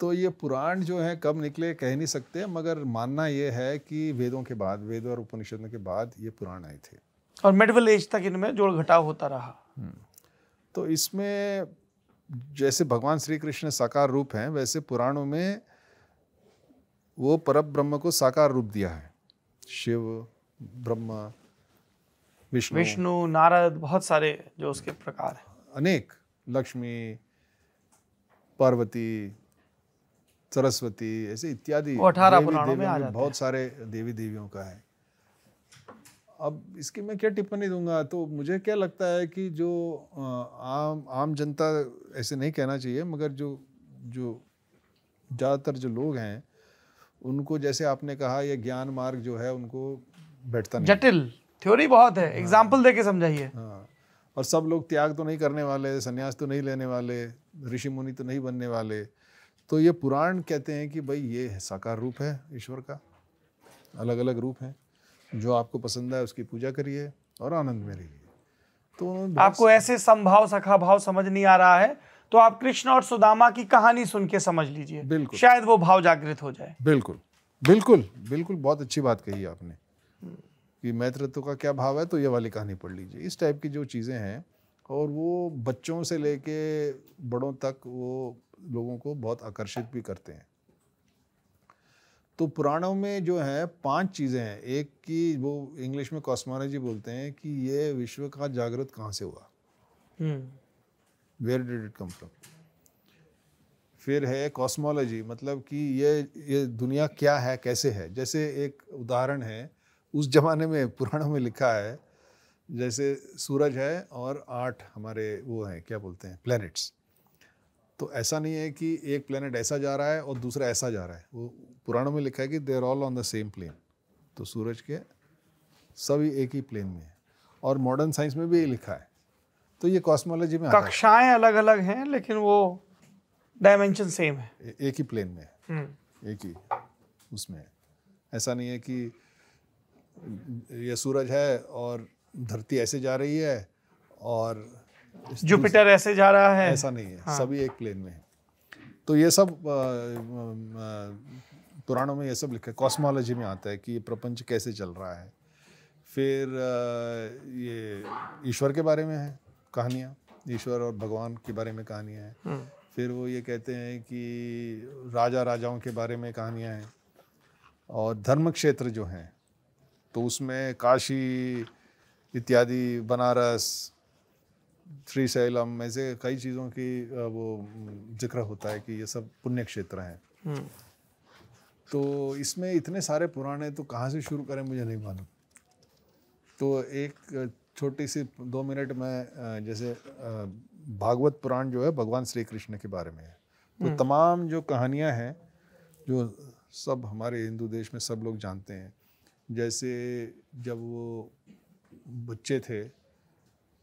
तो ये पुराण जो है कब निकले कह नहीं सकते मगर मानना ये है कि वेदों के बाद वेदों और उपनिषदों के बाद ये पुराण आए थे और मिडवल एज तक इनमें जोड़ घटाव होता रहा हम्म। तो इसमें जैसे भगवान श्री कृष्ण साकार रूप हैं वैसे पुराणों में वो परब ब्रह्म को साकार रूप दिया है शिव ब्रह्मा विष्णु विष्णु नारद बहुत सारे जो उसके प्रकार हैं अनेक लक्ष्मी पार्वती सरस्वती ऐसे इत्यादि अठारह बहुत सारे देवी देवियों का है अब इसकी मैं क्या टिप्पणी दूंगा तो मुझे क्या लगता है कि जो आम आम जनता ऐसे नहीं कहना चाहिए मगर जो जो ज़्यादातर जो लोग हैं उनको जैसे आपने कहा ये ज्ञान मार्ग जो है उनको बैठता नहीं जटिल थ्योरी बहुत है एग्जाम्पल हाँ, देके समझाइए हाँ और सब लोग त्याग तो नहीं करने वाले संन्यास तो नहीं लेने वाले ऋषि मुनि तो नहीं बनने वाले तो ये पुराण कहते हैं कि भाई ये साकार रूप है ईश्वर का अलग अलग रूप है जो आपको पसंद है उसकी पूजा करिए और आनंद में रहिए तो आपको ऐसे संभाव सखा भाव समझ नहीं आ रहा है तो आप कृष्ण और सुदामा की कहानी सुन के समझ लीजिए बिल्कुल शायद वो भाव जागृत हो जाए बिल्कुल बिल्कुल बिल्कुल बहुत अच्छी बात कही आपने कि मैत्रत्व का क्या भाव है तो ये वाली कहानी पढ़ लीजिए इस टाइप की जो चीज़ें हैं और वो बच्चों से लेके बड़ों तक वो लोगों को बहुत आकर्षित भी करते हैं तो पुराणों में जो है पांच चीज़ें हैं एक की वो इंग्लिश में कॉस्मोलॉजी बोलते हैं कि ये विश्व का जागृत कहाँ से हुआ hmm. Where did it come from फिर है कॉस्मोलॉजी मतलब कि ये ये दुनिया क्या है कैसे है जैसे एक उदाहरण है उस जमाने में पुराणों में लिखा है जैसे सूरज है और आठ हमारे वो हैं क्या बोलते हैं प्लैनेट्स तो ऐसा नहीं है कि एक प्लैनेट ऐसा जा रहा है और दूसरा ऐसा जा रहा है वो पुराणों में लिखा है कि they are all on the same plane तो सूरज के सभी एक ही प्लेन में है और मॉडर्न साइंस में भी ये लिखा है तो ये कॉस्मोलॉजी में कक्षाएं अलग अलग हैं लेकिन वो डायमेंशन सेम है एक ही प्लेन में है हम्म। एक ही उसमें ऐसा नहीं है कि यह सूरज है और धरती ऐसे जा रही है और जुपिटर ऐसे जा रहा है ऐसा नहीं है हाँ। सभी एक प्लेन में है तो ये सब पुराणों में ये सब लिखा है कॉस्मोलॉजी में आता है कि ये प्रपंच कैसे चल रहा है फिर ये ईश्वर के बारे में है कहानियाँ ईश्वर और भगवान के बारे में कहानियाँ हैं हम्म। फिर वो ये कहते हैं कि राजा राजाओं के बारे में कहानियाँ हैं और धर्म क्षेत्र जो हैं तो उसमें काशी इत्यादि बनारस श्री ऐसे कई चीज़ों की वो जिक्र होता है कि ये सब पुण्य क्षेत्र हैं हम्म। तो इसमें इतने सारे पुराने तो कहाँ से शुरू करें मुझे नहीं मालूम तो एक छोटी सी दो मिनट में जैसे भागवत पुराण जो है भगवान श्री कृष्ण के बारे में है तो हम्म। तमाम जो कहानियाँ हैं जो सब हमारे हिंदू देश में सब लोग जानते हैं जैसे जब वो बच्चे थे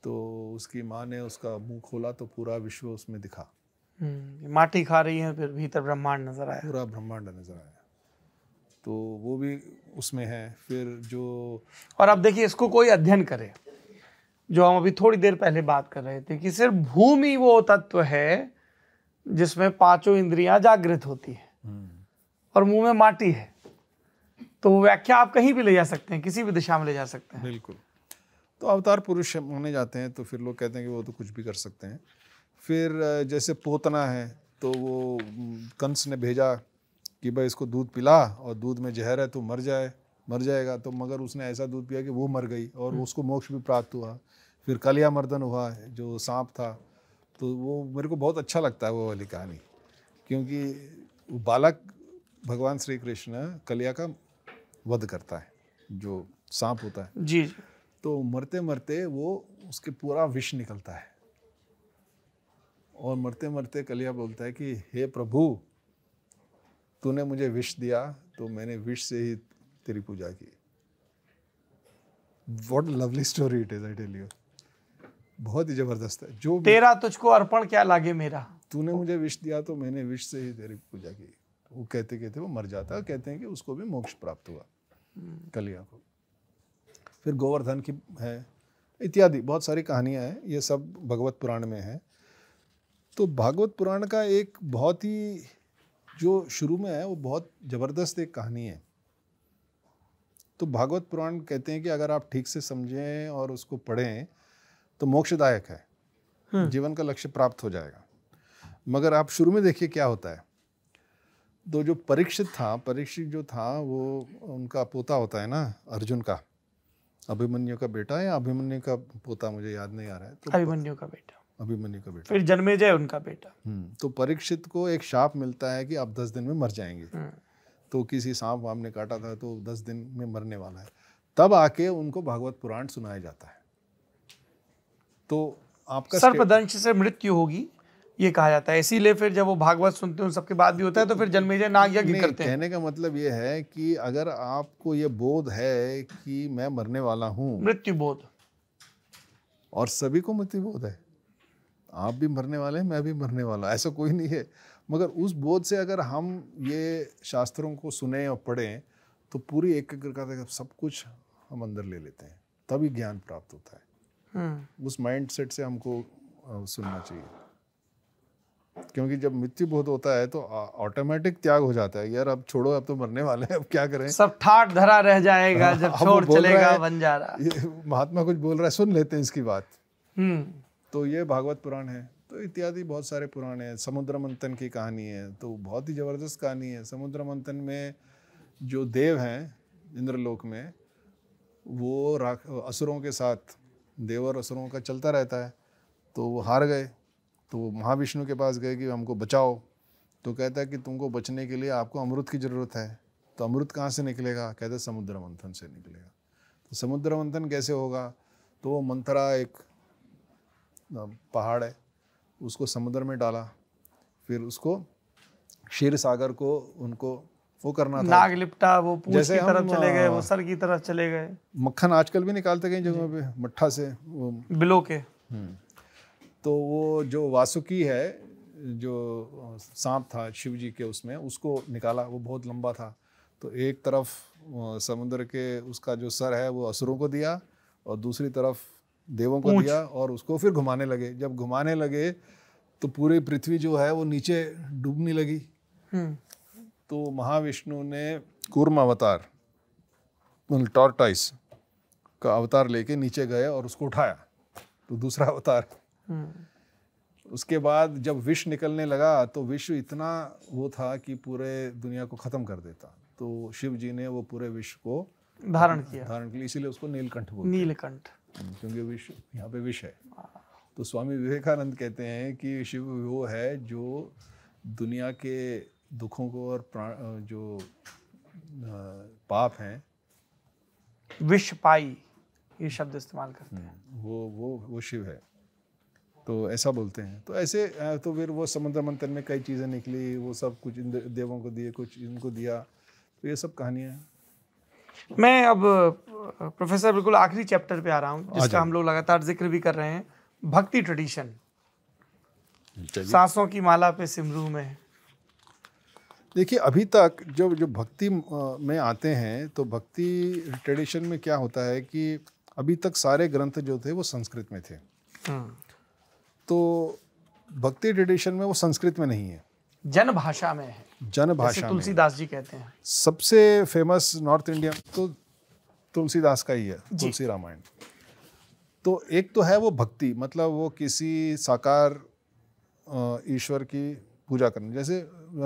तो उसकी माँ ने उसका मुंह खोला तो पूरा विश्व उसमें दिखा हम्म, माटी खा रही है फिर भीतर ब्रह्मांड नजर आया पूरा ब्रह्मांड नजर आया तो वो भी उसमें है फिर जो और अब देखिए इसको कोई अध्ययन करे जो हम अभी थोड़ी देर पहले बात कर रहे थे कि सिर्फ भूमि वो तत्व है जिसमें पांचों इंद्रियां जागृत होती है हम्म। और मुंह में माटी है तो वो व्याख्या आप कहीं भी ले जा सकते हैं किसी भी दिशा में ले जा सकते हैं बिल्कुल तो अवतार पुरुष होने जाते हैं तो फिर लोग कहते हैं कि वो तो कुछ भी कर सकते हैं फिर जैसे पोतना है तो वो कंस ने भेजा कि भाई इसको दूध पिला और दूध में जहर है तो मर जाए मर जाएगा तो मगर उसने ऐसा दूध पिया कि वो मर गई और हम्म। उसको मोक्ष भी प्राप्त हुआ फिर कलिया मर्दन हुआ है जो सांप था तो वो मेरे को बहुत अच्छा लगता है वो वाली कहानी क्योंकि बालक भगवान श्री कृष्ण कलिया का वध करता है जो सांप होता है जी तो मरते मरते वो उसके पूरा विष निकलता है और मरते मरते कलिया बोलता है कि हे प्रभु तूने मुझे विष दिया तो मैंने विष से ही तेरी पूजा की what lovely story it is I tell you बहुत ही जबरदस्त है जो तेरा तुझको अर्पण क्या लागे मेरा तूने मुझे विष दिया तो मैंने विष से ही तेरी पूजा की वो कहते कहते वो मर जाता कहते हैं कि उसको भी मोक्ष प्राप्त हुआ कलिया को फिर गोवर्धन की है इत्यादि बहुत सारी कहानियाँ हैं ये सब भगवत पुराण में है तो भागवत पुराण का एक बहुत ही जो शुरू में है वो बहुत ज़बरदस्त एक कहानी है तो भागवत पुराण कहते हैं कि अगर आप ठीक से समझें और उसको पढ़ें तो मोक्षदायक है हम्म। जीवन का लक्ष्य प्राप्त हो जाएगा मगर आप शुरू में देखिए क्या होता है तो जो परीक्षित था परीक्षित जो था वो उनका पोता होता है ना अर्जुन का अभिमन्यु का बेटा या अभिमन्यु का पोता मुझे याद नहीं आ रहा है तो अभिमन्यु का बेटा अभिमन्यु का बेटा फिर जन्मेजय उनका बेटा हम्म, तो परीक्षित को एक शाप मिलता है कि आप दस दिन में मर जाएंगे हम्म। तो किसी सांप वाम ने काटा था तो दस दिन में मरने वाला है तब आके उनको भागवत पुराण सुनाया जाता है तो आपका सर्पदंश से मृत्यु होगी ये कहा जाता है इसीलिए फिर जब वो भागवत सुनते हैं सबके बाद भी होता है तो फिर जन्मेजय नाग यज्ञ करते हैं कहने का मतलब ये है कि अगर आपको ये बोध है कि मैं मरने वाला हूँ मृत्यु बोध और सभी को मृत्यु बोध है आप भी मरने वाले हैं मैं भी मरने वाला ऐसा कोई नहीं है मगर उस बोध से अगर हम ये शास्त्रों को सुने और पढ़ें तो पूरी एक एक करके सब कुछ हम अंदर ले लेते हैं तभी ज्ञान प्राप्त होता है हम्म। उस माइंड सेट से हमको सुनना चाहिए क्योंकि जब मृत्यु बोध होता है तो ऑटोमेटिक त्याग हो जाता है यार अब छोड़ो अब तो मरने वाले हैं अब क्या करें सब ठाट धरा रह जाएगा हाँ, जब छोड़ चलेगा बन जा रहा महात्मा कुछ बोल रहा है सुन लेते हैं इसकी बात हम्म। तो ये भागवत पुराण है तो इत्यादि बहुत सारे पुराने हैं समुद्र मंथन की कहानी है तो बहुत ही ज़बरदस्त कहानी है समुद्र मंथन में जो देव हैं इंद्रलोक में वो राख असुरों के साथ देव और असुरों का चलता रहता है तो वो हार गए तो वो महाविष्णु के पास गए कि हमको बचाओ तो कहता है कि तुमको बचने के लिए आपको अमृत की ज़रूरत है तो अमृत कहाँ से निकलेगा कहते समुद्र मंथन से निकलेगा तो समुद्र मंथन कैसे होगा तो वो मंथरा एक पहाड़ है उसको समुद्र में डाला फिर उसको शेर सागर को उनको वो करना था नाग लिपटा वो पूछ की तरफ चले गए वो हाँ। सर की तरफ चले गए मक्खन आजकल भी निकालते कई जगहों पे मट्ठा से वो बिलो के हम्म। तो वो जो वासुकी है जो सांप था शिव जी के उसमें उसको निकाला वो बहुत लंबा था तो एक तरफ समुद्र के उसका जो सर है वो असुरों को दिया और दूसरी तरफ देवों को दिया और उसको फिर घुमाने लगे जब घुमाने लगे तो पूरी पृथ्वी जो है वो नीचे डूबने लगी हम्म। तो महाविष्णु ने कूर्म अवतार टॉर्टाइस का अवतार लेके नीचे गए और उसको उठाया तो दूसरा अवतार हम्म। उसके बाद जब विष निकलने लगा तो विश्व इतना वो था कि पूरे दुनिया को ख़त्म कर देता तो शिव जी ने वो पूरे विश्व को धारण किया धारण के लिए इसीलिए उसको नीलकंठ बोलते नीलकंठ क्योंकि विश्व यहाँ पे विष है तो स्वामी विवेकानंद कहते हैं कि शिव वो है जो दुनिया के दुखों को और प्राण जो पाप हैं विष पाई ये शब्द इस्तेमाल करते हैं हम्म, वो वो वो शिव है तो ऐसा बोलते हैं तो ऐसे तो फिर वो समुद्र मंथन में कई चीज़ें निकली वो सब कुछ इन देवों को दिए कुछ इनको दिया तो ये सब कहानियाँ हैं मैं अब प्रोफेसर बिल्कुल आखिरी चैप्टर पे आ रहा हूँ जिसका हम लोग लगातार जिक्र भी कर रहे हैं भक्ति ट्रेडिशन सांसों की माला पे सिमरू में देखिए अभी तक जो जो भक्ति में आते हैं तो भक्ति ट्रेडिशन में क्या होता है कि अभी तक सारे ग्रंथ जो थे वो संस्कृत में थे हाँ। तो भक्ति ट्रेडिशन में वो संस्कृत में नहीं है जन भाषा में है जनभाषा तुलसीदास जी कहते हैं सबसे फेमस नॉर्थ इंडिया तो तुलसीदास का ही है तुलसी रामायण तो एक तो है वो भक्ति मतलब वो किसी साकार ईश्वर की पूजा करनी जैसे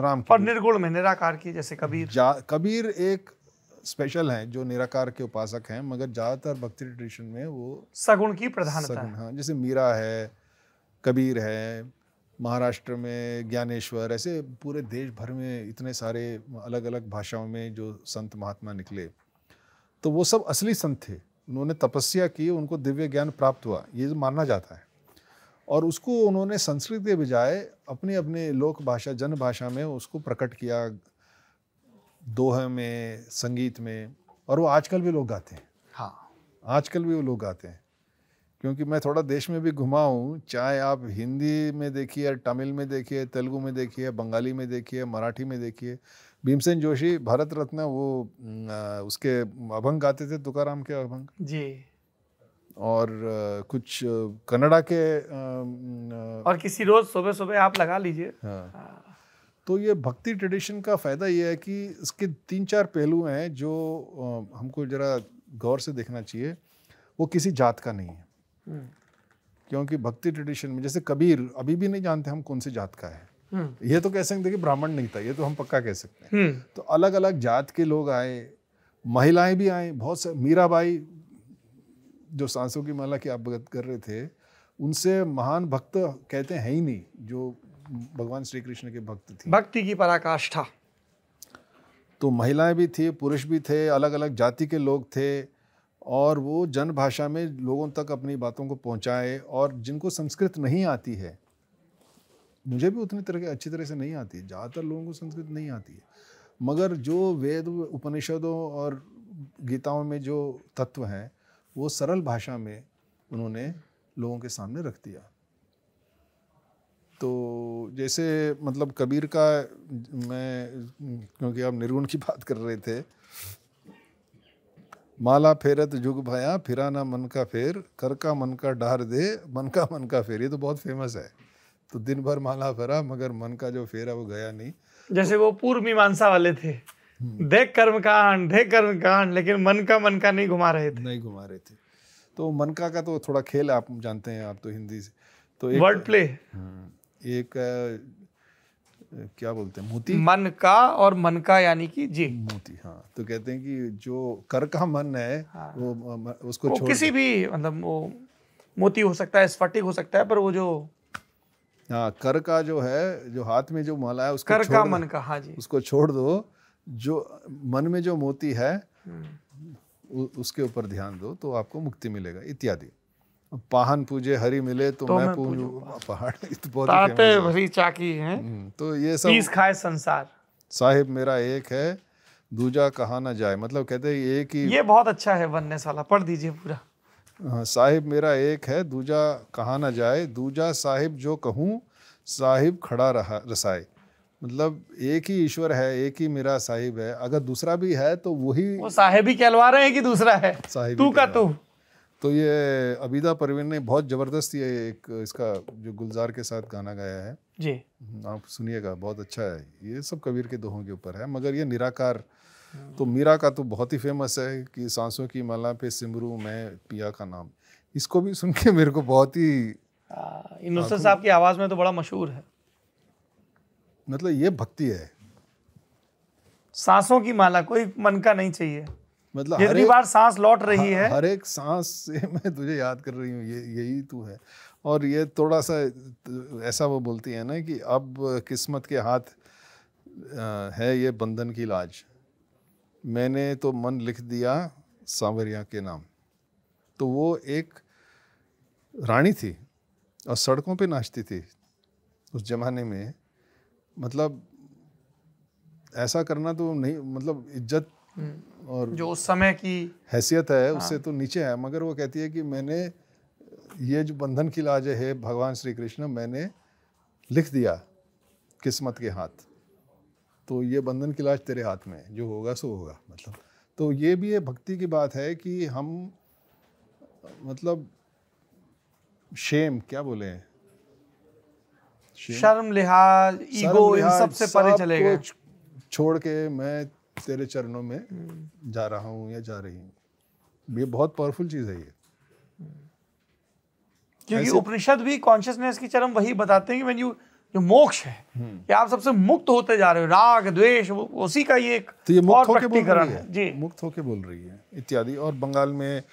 राम की और निर्गुण में निराकार की जैसे कबीर कबीर एक स्पेशल हैं जो निराकार के उपासक हैं मगर ज़्यादातर भक्ति ट्रेडिशन में वो सगुण की प्रधानता हाँ जैसे मीरा है कबीर है महाराष्ट्र में ज्ञानेश्वर ऐसे पूरे देश भर में इतने सारे अलग अलग भाषाओं में जो संत महात्मा निकले तो वो सब असली संत थे उन्होंने तपस्या की उनको दिव्य ज्ञान प्राप्त हुआ ये माना जाता है और उसको उन्होंने संस्कृत के बजाय अपनी अपने लोक भाषा जन भाषा में उसको प्रकट किया दोहे में संगीत में और वो आजकल भी लोग गाते हैं हाँ आजकल भी वो लोग गाते हैं क्योंकि मैं थोड़ा देश में भी घुमा हूँ चाहे आप हिंदी में देखिए तमिल में देखिए तेलुगु में देखिए बंगाली में देखिए मराठी में देखिए भीमसेन जोशी भारत रत्न वो उसके अभंग गाते थे तुकाराम के अभंग जी और कुछ कन्नड़ा के और किसी रोज सुबह सुबह आप लगा लीजिए हाँ।, हाँ। तो ये भक्ति ट्रेडिशन का फ़ायदा ये है कि इसके तीन चार पहलू हैं जो हमको ज़रा गौर से देखना चाहिए वो किसी जात का नहीं है क्योंकि भक्ति ट्रेडिशन में जैसे कबीर अभी भी नहीं जानते हम कौन से जात का है हम्म। ये तो कह सकते कि ब्राह्मण नहीं था ये तो हम पक्का कह सकते हैं हम्म। तो अलग अलग जात के लोग आए महिलाएं भी आए बहुत सारे मीराबाई जो सांसों की माला की अवगत कर रहे थे उनसे महान भक्त कहते हैं ही नहीं जो भगवान श्री कृष्ण के भक्त थे भक्ति की पराकाष्ठा तो महिलाएं भी थी पुरुष भी थे अलग अलग जाति के लोग थे और वो जन भाषा में लोगों तक अपनी बातों को पहुंचाए और जिनको संस्कृत नहीं आती है मुझे भी उतनी तरह अच्छी तरह से नहीं आती है ज़्यादातर लोगों को संस्कृत नहीं आती है मगर जो वेद उपनिषदों और गीताओं में जो तत्व हैं वो सरल भाषा में उन्होंने लोगों के सामने रख दिया तो जैसे मतलब कबीर का मैं क्योंकि आप निर्गुण की बात कर रहे थे माला फेरत जुग भया फिरा ना मन का फेर कर का मन का डार दे मन का मन का फेर ये तो बहुत फेमस है तो दिन भर माला फेरा मगर मन का जो फेरा वो गया नहीं जैसे तो, वो पूर्व मीमांसा वाले थे हम्म। देख कर्म कांड देख कर्म कांड लेकिन मन का मन का नहीं घुमा रहे थे नहीं घुमा रहे थे तो मन का का तो थोड़ा खेल आप जानते हैं आप तो हिंदी से तो एक वर्ड हम्म। प्ले एक क्या बोलते हैं मोती मन का और मन का यानी कि जी मोती हाँ तो कहते हैं कि जो कर का मन है हाँ, वो उसको वो छोड़ किसी भी मतलब वो मोती हो सकता है स्फटिक हो सकता है पर वो जो हाँ कर का जो है जो हाथ में जो माला है उसको कर का मन का हाँ जी उसको छोड़ दो जो मन में जो मोती है हम्म। उसके ऊपर ध्यान दो तो आपको मुक्ति मिलेगा इत्यादि पाहन पूजे हरी मिले तो, तो मैं पूजू पहाड़ी तो चाकी है हम्म, तो ये सब खाए संसार साहिब मेरा एक है दूजा कहा ना जाए मतलब कहते हैं एक ही ये बहुत अच्छा है बनने साला पढ़ दीजिए पूरा हाँ, साहिब मेरा एक है दूजा कहा ना जाए दूजा साहिब जो कहूँ साहिब खड़ा रहा रसाए मतलब एक ही ईश्वर है एक ही मेरा साहिब है अगर दूसरा भी है तो वही वो साहिब ही कहलवा रहे हैं कि दूसरा है साहिब तू का तू तो ये अबीदा परवीन ने बहुत ज़बरदस्त ये एक इसका जो गुलजार के साथ गाना गाया है जी हम्म, आप सुनिएगा बहुत अच्छा है ये सब कबीर के दोहों के ऊपर है मगर ये निराकार तो मीरा का तो बहुत ही फेमस है कि सांसों की माला पे सिमरू मैं पिया का नाम इसको भी सुन के मेरे को बहुत ही नुसरत साहब की आवाज़ में तो बड़ा मशहूर है मतलब ये भक्ति है सांसों की माला कोई मन का नहीं चाहिए मतलब जितनी बार सांस लौट रही हाँ, है हर एक सांस से मैं तुझे याद कर रही हूँ ये यही तू है और ये थोड़ा सा ऐसा वो बोलती है ना कि अब किस्मत के हाथ है ये बंधन की लाज मैंने तो मन लिख दिया सांवरिया के नाम तो वो एक रानी थी और सड़कों पे नाचती थी उस ज़माने में मतलब ऐसा करना तो नहीं मतलब इज्जत हम्म। और जो उस समय की हैसियत है हाँ। उससे तो नीचे है मगर वो कहती है कि मैंने ये जो बंधन की लाज है भगवान श्री कृष्ण मैंने लिख दिया किस्मत के हाथ तो ये बंधन की लाज तेरे हाथ में जो होगा सो होगा मतलब तो ये भी एक भक्ति की बात है कि हम मतलब शेम क्या बोले शर्म लिहाज ईगो इन सब से परे चले गए छोड़ के मैं तेरे चरणों में हम्म। जा रहा हूँ या जा रही हूँ ये बहुत पावरफुल चीज़ है ये हम्म। क्योंकि उपनिषद भी कॉन्शियसनेस की चरम वही बताते हैं कि यू जो मोक्ष है हम्म। कि आप सबसे मुक्त होते जा रहे हो राग द्वेष उसी का ये एक तो ये मुक्त होके बोल रही है जी मुक्त होके बोल रही है इत्यादि और बंगाल में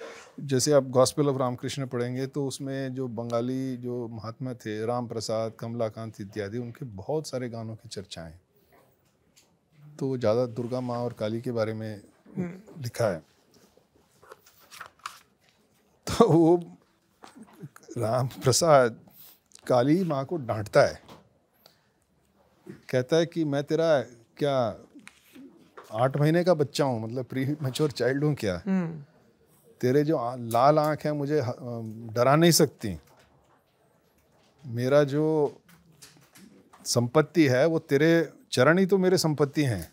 जैसे आप गॉस्पेल ऑफ रामकृष्ण पढ़ेंगे तो उसमें जो बंगाली जो महात्मा थे राम प्रसाद कमलाकांत इत्यादि उनके बहुत सारे गानों की चर्चाएं तो वो ज़्यादा दुर्गा माँ और काली के बारे में हम्म। लिखा है तो वो राम प्रसाद काली माँ को डांटता है कहता है कि मैं तेरा क्या आठ महीने का बच्चा हूँ मतलब प्री मेच्योर चाइल्ड हूँ क्या हम्म। तेरे जो आ, लाल आँख है मुझे डरा नहीं सकती मेरा जो संपत्ति है वो तेरे चरण ही तो मेरे संपत्ति हैं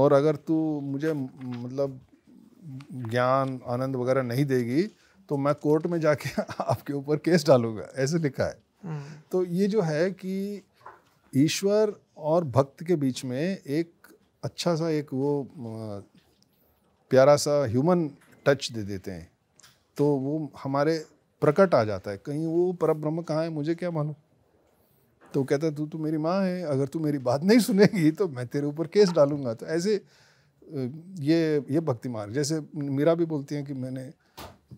और अगर तू मुझे मतलब ज्ञान आनंद वगैरह नहीं देगी तो मैं कोर्ट में जाके आपके ऊपर केस डालूंगा ऐसे लिखा है हम्म। तो ये जो है कि ईश्वर और भक्त के बीच में एक अच्छा सा एक वो प्यारा सा ह्यूमन टच दे देते हैं तो वो हमारे प्रकट आ जाता है कहीं वो पर ब्रह्म कहाँ है मुझे क्या मालूम तो वो कहता तू तो मेरी माँ है अगर तू मेरी बात नहीं सुनेगी तो मैं तेरे ऊपर केस डालूंगा तो ऐसे ये ये भक्ति मार्ग जैसे मीरा भी बोलती हैं कि मैंने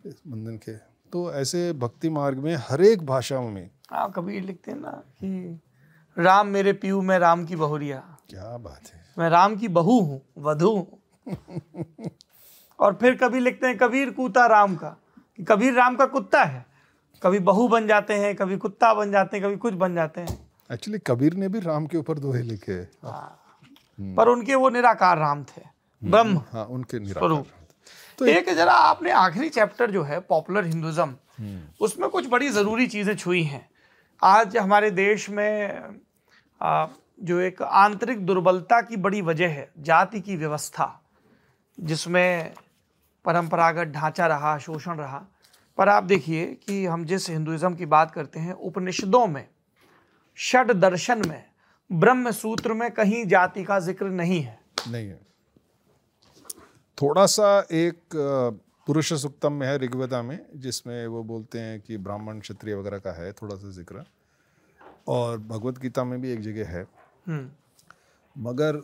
बंधन के तो ऐसे भक्ति मार्ग में हर एक भाषाओं में हाँ कभी लिखते हैं ना कि राम मेरे पीऊ मैं राम की बहुरिया क्या बात है मैं राम की बहू हूँ वधु हूँ और फिर कभी लिखते हैं कबीर कूता राम का कबीर राम का कुत्ता है कभी बहू बन जाते हैं कभी कुत्ता बन जाते हैं कभी कुछ बन जाते हैं एक्चुअली कबीर ने भी राम के ऊपर दोहे लिखे हाँ। हम्म। पर उनके वो निराकार राम थे हम्म। ब्रह्म हाँ, उनके स्वरूप तो एक जरा आपने आखिरी चैप्टर जो है पॉपुलर हिंदुज़म हम्म। उसमें कुछ बड़ी ज़रूरी चीज़ें छुई हैं आज हमारे देश में जो एक आंतरिक दुर्बलता की बड़ी वजह है जाति की व्यवस्था जिसमें परंपरागत ढांचा रहा शोषण रहा पर आप देखिए कि हम जिस हिंदुज़म की बात करते हैं उपनिषदों में षड दर्शन में ब्रह्म सूत्र में कहीं जाति का जिक्र नहीं है नहीं है थोड़ा सा एक पुरुष सूक्तम में है ऋग्वेदा में जिसमें वो बोलते हैं कि ब्राह्मण क्षत्रिय वगैरह का है थोड़ा सा जिक्र और भगवत गीता में भी एक जगह है हम्म। मगर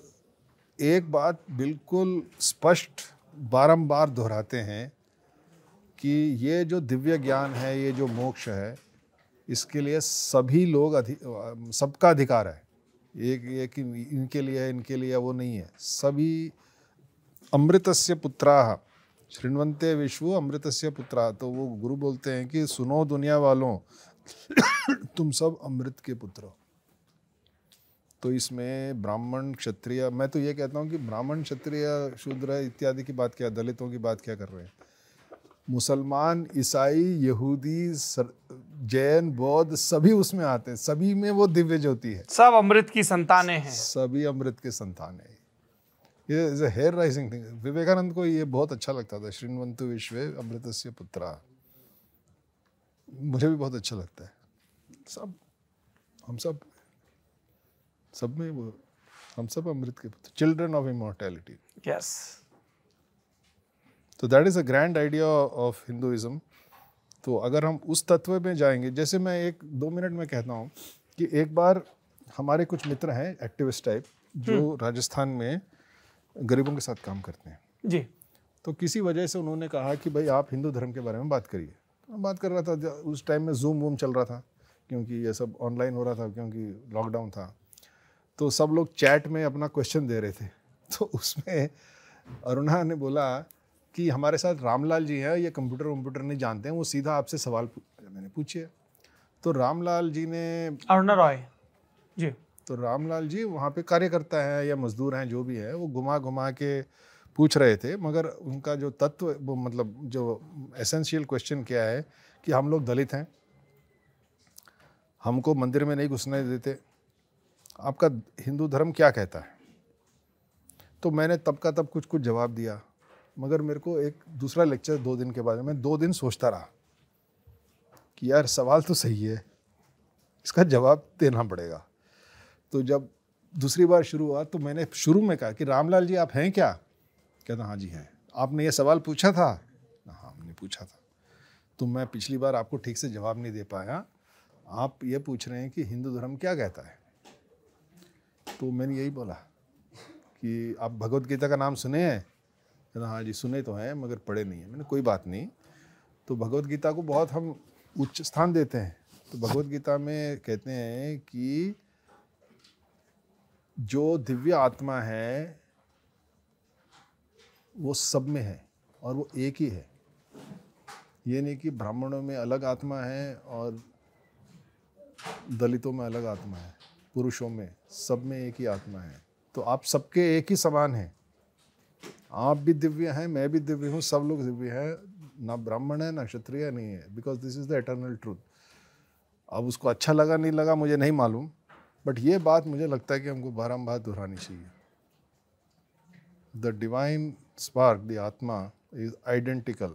एक बात बिल्कुल स्पष्ट बारंबार दोहराते हैं कि ये जो दिव्य ज्ञान है ये जो मोक्ष है इसके लिए सभी लोग अधि सबका अधिकार है एक ये कि इनके लिए है इनके लिए वो नहीं है सभी अमृत से पुत्रा श्रृणवंते विश्व अमृत से पुत्रा तो वो गुरु बोलते हैं कि सुनो दुनिया वालों तुम सब अमृत के पुत्र हो तो इसमें ब्राह्मण क्षत्रिय मैं तो ये कहता हूँ कि ब्राह्मण क्षत्रिय शूद्र इत्यादि की बात क्या दलितों की बात क्या कर रहे हैं मुसलमान ईसाई यहूदी जैन बौद्ध सभी उसमें आते हैं सभी में वो दिव्य ज्योति है सब अमृत की संतानें हैं सभी अमृत के संतान है ये is hair raising thing Vivekananda को ये बहुत अच्छा लगता था श्रीनवंतु विश्व अमृत से पुत्रा मुझे भी बहुत अच्छा लगता है सब हम सब सब में वो हम सब अमृत के पुत्र चिल्ड्रन ऑफ इमोर्टैलिटी यस तो that is a grand idea of Hinduism तो अगर हम उस तत्व में जाएंगे जैसे मैं एक दो मिनट में कहता हूँ कि एक बार हमारे कुछ मित्र हैं एक्टिविस्ट टाइप जो हम्म। राजस्थान में गरीबों के साथ काम करते हैं जी तो किसी वजह से उन्होंने कहा कि भाई आप हिंदू धर्म के बारे में बात करिए तो बात कर रहा था उस टाइम में जूम वूम चल रहा था क्योंकि ये सब ऑनलाइन हो रहा था क्योंकि लॉकडाउन था तो सब लोग चैट में अपना क्वेश्चन दे रहे थे तो उसमें अरुणा ने बोला कि हमारे साथ रामलाल जी हैं ये कंप्यूटर वम्प्यूटर नहीं जानते हैं वो सीधा आपसे सवाल मैंने पूछे तो रामलाल जी ने अरुणा रॉय जी तो रामलाल जी वहाँ पे कार्यकर्ता हैं या मजदूर हैं जो भी हैं वो घुमा घुमा के पूछ रहे थे मगर उनका जो तत्व वो मतलब जो एसेंशियल क्वेश्चन क्या है कि हम लोग दलित हैं हमको मंदिर में नहीं घुसने देते आपका हिंदू धर्म क्या कहता है तो मैंने तब का तब कुछ कुछ जवाब दिया मगर मेरे को एक दूसरा लेक्चर दो दिन के बाद में दो दिन सोचता रहा कि यार सवाल तो सही है इसका जवाब देना पड़ेगा तो जब दूसरी बार शुरू हुआ तो मैंने शुरू में कहा कि रामलाल जी आप हैं क्या कहता हाँ जी हैं आपने ये सवाल पूछा था हाँ हमने पूछा था तो मैं पिछली बार आपको ठीक से जवाब नहीं दे पाया आप ये पूछ रहे हैं कि हिंदू धर्म क्या कहता है तो मैंने यही बोला कि आप भगवत गीता का नाम सुने हैं कहना हाँ जी सुने तो हैं मगर पढ़े नहीं है मैंने कोई बात नहीं तो भगवत गीता को बहुत हम उच्च स्थान देते हैं तो भगवत गीता में कहते हैं कि जो दिव्य आत्मा है वो सब में है और वो एक ही है ये नहीं कि ब्राह्मणों में अलग आत्मा है और दलितों में अलग आत्मा है पुरुषों में सब में एक ही आत्मा है तो आप सबके एक ही समान हैं आप भी दिव्य हैं मैं भी दिव्य हूँ सब लोग दिव्य हैं ना ब्राह्मण है ना क्षत्रिय नहीं है because this is the eternal truth अब उसको अच्छा लगा नहीं लगा मुझे नहीं मालूम बट ये बात मुझे लगता है कि हमको बारम्बार दोहरानी चाहिए the divine spark the atma is identical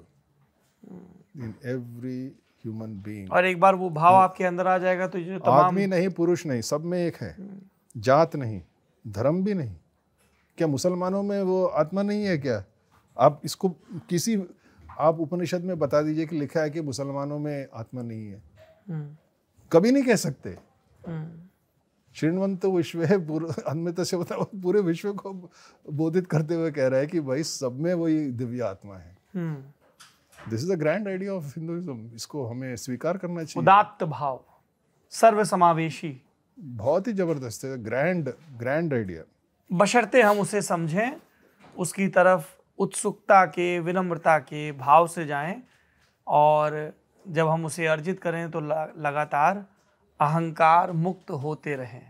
in every human being और एक बार वो भाव hmm. आपके अंदर आ जाएगा तो आदमी नहीं पुरुष नहीं सब में एक है hmm. जात नहीं धर्म भी नहीं क्या मुसलमानों में वो आत्मा नहीं है क्या आप इसको किसी आप उपनिषद में बता दीजिए कि लिखा है कि मुसलमानों में आत्मा नहीं है हम्म। कभी नहीं कह सकते हम्म। श्रीणवंत विश्व है पूरे विश्व को बोधित करते हुए कह रहा है कि भाई सब में वही दिव्य आत्मा है this is the grand idea of Hinduism इसको हमें स्वीकार करना चाहिए उदात्त भाव सर्वसमावेशी बहुत ही जबरदस्त है ग्रैंड ग्रैंड आइडिया बशर्ते हम उसे समझें उसकी तरफ उत्सुकता के विनम्रता के भाव से जाएं और जब हम उसे अर्जित करें तो लगातार अहंकार मुक्त होते रहें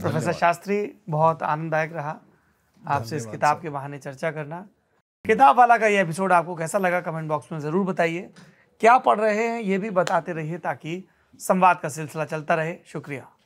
प्रोफेसर शास्त्री बहुत आनंददायक रहा आपसे इस किताब के बहाने चर्चा करना किताब वाला का ये एपिसोड आपको कैसा लगा कमेंट बॉक्स में ज़रूर बताइए क्या पढ़ रहे हैं ये भी बताते रहिए ताकि संवाद का सिलसिला चलता रहे शुक्रिया